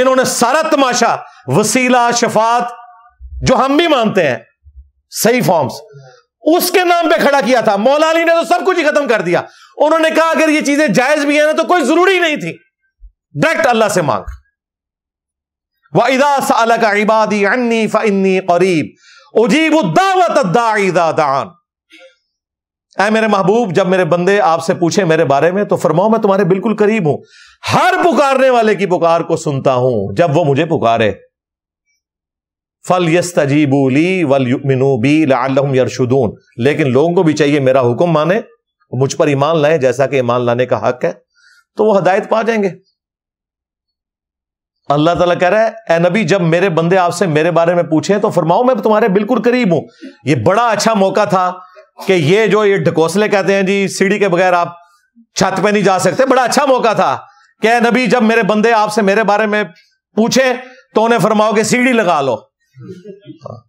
इन्होंने सारा तमाशा वसीला शफात जो हम भी मानते हैं सही फॉर्म्स उसके नाम पे खड़ा किया था मौला अली ने तो सब कुछ ही खत्म कर दिया उन्होंने कहा अगर ये चीजें जायज भी है ना तो कोई जरूरी नहीं थी डायरेक्ट अल्लाह से मांग वाइदा मेरे महबूब जब मेरे बंदे आपसे पूछे मेरे बारे में तो फरमाओ मैं तुम्हारे बिल्कुल करीब हूं हर पुकारने वाले की पुकार को सुनता हूं जब वो मुझे पुकारे फल यस्तजीबूली वल मिनूबी लम यरशुदून लेकिन लोगों को भी चाहिए मेरा हुक्म माने मुझ पर ईमान लाए जैसा कि ईमान लाने का हक है तो वह हदायत पा जाएंगे अल्लाह तला कह रहा है ए नबी जब मेरे बंदे आपसे मेरे बारे में पूछे तो फरमाओ मैं तुम्हारे बिल्कुल करीब हूं ये बड़ा अच्छा मौका था कि ये जो ये ढकोसले कहते हैं जी सीढ़ी के बगैर आप छत पे नहीं जा सकते बड़ा अच्छा मौका था कि नबी जब मेरे बंदे आपसे मेरे बारे में पूछे तो उन्हें फरमाओ कि सीढ़ी लगा लो हाँ।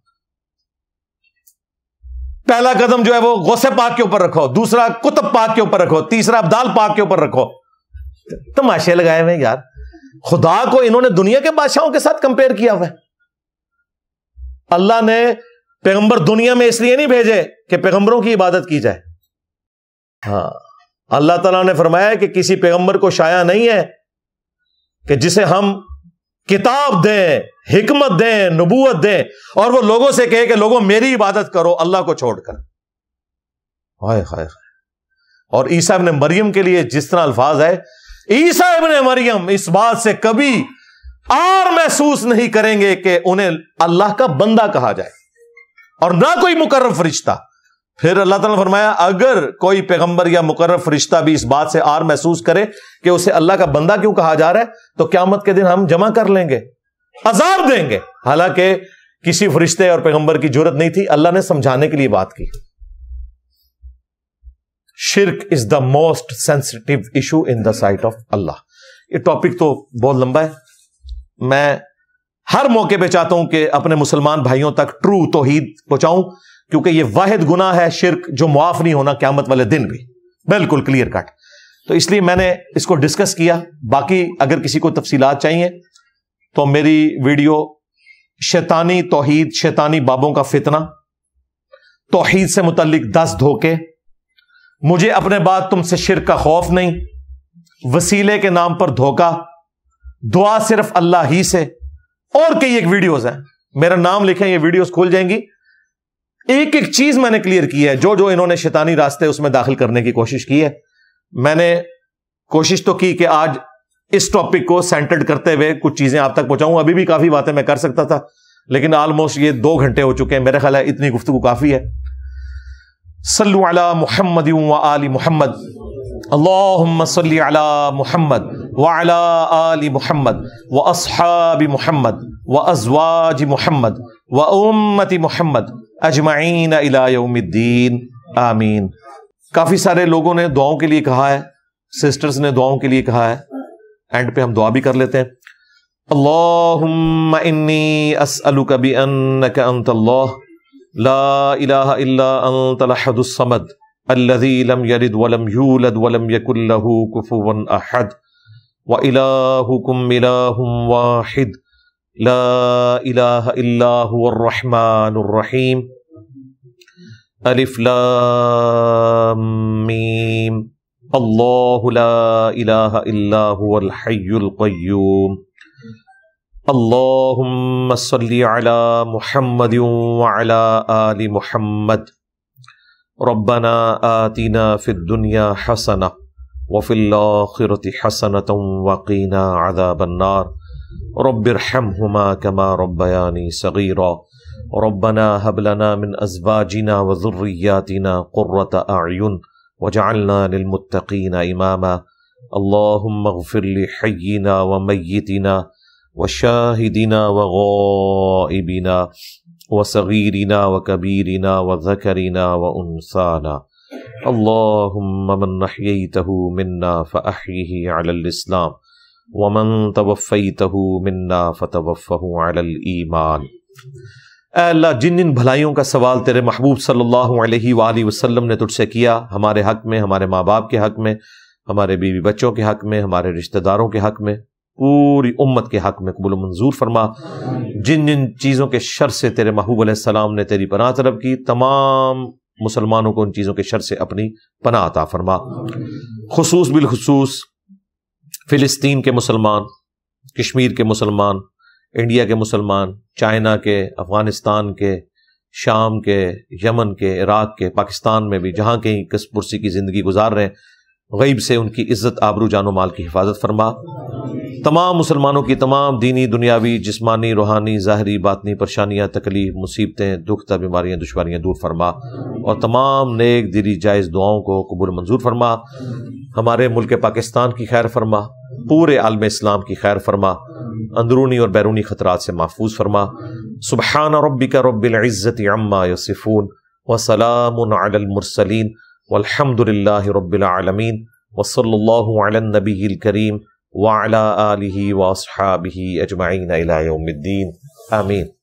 पहला कदम जो है वो गौसे पाक के ऊपर रखो दूसरा कुतब पाक के ऊपर रखो तीसरा अब्दाल पाक के ऊपर रखो तमाशे लगाए हुए यार खुदा को इन्होंने दुनिया के बादशाहों के साथ कंपेयर किया हुआ अल्लाह ने पैगंबर दुनिया में इसलिए नहीं भेजे कि पैगंबरों की इबादत की जाए हाँ अल्लाह तला ने फरमाया कि किसी पैगंबर को शाया नहीं है कि जिसे हम किताब दें हिकमत दें नबूत दें और वो लोगों से कहे कि लोगों मेरी इबादत करो अल्लाह को छोड़कर हाय हाय और ईसा इबन मरियम के लिए जिस तरह अल्फाज है ईसा इबन मरियम इस बात से कभी आर महसूस नहीं करेंगे कि उन्हें अल्लाह का बंदा कहा जाए और ना कोई मुकर्र फरिश्ता फिर अल्लाह ताला ने फरमाया अगर कोई पैगंबर या मुकर्र फरिश्ता भी इस बात से आर महसूस करे कि उसे अल्लाह का बंदा क्यों कहा जा रहा है तो क्यामत के दिन हम जमा कर लेंगे हजार देंगे हालांकि किसी फरिश्ते और पैगंबर की जरूरत नहीं थी अल्लाह ने समझाने के लिए बात की शिरक is the most sensitive issue in the sight of Allah ये टॉपिक तो बहुत लंबा है मैं हर मौके पे चाहता हूं कि अपने मुसलमान भाइयों तक ट्रू तोहीद पहुंचाऊं क्योंकि ये वाहिद गुना है शिरक जो मुआफ नहीं होना क्यामत वाले दिन भी बिल्कुल क्लियर कट तो इसलिए मैंने इसको डिस्कस किया बाकी अगर किसी को तफसीलात चाहिए तो मेरी वीडियो शैतानी तोहीद शैतानी बाबों का फितना तोहहीद से मुतलिक दस धोखे मुझे अपने बात तुमसे शिर का खौफ नहीं वसीले के नाम पर धोखा दुआ सिर्फ अल्लाह ही से और कई एक वीडियोज हैं मेरा नाम लिखें ये वीडियोस खुल जाएंगी एक एक चीज मैंने क्लियर की है जो जो इन्होंने शैतानी रास्ते उसमें दाखिल करने की कोशिश की है मैंने कोशिश तो की कि आज इस टॉपिक को सेंटर्ड करते हुए कुछ चीजें आप तक पहुंचाऊं अभी भी काफी बातें मैं कर सकता था लेकिन ऑलमोस्ट ये दो घंटे हो चुके हैं मेरा ख्याल है इतनी गुफ्तु काफी है सल्लु अला मोहम्मद आली मोहम्मद अला मोहम्मद व अला आली मोहम्मद व असहाबी मोहम्मद व अजवाज मोहम्मद व उम्मती मोहम्मद अजमाइन अलाउमद्दीन आमीन काफी सारे लोगों ने दुआओं के लिए कहा है सिस्टर्स ने दुआओं के लिए कहा है एंड पे हम दुआ भी कर लेते हैं अल्लाहुम्मा इन्नी असअलुका बि अन्नका अंतल्लाह ला इलाहा इल्ला अंतल अहदुस समद الذي لم يلد ولم يولد ولم يكن له كفوا احد وإلهكم إله واحد لا إله إلا هو الرحمن الرحيم ألف لام ميم الله لا إله إلا هو الحي القيوم اللهم صل على محمد وعلى آل محمد ربنا آتنا في الدنيا حسنة وفي الآخرة حسنة وقنا عذاب النار رب ارحمهما كما ربياني صغيرا ربنا هب لنا من أزواجنا وذرياتنا قرة أعين وجعلنا للمتقين اماما اللهم اغفر لحينا وميتنا وشاهدنا وغائبنا وصغيرنا وكبيرنا وذكرنا وانثانا اللهم من احييته منا فاحيه على الاسلام ومن توفيته منا فتوفه على الايمان अल्लाह जिन जिन भलाइयों का सवाल तेरे महबूब सल्लल्लाहु अलैहि वसल्लम ने तुझसे किया हमारे हक में हमारे माँ बाप के हक में हमारे बीवी बच्चों के हक में हमारे रिश्तेदारों के हक में पूरी उम्मत के हक में कबुल मंजूर फरमा जिन जिन चीज़ों के शर से तेरे महबूब सलाम ने तेरी पनाह तरफ की तमाम मुसलमानों को उन चीज़ों के शर से अपनी पनाह अता फरमा खसूस बिलखसूस फिलस्तीन के मुसलमान कश्मीर के मुसलमान इंडिया के मुसलमान चाइना के अफ़गानिस्तान के शाम के यमन के इराक के पाकिस्तान में भी जहाँ कहीं कस पुरसी की ज़िंदगी गुजार रहे हैं गईब से उनकी इज़्ज़त आबरू जानो माल की हिफाजत फरमा तमाम मुसलमानों की तमाम दीनी दुनियावी जिस्मानी रूहानी ज़ाहरी बातनी परेशानियाँ तकलीफ मुसीबतें दुख तक बीमारियाँ दुशारियाँ दूर फरमा और तमाम नेक दिली जायज़ दुआओं को कबूल मंजूर फरमा हमारे मुल्क पाकिस्तान की खैर फरमा पूरे आलम इस्लाम की खैर फरमा अंदरूनी और बैरूनी ख़तरा से महफूज फरमा सुबहाना रबी का रब्ज़त अम्मा यसफ़ून वसलामसलिन वलहमदिल्ला रबालमीन वसल नबी करीम وعلى آله وأصحابه أجمعين إلى يوم الدين آمين